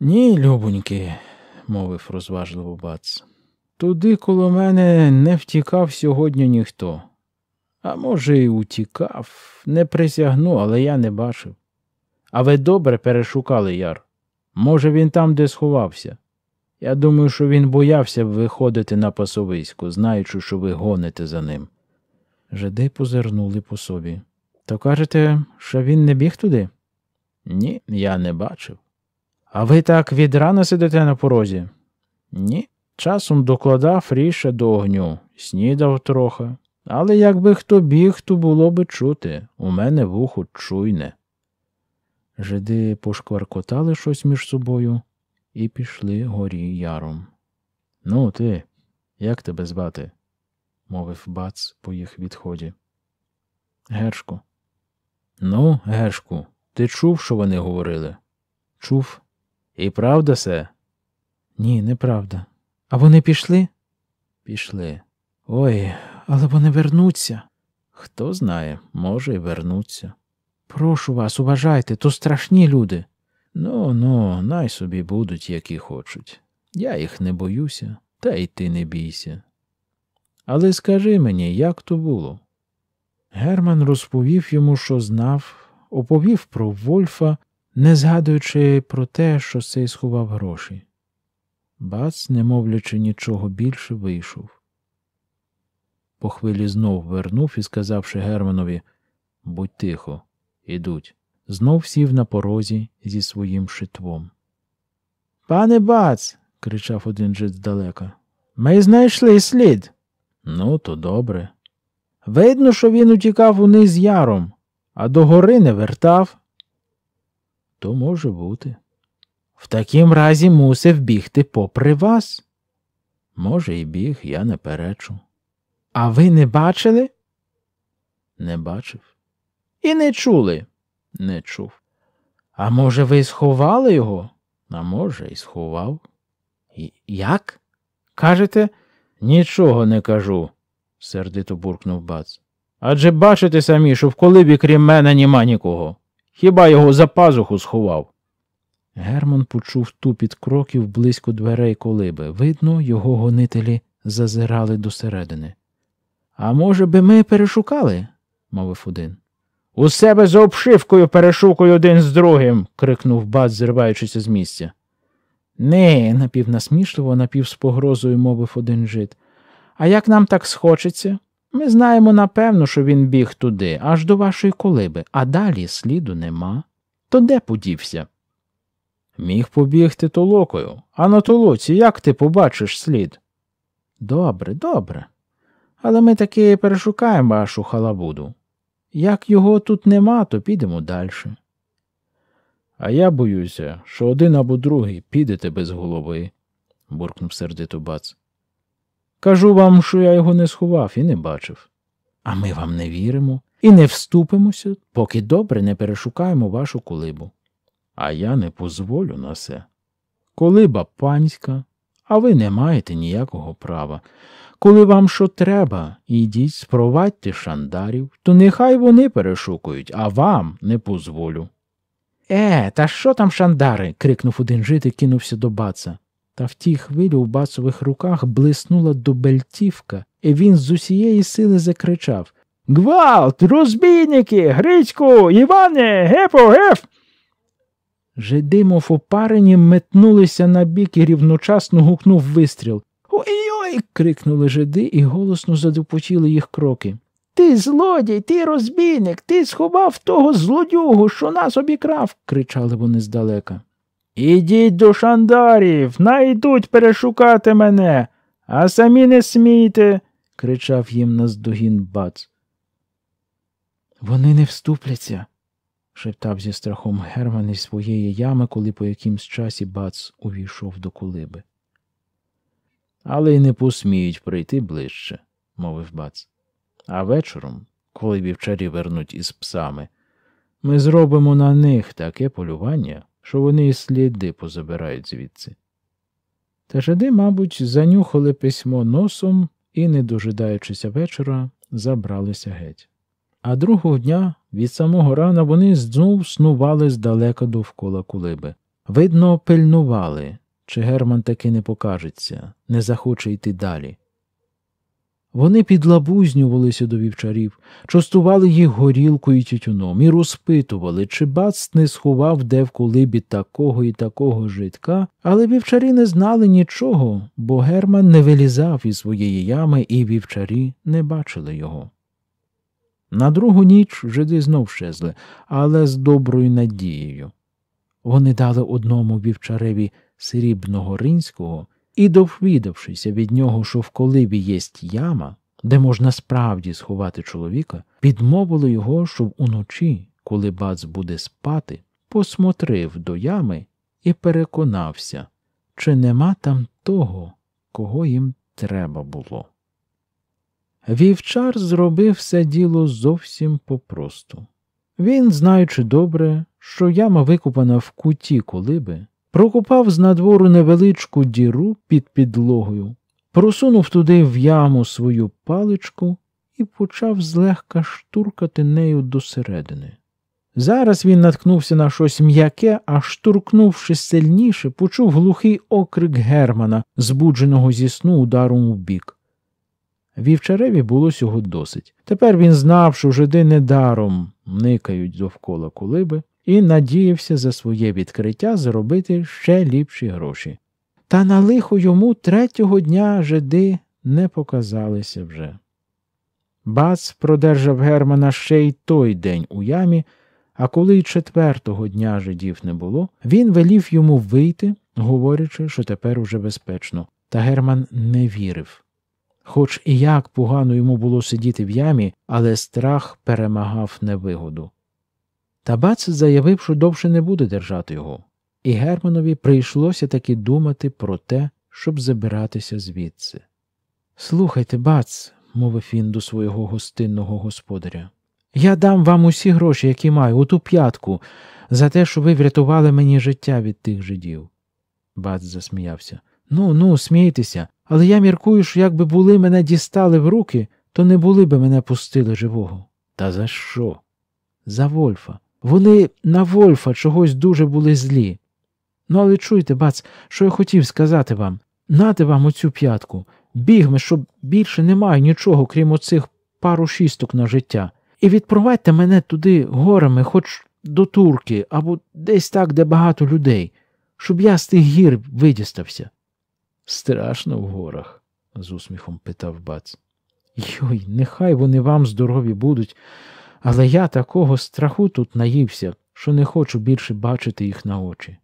Ні, любоньки, мовив розважливо бац, туди коло мене не втікав сьогодні ніхто. А може, і утікав, не присягну, але я не бачив. А ви добре перешукали яр. Може, він там, де сховався. Я думаю, що він боявся б виходити на пасовисько, знаючи, що ви гоните за ним. Жиди позирнули по собі. То кажете, що він не біг туди? Ні, я не бачив. А ви так відрана сидите на порозі? Ні. Часом докладав ріше до огню, снідав трохи. Але якби хто біг, то було би чути. У мене вухо чуйне. Жиди пошкваркотали щось між собою і пішли горі яром. Ну, ти, як тебе звати? мовив бац по їх відході. Гершку. Ну, Гершку, ти чув, що вони говорили? Чув. І правда се? Ні, неправда. А вони пішли? Пішли. Ой, але вони вернуться. Хто знає, може, й вернуться. Прошу вас, уважайте, то страшні люди. Ну, ну, най собі будуть, які хочуть. Я їх не боюся, та й ти не бійся. Але скажи мені, як то було? Герман розповів йому, що знав, оповів про Вольфа, не згадуючи про те, що цей сховав гроші. Бац, не мовлячи нічого більше, вийшов. По хвилі знов вернув і, сказавши Германові Будь тихо, ідуть, знов сів на порозі зі своїм шитвом. Пане бац. кричав один жит здалека. Ми знайшли слід. Ну, то добре. Видно, що він утікав униз яром, а до гори не вертав. То може бути. В такім разі мусив бігти попри вас. Може, і біг, я не перечу. А ви не бачили? Не бачив. І не чули? Не чув. А може, ви сховали його? А може, і сховав. І... Як? Кажете, Нічого не кажу, сердито буркнув бац. Адже бачите самі, що в колибі крім мене нема нікого. Хіба його за пазуху сховав? Герман почув тупіт кроків близько дверей колиби. Видно, його гонителі зазирали досередини. А може, би ми перешукали? мовив один. У себе за обшивкою перешукую один з другим. крикнув бац, зриваючися з місця. Не, напівнасмішливо, напів з погрозою мовив один жит. А як нам так схочеться? Ми знаємо напевно, що він біг туди, аж до вашої колиби, а далі сліду нема. То де подівся? Міг побігти толокою, а на толоці як ти побачиш слід? Добре, добре. Але ми таки перешукаємо вашу халабуду. Як його тут нема, то підемо далі. А я боюся, що один або другий підете без голови, буркнув сердито бац. Кажу вам, що я його не сховав і не бачив. А ми вам не віримо і не вступимося, поки добре не перешукаємо вашу колибу. А я не позволю на це. Колиба панська, а ви не маєте ніякого права. Коли вам що треба, ідіть, спровадьте шандарів, то нехай вони перешукують, а вам не позволю. Е, э, та що там шандари? крикнув один жит і кинувся до баца. Та в тій хвилі у бацових руках блиснула дубельтівка, і він з усієї сили закричав Гвалт, розбійники, Грицьку, Іване, гепо, геф. Жиди, мов опарені, метнулися на бік і рівночасно гукнув вистріл. Ой-ой! крикнули жиди і голосно задопотіли їх кроки. Ти злодій, ти розбійник, ти сховав того злодюгу, що нас обікрав, кричали вони здалека. Ідіть до шандарів, найдуть перешукати мене, а самі не смійте, кричав їм наздогін бац. Вони не вступляться, шептав зі страхом Герман із своєї ями, коли по якимсь часі бац увійшов до кулиби. Але й не посміють прийти ближче, мовив бац. А вечором, коли вівчарі вернуть із псами, ми зробимо на них таке полювання, що вони і сліди позабирають звідси. Та жиди, мабуть, занюхали письмо носом і, не дожидаючися вечора, забралися геть. А другого дня від самого рана вони знов снували здалека довкола кулиби. Видно, пильнували, чи Герман таки не покажеться, не захоче йти далі. Вони підлабузнювалися до вівчарів, частували їх горілкою і тютюном і розпитували, чи бац не сховав де в кулибі такого і такого житка, але вівчарі не знали нічого, бо Герман не вилізав із своєї ями, і вівчарі не бачили його. На другу ніч жиди знов щезли, але з доброю надією. Вони дали одному вівчареві срібного ринського і, довідавшися від нього, що в колибі є яма, де можна справді сховати чоловіка, підмовили його, щоб уночі, коли бац буде спати, посмотрив до ями і переконався, чи нема там того, кого їм треба було. Вівчар зробив все діло зовсім попросту. Він, знаючи добре, що яма викопана в куті колиби, прокопав з надвору невеличку діру під підлогою, просунув туди в яму свою паличку і почав злегка штуркати нею досередини. Зараз він наткнувся на щось м'яке, а штуркнувши сильніше, почув глухий окрик Германа, збудженого зі сну ударом у бік. Вівчареві було цього досить. Тепер він знав, що жиди недаром никають довкола кулиби, і надіявся за своє відкриття заробити ще ліпші гроші. Та на лихо йому третього дня жиди не показалися вже. Бац продержав Германа ще й той день у ямі, а коли й четвертого дня жидів не було, він велів йому вийти, говорячи, що тепер уже безпечно, та Герман не вірив. Хоч і як погано йому було сидіти в ямі, але страх перемагав невигоду. Та бац заявив, що довше не буде держати його, і Германові прийшлося таки думати про те, щоб забиратися звідси. Слухайте, бац, мовив він до свого гостинного господаря, я дам вам усі гроші, які маю, у ту п'ятку, за те, що ви врятували мені життя від тих жидів. Бац засміявся. Ну, ну, смійтеся, але я міркую, що якби були мене дістали в руки, то не були би мене пустили живого. Та за що? За Вольфа. Вони на Вольфа чогось дуже були злі. Ну, але чуйте, бац, що я хотів сказати вам. нати вам оцю п'ятку. Бігме, щоб більше немає нічого, крім оцих пару шісток на життя. І відпровадьте мене туди горами, хоч до турки, або десь так, де багато людей, щоб я з тих гір видістався. Страшно в горах? з усміхом питав бац. Йой, нехай вони вам здорові будуть але я такого страху тут наївся, що не хочу більше бачити їх на очі.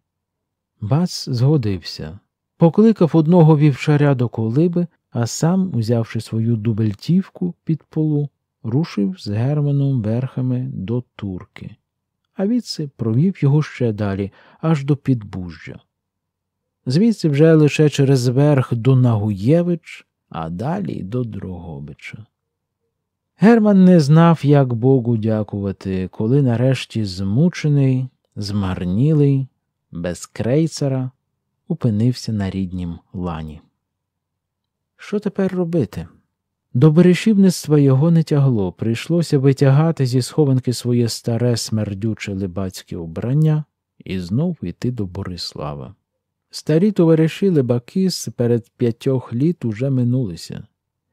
Бац згодився, покликав одного вівчаря до колиби, а сам, узявши свою дубельтівку під полу, рушив з Германом верхами до турки, а відси провів його ще далі, аж до підбужжя. Звідси вже лише через верх до Нагуєвич, а далі до Дрогобича. Герман не знав, як Богу дякувати, коли нарешті змучений, змарнілий, без крейцера опинився на ріднім лані. Що тепер робити? До берешівництва його не тягло, прийшлося витягати зі схованки своє старе смердюче либацьке убрання і знов йти до Борислава. Старі товариші либаки з перед п'ятьох літ уже минулися.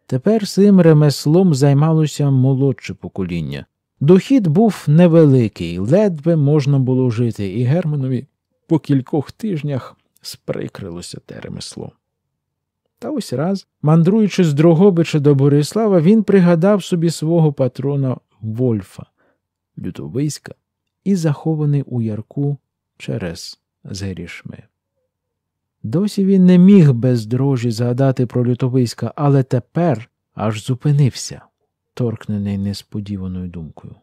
Тепер цим ремеслом займалося молодше покоління. Дохід був невеликий, ледве можна було жити, і Германові по кількох тижнях сприкрилося те ремесло. Та ось раз, мандруючи з Дрогобича до Борислава, він пригадав собі свого патрона Вольфа, Лютовиська, і захований у ярку через Згрішми. Досі він не міг без дрожі згадати про Лютовиська, але тепер аж зупинився, торкнений несподіваною думкою.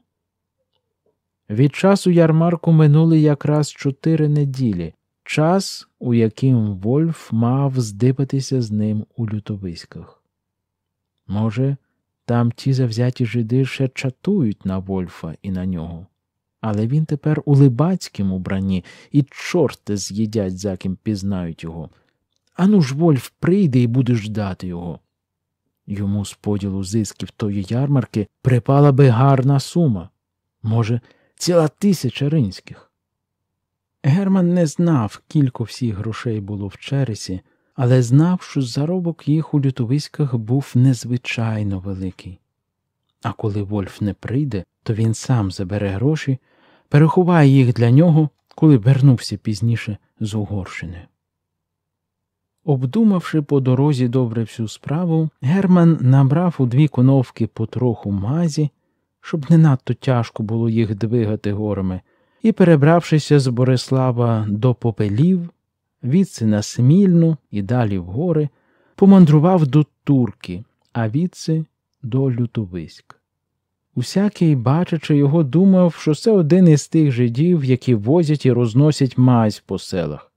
Від часу ярмарку минули якраз чотири неділі, час, у яким Вольф мав здибатися з ним у Лютовиськах. Може, там ті завзяті жиди ще чатують на Вольфа і на нього але він тепер у либацькім убранні, і чорти з'їдять, за ким пізнають його. Ану ж, Вольф, прийде і буде ждати його. Йому з поділу зисків тої ярмарки припала би гарна сума, може, ціла тисяча ринських. Герман не знав, кілько всіх грошей було в чересі, але знав, що заробок їх у лютовиськах був незвичайно великий. А коли Вольф не прийде, то він сам забере гроші переховає їх для нього, коли вернувся пізніше з Угорщини. Обдумавши по дорозі добре всю справу, Герман набрав у дві коновки потроху мазі, щоб не надто тяжко було їх двигати горами, і, перебравшися з Борислава до попелів, відси на Смільну і далі в гори, помандрував до турки, а відси до Лютовиськ. Усякий, бачачи його, думав, що це один із тих жидів, які возять і розносять мазь по селах.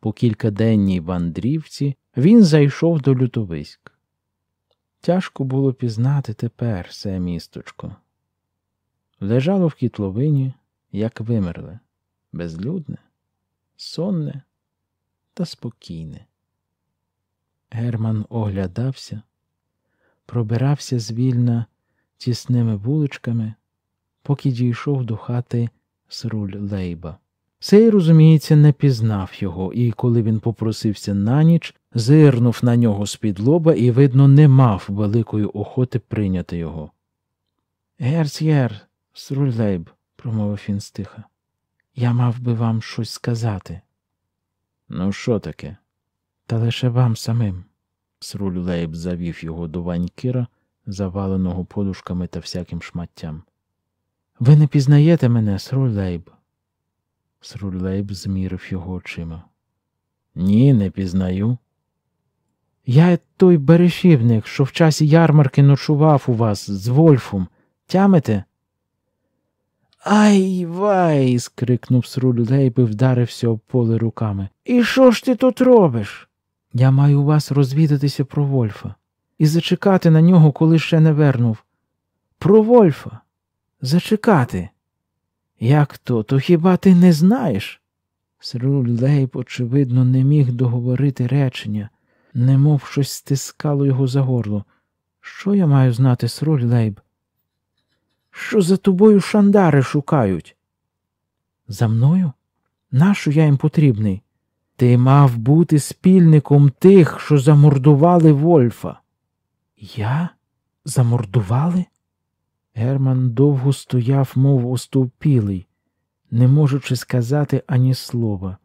По кількаденній вандрівці він зайшов до лютовиськ. Тяжко було пізнати тепер це місточко. Лежало в кітловині, як вимерле, безлюдне, сонне та спокійне. Герман оглядався, пробирався звільна тісними вуличками, поки дійшов до хати сруль Лейба. Сей, розуміється, не пізнав його, і коли він попросився на ніч, зирнув на нього з-під лоба і, видно, не мав великої охоти прийняти його. Герц'єр, Лейб, промовив він стиха, я мав би вам щось сказати. Ну, що таке? Та лише вам самим. Лейб завів його до ванькіра, заваленого подушками та всяким шматтям. Ви не пізнаєте мене, Срулейб? Срулейб змірив його очима. Ні, не пізнаю. Я той берешівник, що в часі ярмарки ночував у вас з Вольфом. Тямите? Ай вай. скрикнув Срулейб і вдарився об поле руками. І що ж ти тут робиш? Я маю у вас розвідатися про Вольфа і зачекати на нього, коли ще не вернув. Про Вольфа зачекати. Як то, то хіба ти не знаєш? Сруль Лейб, очевидно, не міг договорити речення, немов щось стискало його за горло. Що я маю знати, Сруль Лейб? Що за тобою шандари шукають? За мною? Нащо я їм потрібний? Ти мав бути спільником тих, що замордували Вольфа. Я? Замордували? Герман довго стояв, мов остовпілий, не можучи сказати ані слова.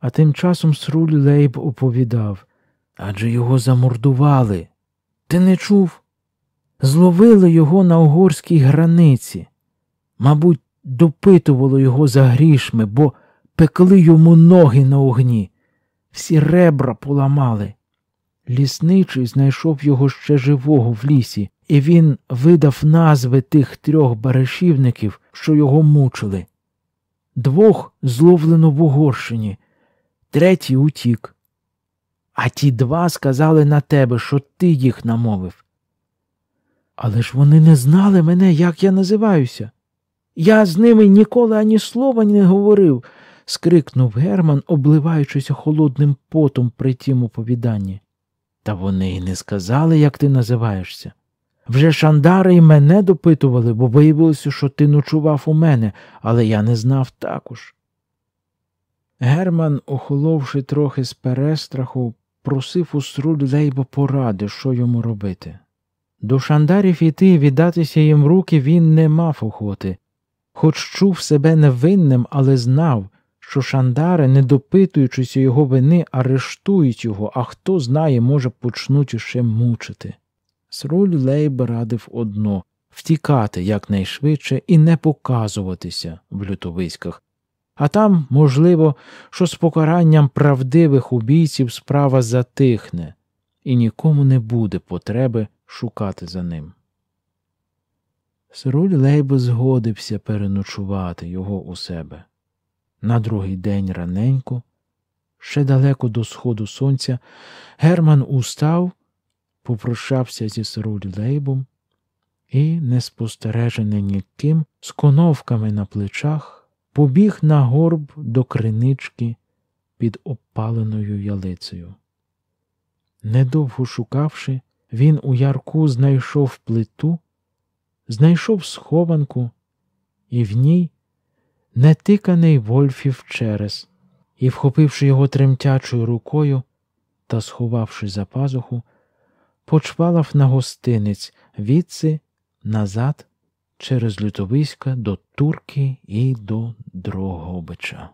А тим часом Сруль Лейб оповідав адже його замордували. Ти не чув? Зловили його на угорській границі. Мабуть, допитувало його за грішми, бо пекли йому ноги на огні, всі ребра поламали. Лісничий знайшов його ще живого в лісі, і він видав назви тих трьох баришівників, що його мучили. Двох зловлено в Угорщині, третій утік. А ті два сказали на тебе, що ти їх намовив. Але ж вони не знали мене, як я називаюся. Я з ними ніколи ані слова не говорив, скрикнув Герман, обливаючись холодним потом при тім оповіданні. Та вони й не сказали, як ти називаєшся. Вже шандари й мене допитували, бо виявилося, що ти ночував у мене, але я не знав також. Герман, охоловши трохи з перестраху, просив у Срудейба поради, що йому робити. До шандарів іти віддатися їм руки він не мав охоти, хоч чув себе невинним, але знав, що шандари, не допитуючись його вини, арештують його, а хто знає, може, почнуть іще мучити. Сруль Лейб радив одно втікати якнайшвидше і не показуватися в лютовиськах. А там, можливо, що з покаранням правдивих убійців справа затихне, і нікому не буде потреби шукати за ним. Сируль Лейбо згодився переночувати його у себе. На другий день раненько, ще далеко до сходу сонця, Герман устав, попрощався зі Сруль-Лейбом і, не спостережений ніким, з коновками на плечах, побіг на горб до кринички під опаленою ялицею. Недовго шукавши, він у ярку знайшов плиту, знайшов схованку і в ній нетиканий Вольфів через, і, вхопивши його тремтячою рукою та сховавши за пазуху, почвалав на гостиниць відси назад через Лютовиська до Турки і до Дрогобича.